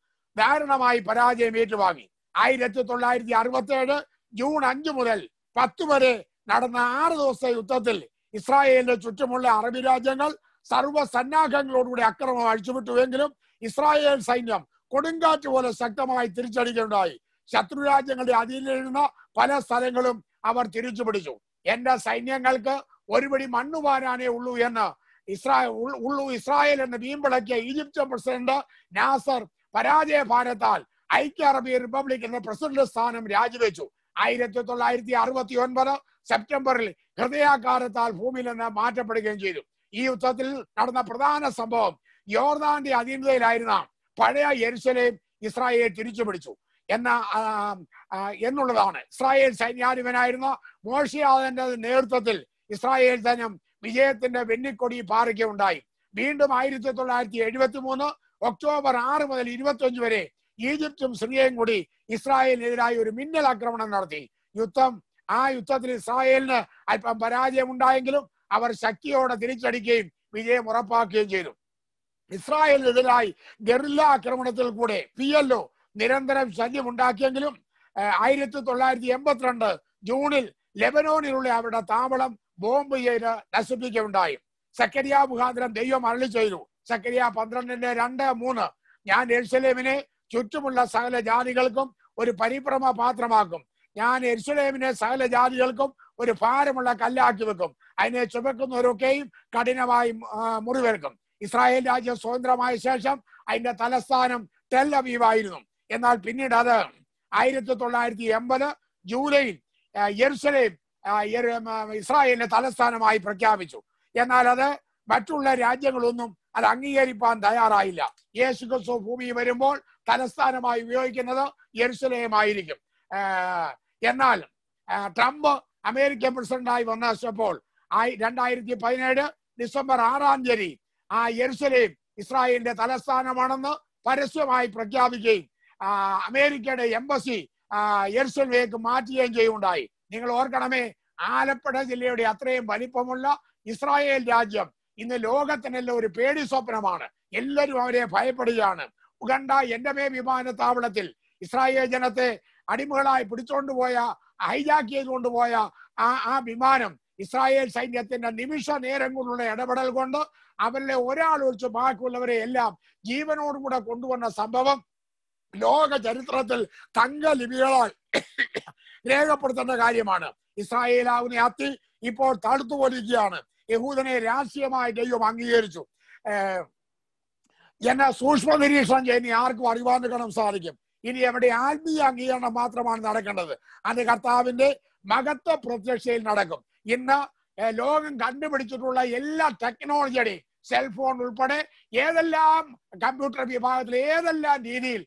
ദാരുണമായി പരാജയം ഏറ്റുവാങ്ങി ആയിരത്തി തൊള്ളായിരത്തി അറുപത്തി ഏഴ് ജൂൺ അഞ്ച് മുതൽ പത്ത് വരെ നടന്ന ആറ് ദിവസത്തെ യുദ്ധത്തിൽ ഇസ്രായേലിന്റെ ചുറ്റുമുള്ള അറബി രാജ്യങ്ങൾ സർവ്വ സന്നാഹങ്ങളോടുകൂടി അക്രമം അഴിച്ചുവിട്ടുവെങ്കിലും ഇസ്രായേൽ സൈന്യം കൊടുങ്കാറ്റ് പോലെ ശക്തമായി തിരിച്ചടിക്കുകയുണ്ടായി ശത്രു രാജ്യങ്ങളുടെ അധീനിലിരുന്ന പല സ്ഥലങ്ങളും അവർ തിരിച്ചു പിടിച്ചു എന്റെ സൈന്യങ്ങൾക്ക് ഒരുപടി മണ്ണ് വാരാനേ ഉള്ളൂ എന്ന് ഇസ്രായേൽ ഉള്ളു ഇസ്രായേൽ എന്ന് വീമ്പിളക്കിയ ഈജിപ്ത് പ്രസിഡന്റ് നാസർ പരാജയ ഭാരത്താൽ ഐക്യ അറബ് റിപ്പബ്ലിക് എന്ന പ്രസിഡന്റ് സ്ഥാനം രാജിവെച്ചു ആയിരത്തി തൊള്ളായിരത്തി അറുപത്തി ഒൻപത് സെപ്റ്റംബറിൽ ഹൃദയാകാരത്താൽ ഭൂമിയിൽ നിന്ന് മാറ്റപ്പെടുകയും ചെയ്തു ഈ യുദ്ധത്തിൽ നടന്ന പ്രധാന സംഭവം യോർദാന്റെ അധീനതയിലായിരുന്ന പഴയ എരുസലേം ഇസ്രായേൽ തിരിച്ചു പിടിച്ചു എന്ന എന്നുള്ളതാണ് ഇസ്രായേൽ സൈന്യാധിപനായിരുന്ന മോഷിയാദന്റെ നേതൃത്വത്തിൽ ഇസ്രായേൽ സൈന്യം വിജയത്തിന്റെ വെന്നിക്കൊടി പാറിക്കുകയുണ്ടായി വീണ്ടും ആയിരത്തി തൊള്ളായിരത്തി എഴുപത്തി മൂന്ന് ഒക്ടോബർ ആറ് മുതൽ ഇരുപത്തി അഞ്ച് വരെ ഈജിപ്തും സിറിയയും കൂടി ഇസ്രായേലിനെതിരായി ഒരു മിന്നൽ ആക്രമണം നടത്തി യുദ്ധം ആ യുദ്ധത്തിൽ ഇസ്രായേലിന് അല്പം പരാജയം ഉണ്ടായെങ്കിലും അവർ ശക്തിയോടെ തിരിച്ചടിക്കുകയും വിജയം ഉറപ്പാക്കുകയും ചെയ്തു ഇസ്രായേലിനെതിരായി ഗറില്ല ആക്രമണത്തിൽ കൂടെ പി എൽ ഒ നിരന്തരം ശല്യമുണ്ടാക്കിയെങ്കിലും ആയിരത്തി തൊള്ളായിരത്തി എൺപത്തിരണ്ട് ജൂണിൽ ലെബനോണിലുള്ള അവരുടെ താവളം ബോംബ് ചെയ്ത് നശിപ്പിക്കുകയുണ്ടായി സക്കരിയ മുഖാന്തരം ദൈവം അരളി ചെയ്തു സക്കരിയ പന്ത്രണ്ടിന്റെ രണ്ട് മൂന്ന് ഞാൻ എർസലേമിനെ ചുറ്റുമുള്ള സകല ജാതികൾക്കും ഒരു പരിഭ്രമ പാത്രമാക്കും ഞാൻ എർസലേമിനെ സകല ജാതികൾക്കും ഒരു ഭാരമുള്ള കല്ലാക്കി വെക്കും അതിനെ ചുമക്കുന്നവരൊക്കെയും കഠിനമായി മുറിവേൽക്കും ഇസ്രായേൽ രാജ്യം സ്വതന്ത്രമായ ശേഷം അതിന്റെ തലസ്ഥാനം തെല്ലവീവായിരുന്നു എന്നാൽ പിന്നീട് അത് ആയിരത്തി തൊള്ളായിരത്തി എൺപത് ജൂലൈയിൽ യെരുസലേം ഇസ്രായേലിന്റെ തലസ്ഥാനമായി പ്രഖ്യാപിച്ചു എന്നാൽ അത് മറ്റുള്ള രാജ്യങ്ങളൊന്നും അത് അംഗീകരിക്കാൻ തയ്യാറായില്ല യേശു ക്രിസ്തു ഭൂമി വരുമ്പോൾ തലസ്ഥാനമായി ഉപയോഗിക്കുന്നത് യെറുസലേമായിരിക്കും എന്നാൽ ട്രംപ് അമേരിക്കൻ പ്രസിഡന്റായി വന്നപ്പോൾ ആയി രണ്ടായിരത്തി പതിനേഴ് ഡിസംബർ ആറാം തീയതി ആ യെരുസലേം ഇസ്രായേലിന്റെ തലസ്ഥാനമാണെന്ന് പരസ്യമായി പ്രഖ്യാപിക്കുകയും അമേരിക്കയുടെ എംബസി യെരുസലേക്ക് മാറ്റുകയും ചെയ്യുണ്ടായി നിങ്ങൾ ഓർക്കണമേ ആലപ്പുഴ ജില്ലയുടെ അത്രയും വലിപ്പമുള്ള ഇസ്രായേൽ രാജ്യം ഇന്ന് ലോകത്തിനെല്ലാം ഒരു പേടി സ്വപ്നമാണ് എല്ലാവരും അവരെ ഭയപ്പെടുകയാണ് ഉഗണ്ട മേ വിമാനത്താവളത്തിൽ ഇസ്രായേൽ ജനത്തെ അടിമകളായി പിടിച്ചോണ്ടുപോയ ഹൈജാക്ക് ചെയ്ത് പോയ ആ ആ വിമാനം ഇസ്രായേൽ സൈന്യത്തിന്റെ നിമിഷ നേരം കൊണ്ടുള്ള ഇടപെടൽ കൊണ്ട് അവരിലെ ഒരാൾ ഒഴിച്ച് ബാക്കിയുള്ളവരെ എല്ലാം ജീവനോടുകൂടെ കൊണ്ടുവന്ന സംഭവം ലോക ചരിത്രത്തിൽ തങ്ക ലിപികളാൽ രേഖപ്പെടുത്തേണ്ട കാര്യമാണ് ഇസ്രായേലാവുന്ന അത്തി ഇപ്പോൾ തടുത്തുകൊണ്ടിരിക്കുകയാണ് യഹൂദനെ രാഷ്ട്രീയമായി ദൈവം അംഗീകരിച്ചു എന്നെ സൂക്ഷ്മ നിരീക്ഷണം ചെയ്യുന്ന ആർക്കും അറിവാൻ കാണാൻ സാധിക്കും ഇനി അവിടെ ആത്മീയ അംഗീകരണം മാത്രമാണ് നടക്കേണ്ടത് അത് കർത്താവിന്റെ മകത്വ പ്രത്യക്ഷയിൽ നടക്കും ഇന്ന് ലോകം കണ്ടുപിടിച്ചിട്ടുള്ള എല്ലാ ടെക്നോളജിയുടെയും സെൽഫോൺ ഉൾപ്പെടെ ഏതെല്ലാം കമ്പ്യൂട്ടർ വിഭാഗത്തിൽ ഏതെല്ലാം രീതിയിൽ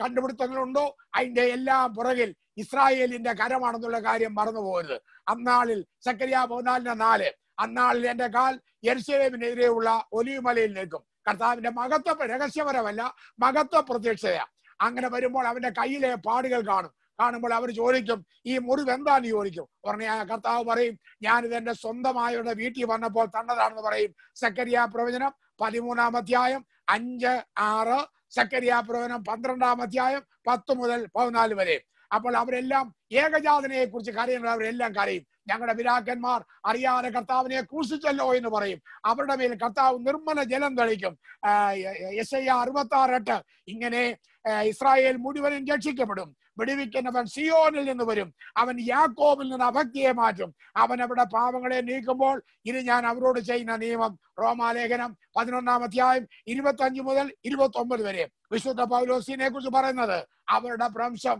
കണ്ടുപിടുത്തങ്ങളുണ്ടോ അതിന്റെ എല്ലാം പുറകിൽ ഇസ്രായേലിന്റെ കരമാണെന്നുള്ള കാര്യം മറന്നു പോകരുത് അന്നാളിൽ സക്കരിയ പതിനാലിന് നാല് അന്നാളിൽ എന്റെ കാൽ എരിശലേമിനെതിരെയുള്ള ഒലിയുമലയിൽ നിൽക്കും കർത്താവിന്റെ മകത്വ രഹസ്യപരമല്ല മകത്വ പ്രത്യക്ഷതയാണ് അങ്ങനെ വരുമ്പോൾ അവന്റെ കയ്യിലെ പാടുകൾ കാണും കാണുമ്പോൾ അവർ ചോദിക്കും ഈ മുറിവ് എന്താന്ന് ചോദിക്കും ഉടനെ കർത്താവ് പറയും ഞാനിത് എന്റെ സ്വന്തമായവരുടെ വീട്ടിൽ വന്നപ്പോൾ തന്നതാണെന്ന് പറയും സക്കരിയ പ്രവചനം പതിമൂന്നാം അധ്യായം അഞ്ച് ആറ് സക്കരിയ പ്രവചനം പന്ത്രണ്ടാം അധ്യായം പത്ത് മുതൽ പതിനാല് വരെ അപ്പോൾ അവരെല്ലാം ഏകജാതനയെ കുറിച്ച് കരയുന്നത് അവരെല്ലാം കരയും ഞങ്ങളുടെ പിതാക്കന്മാർ അറിയാതെ കർത്താവിനെ ക്രൂശിച്ചല്ലോ എന്ന് പറയും അവരുടെ മേൽ കർത്താവ് നിർമ്മല ജലം തെളിക്കും എസ് ഐ അറുപത്തി ആറ് എട്ട് ഇങ്ങനെ ഇസ്രായേൽ മുഴുവനും രക്ഷിക്കപ്പെടും വിടിവിക്കുന്നവൻ സിയോനിൽ നിന്ന് വരും അവൻ യാക്കോബിൽ നിന്ന് അഭക്തിയെ മാറ്റും അവൻ അവിടെ പാപങ്ങളെ നീക്കുമ്പോൾ ഇനി ഞാൻ അവരോട് ചെയ്യുന്ന നിയമം റോമാലേഖനം പതിനൊന്നാം അധ്യായം ഇരുപത്തി അഞ്ച് മുതൽ ഇരുപത്തി ഒമ്പത് വരെ വിശുദ്ധ പൗലോസിനെ കുറിച്ച് പറയുന്നത് അവരുടെ ഭ്രംശം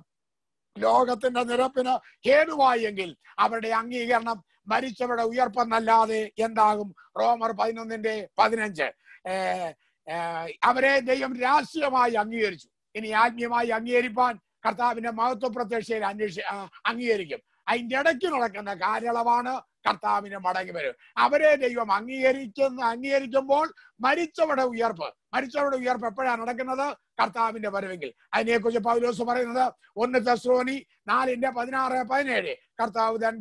ലോകത്തിന്റെ നിരപ്പിന് കേടുവായെങ്കിൽ അവരുടെ അംഗീകരണം മരിച്ചവരുടെ ഉയർപ്പെന്നല്ലാതെ എന്താകും റോമർ പതിനൊന്നിന്റെ പതിനഞ്ച് അവരെ ദൈവം രാഷ്ട്രീയമായി അംഗീകരിച്ചു ഇനി ആത്മീയമായി അംഗീകരിപ്പാൻ കർത്താവിന്റെ മഹത്വ പ്രത്യക്ഷയിൽ അന്വേഷി അംഗീകരിക്കും അതിൻ്റെ ഇടയ്ക്ക് നടക്കുന്ന കാര്യളവാണ് കർത്താവിന് മടങ്ങി വരും അവരെ ദൈവം അംഗീകരിക്കുന്ന അംഗീകരിക്കുമ്പോൾ മരിച്ചവരുടെ ഉയർപ്പ് മരിച്ചവരുടെ ഉയർപ്പ് എപ്പോഴാണ് നടക്കുന്നത് കർത്താവിന്റെ വരവെങ്കിൽ അതിനെക്കുറിച്ച് പൗലോസ് പറയുന്നത് ഒന്ന് തെസ്രോനി നാലിന്റെ പതിനാറ് പതിനേഴ് കർത്താവ് തൻ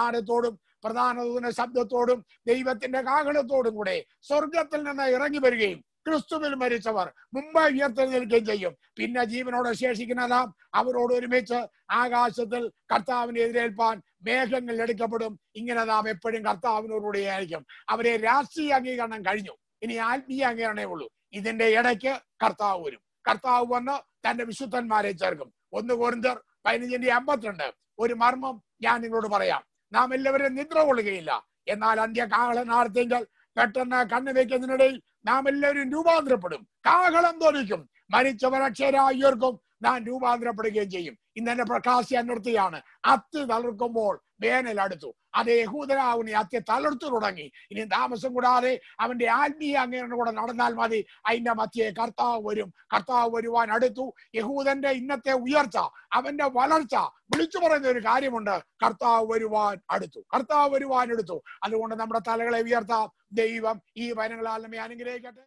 നാടത്തോടും പ്രധാന ശബ്ദത്തോടും ദൈവത്തിന്റെ കാഹളത്തോടും കൂടെ സ്വർഗത്തിൽ നിന്ന് ഇറങ്ങി വരികയും ക്രിസ്തുവിൽ മരിച്ചവർ മുമ്പായി ഉയർത്തെഴുന്നേൽക്കുകയും ചെയ്യും പിന്നെ ജീവനോടെ ശേഷിക്കുന്നതാം അവരോട് ഒരുമിച്ച് ആകാശത്തിൽ കർത്താവിനെ എതിരേൽപ്പാൻ മേഘങ്ങൾ എടുക്കപ്പെടും ഇങ്ങനെ നാം എപ്പോഴും കർത്താവിനോടുകൂടി ആയിരിക്കും അവരെ രാഷ്ട്രീയ അംഗീകരണം കഴിഞ്ഞു ഇനി ആത്മീയ അംഗീകരണമേ ഉള്ളൂ ഇതിന്റെ ഇടയ്ക്ക് കർത്താവ് വരും കർത്താവ് വന്ന് തന്റെ വിശുദ്ധന്മാരെ ചേർക്കും ഒന്ന് കൊരിന്തർ പതിനഞ്ചിന്റെ അമ്പത്തിരണ്ട് ഒരു മർമ്മം ഞാൻ നിങ്ങളോട് പറയാം നാം എല്ലാവരും നിദ്ര കൊള്ളുകയില്ല എന്നാൽ അന്ത്യകാലനാളത്തെങ്കിൽ പെട്ടെന്ന് കണ്ണു വെക്കുന്നതിനിടയിൽ നാം എല്ലാവരും രൂപാന്തരപ്പെടും കാഹളം തോന്നിക്കും മരിച്ചവർ അക്ഷരായവർക്കും നാം രൂപാന്തരപ്പെടുകയും ചെയ്യും ഇന്ന് എന്നെ പ്രകാശിക്കാൻ നിർത്തിയാണ് അത്ത് തളർക്കുമ്പോൾ വേനൽ അടുത്തു അത് യഹൂദനാവുനെ അത്തെ തളർത്തു തുടങ്ങി ഇനി താമസം കൂടാതെ അവന്റെ ആത്മീയ അങ്ങനെ കൂടെ നടന്നാൽ മതി അതിന്റെ മധ്യയെ കർത്താവ് വരും കർത്താവ് വരുവാൻ അടുത്തു യഹൂദന്റെ ഇന്നത്തെ ഉയർച്ച അവന്റെ വളർച്ച വിളിച്ചു പറയുന്ന ഒരു കാര്യമുണ്ട് കർത്താവ് വരുവാൻ അടുത്തു കർത്താവ് വരുവാൻ എടുത്തു അതുകൊണ്ട് നമ്മുടെ തലകളെ ഉയർത്താം ദൈവം ഈ വചനങ്ങളാൽ നമ്മെ അനുഗ്രഹിക്കട്ടെ